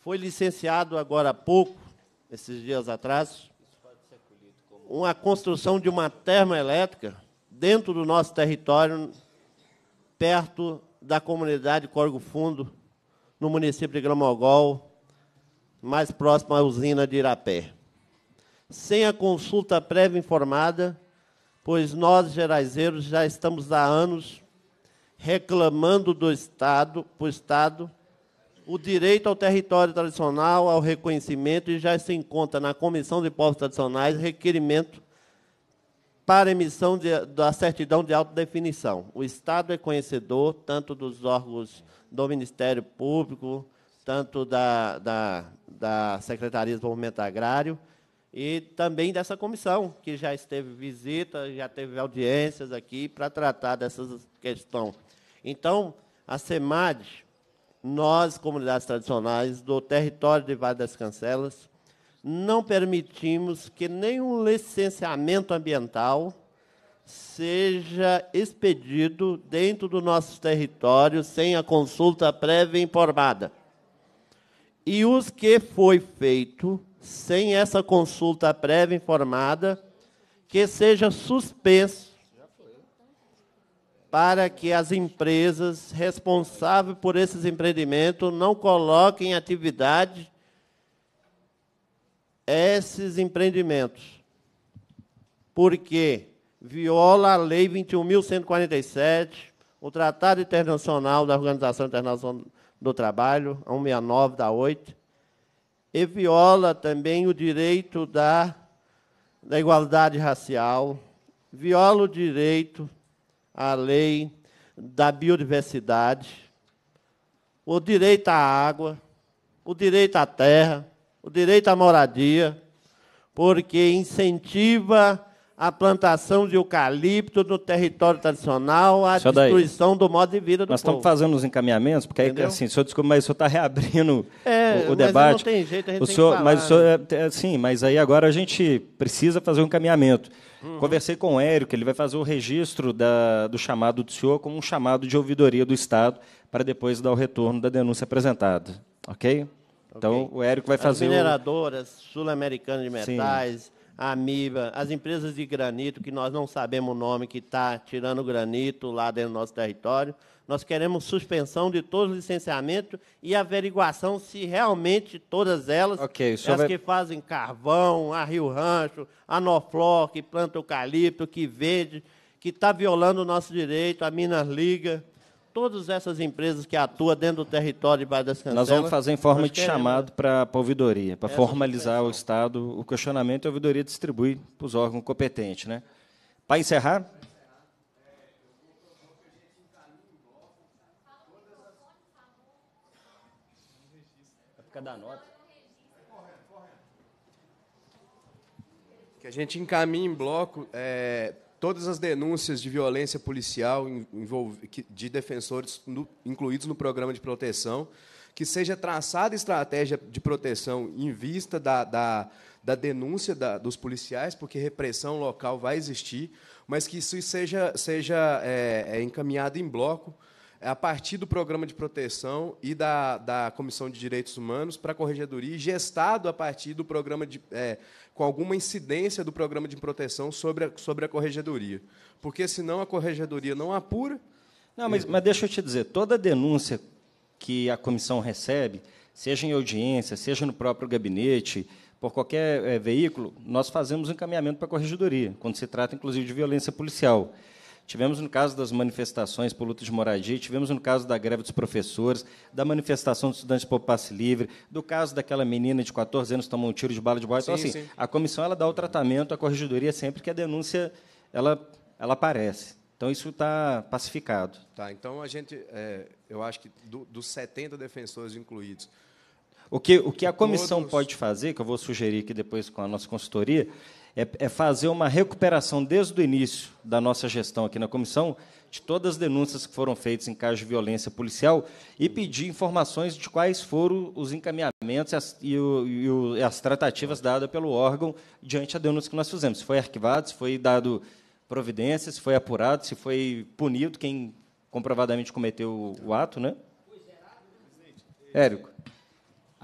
Foi licenciado agora há pouco, esses dias atrás, uma construção de uma termoelétrica dentro do nosso território, perto da comunidade Corgo Fundo, no município de Gramogol, mais próximo à usina de Irapé. Sem a consulta prévia informada, pois nós, geraizeiros, já estamos há anos reclamando do Estado, para o Estado, o direito ao território tradicional, ao reconhecimento, e já se encontra na Comissão de Povos Tradicionais requerimento para emissão de, da certidão de autodefinição. O Estado é conhecedor tanto dos órgãos do Ministério Público, tanto da, da, da Secretaria de Desenvolvimento Agrário, e também dessa comissão, que já esteve visita, já teve audiências aqui para tratar dessas questões. Então, a SEMAD, nós, comunidades tradicionais do território de Vale das Cancelas, não permitimos que nenhum licenciamento ambiental seja expedido dentro do nosso território sem a consulta prévia informada. E os que foi feito sem essa consulta prévia informada, que seja suspenso para que as empresas responsáveis por esses empreendimentos não coloquem em atividade esses empreendimentos, porque viola a Lei 21.147, o Tratado Internacional da Organização Internacional do Trabalho, 169 da 8, e viola também o direito da, da igualdade racial, viola o direito à lei da biodiversidade, o direito à água, o direito à terra, o direito à moradia, porque incentiva a plantação de eucalipto no território tradicional, a Só destruição daí. do modo de vida do Nós povo. estamos fazendo os encaminhamentos, porque Entendeu? aí, assim, o senhor desculpa, mas o senhor está reabrindo é, o, o, debate. Mas não tem jeito, a gente o senhor, tem que falar, Mas o senhor, né? É, é, sim, mas aí agora a gente precisa fazer um encaminhamento. Uhum. Conversei com o Érico, ele vai fazer o registro da, do chamado do senhor como um chamado de ouvidoria do Estado, para depois dar o retorno da denúncia apresentada. Ok? Então, okay. Então, o Érico vai fazer. As mineradoras o... sul-americanas de metais. Sim a Amiba, as empresas de granito, que nós não sabemos o nome, que está tirando granito lá dentro do nosso território. Nós queremos suspensão de todos os licenciamentos e averiguação se realmente todas elas, okay, as vai... que fazem carvão, a Rio Rancho, a Noflor, que planta eucalipto, que vende, que está violando o nosso direito, a Minas Liga todas essas empresas que atuam dentro do território de Baía das Cantelas. Nós vamos fazer em forma de chamado para a ouvidoria, para formalizar o Estado o questionamento e a ouvidoria distribui para os órgãos competentes. Né? Para encerrar, cada nota. Que a gente encaminha em bloco é, todas as denúncias de violência policial de defensores incluídos no programa de proteção, que seja traçada estratégia de proteção em vista da, da, da denúncia da, dos policiais, porque repressão local vai existir, mas que isso seja, seja é, é encaminhado em bloco é a partir do Programa de Proteção e da, da Comissão de Direitos Humanos para a Corregedoria, e gestado a partir do programa de, é, com alguma incidência do Programa de Proteção sobre a, sobre a Corregedoria. Porque, senão, a Corregedoria não apura. Não, mas, mas deixa eu te dizer, toda denúncia que a comissão recebe, seja em audiência, seja no próprio gabinete, por qualquer é, veículo, nós fazemos um encaminhamento para a corregedoria, quando se trata, inclusive, de violência policial. Tivemos no caso das manifestações por luta de moradia, tivemos no caso da greve dos professores, da manifestação dos estudantes por passe livre, do caso daquela menina de 14 anos que tomou um tiro de bala de bola. então, assim, sim. a comissão ela dá o tratamento à corregedoria sempre que a denúncia ela, ela aparece. Então, isso está pacificado. Tá, então, a gente, é, eu acho que do, dos 70 defensores incluídos, o que, o que a comissão pode fazer, que eu vou sugerir aqui depois com a nossa consultoria, é, é fazer uma recuperação desde o início da nossa gestão aqui na comissão de todas as denúncias que foram feitas em casos de violência policial e pedir informações de quais foram os encaminhamentos e as, e o, e o, e as tratativas dadas pelo órgão diante da denúncia que nós fizemos. Se foi arquivado, se foi dado providência, se foi apurado, se foi punido quem comprovadamente cometeu o, o ato, né? né Érico.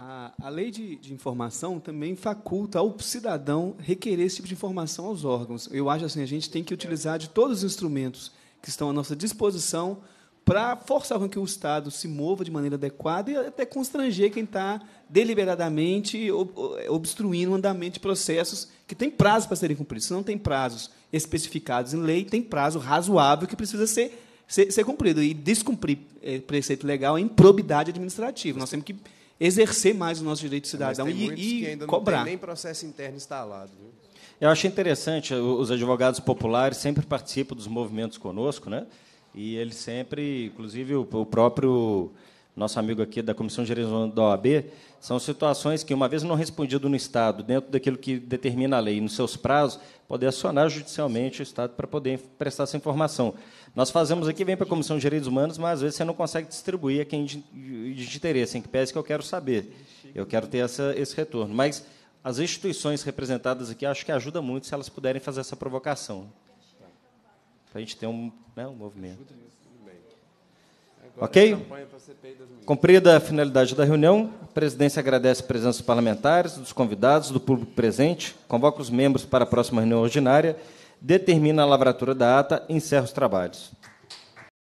A, a lei de, de, informação também faculta ao cidadão requerer esse tipo de informação aos órgãos. Eu acho assim, a gente tem que utilizar de todos os instrumentos que estão à nossa disposição para forçar com que o Estado se mova de maneira adequada e até constranger quem está deliberadamente obstruindo o andamento de processos que tem prazos para serem cumpridos. Se não tem prazos especificados em lei, tem prazo razoável que precisa ser, ser, ser cumprido. E descumprir eh, preceito legal é improbidade administrativa. Nós temos que exercer mais o nosso direito de é, cidadão é, e, e ainda cobrar. Não tem nem processo interno instalado. Viu? Eu achei interessante, os advogados populares sempre participam dos movimentos conosco, né? E eles sempre, inclusive o próprio nosso amigo aqui da Comissão Geral da OAB, são situações que, uma vez não respondido no Estado, dentro daquilo que determina a lei, nos seus prazos, poder acionar judicialmente o Estado para poder prestar essa informação. Nós fazemos aqui, vem para a Comissão de Direitos Humanos, mas às vezes você não consegue distribuir a quem de interesse, em que pese que eu quero saber. Eu quero ter essa, esse retorno. Mas as instituições representadas aqui acho que ajuda muito se elas puderem fazer essa provocação. Para a gente ter um, né, um movimento. ok? Cumprida a finalidade da reunião, a presidência agradece a presença dos parlamentares, dos convidados, do público presente, convoca os membros para a próxima reunião ordinária determina a lavratura da ata, encerra os trabalhos.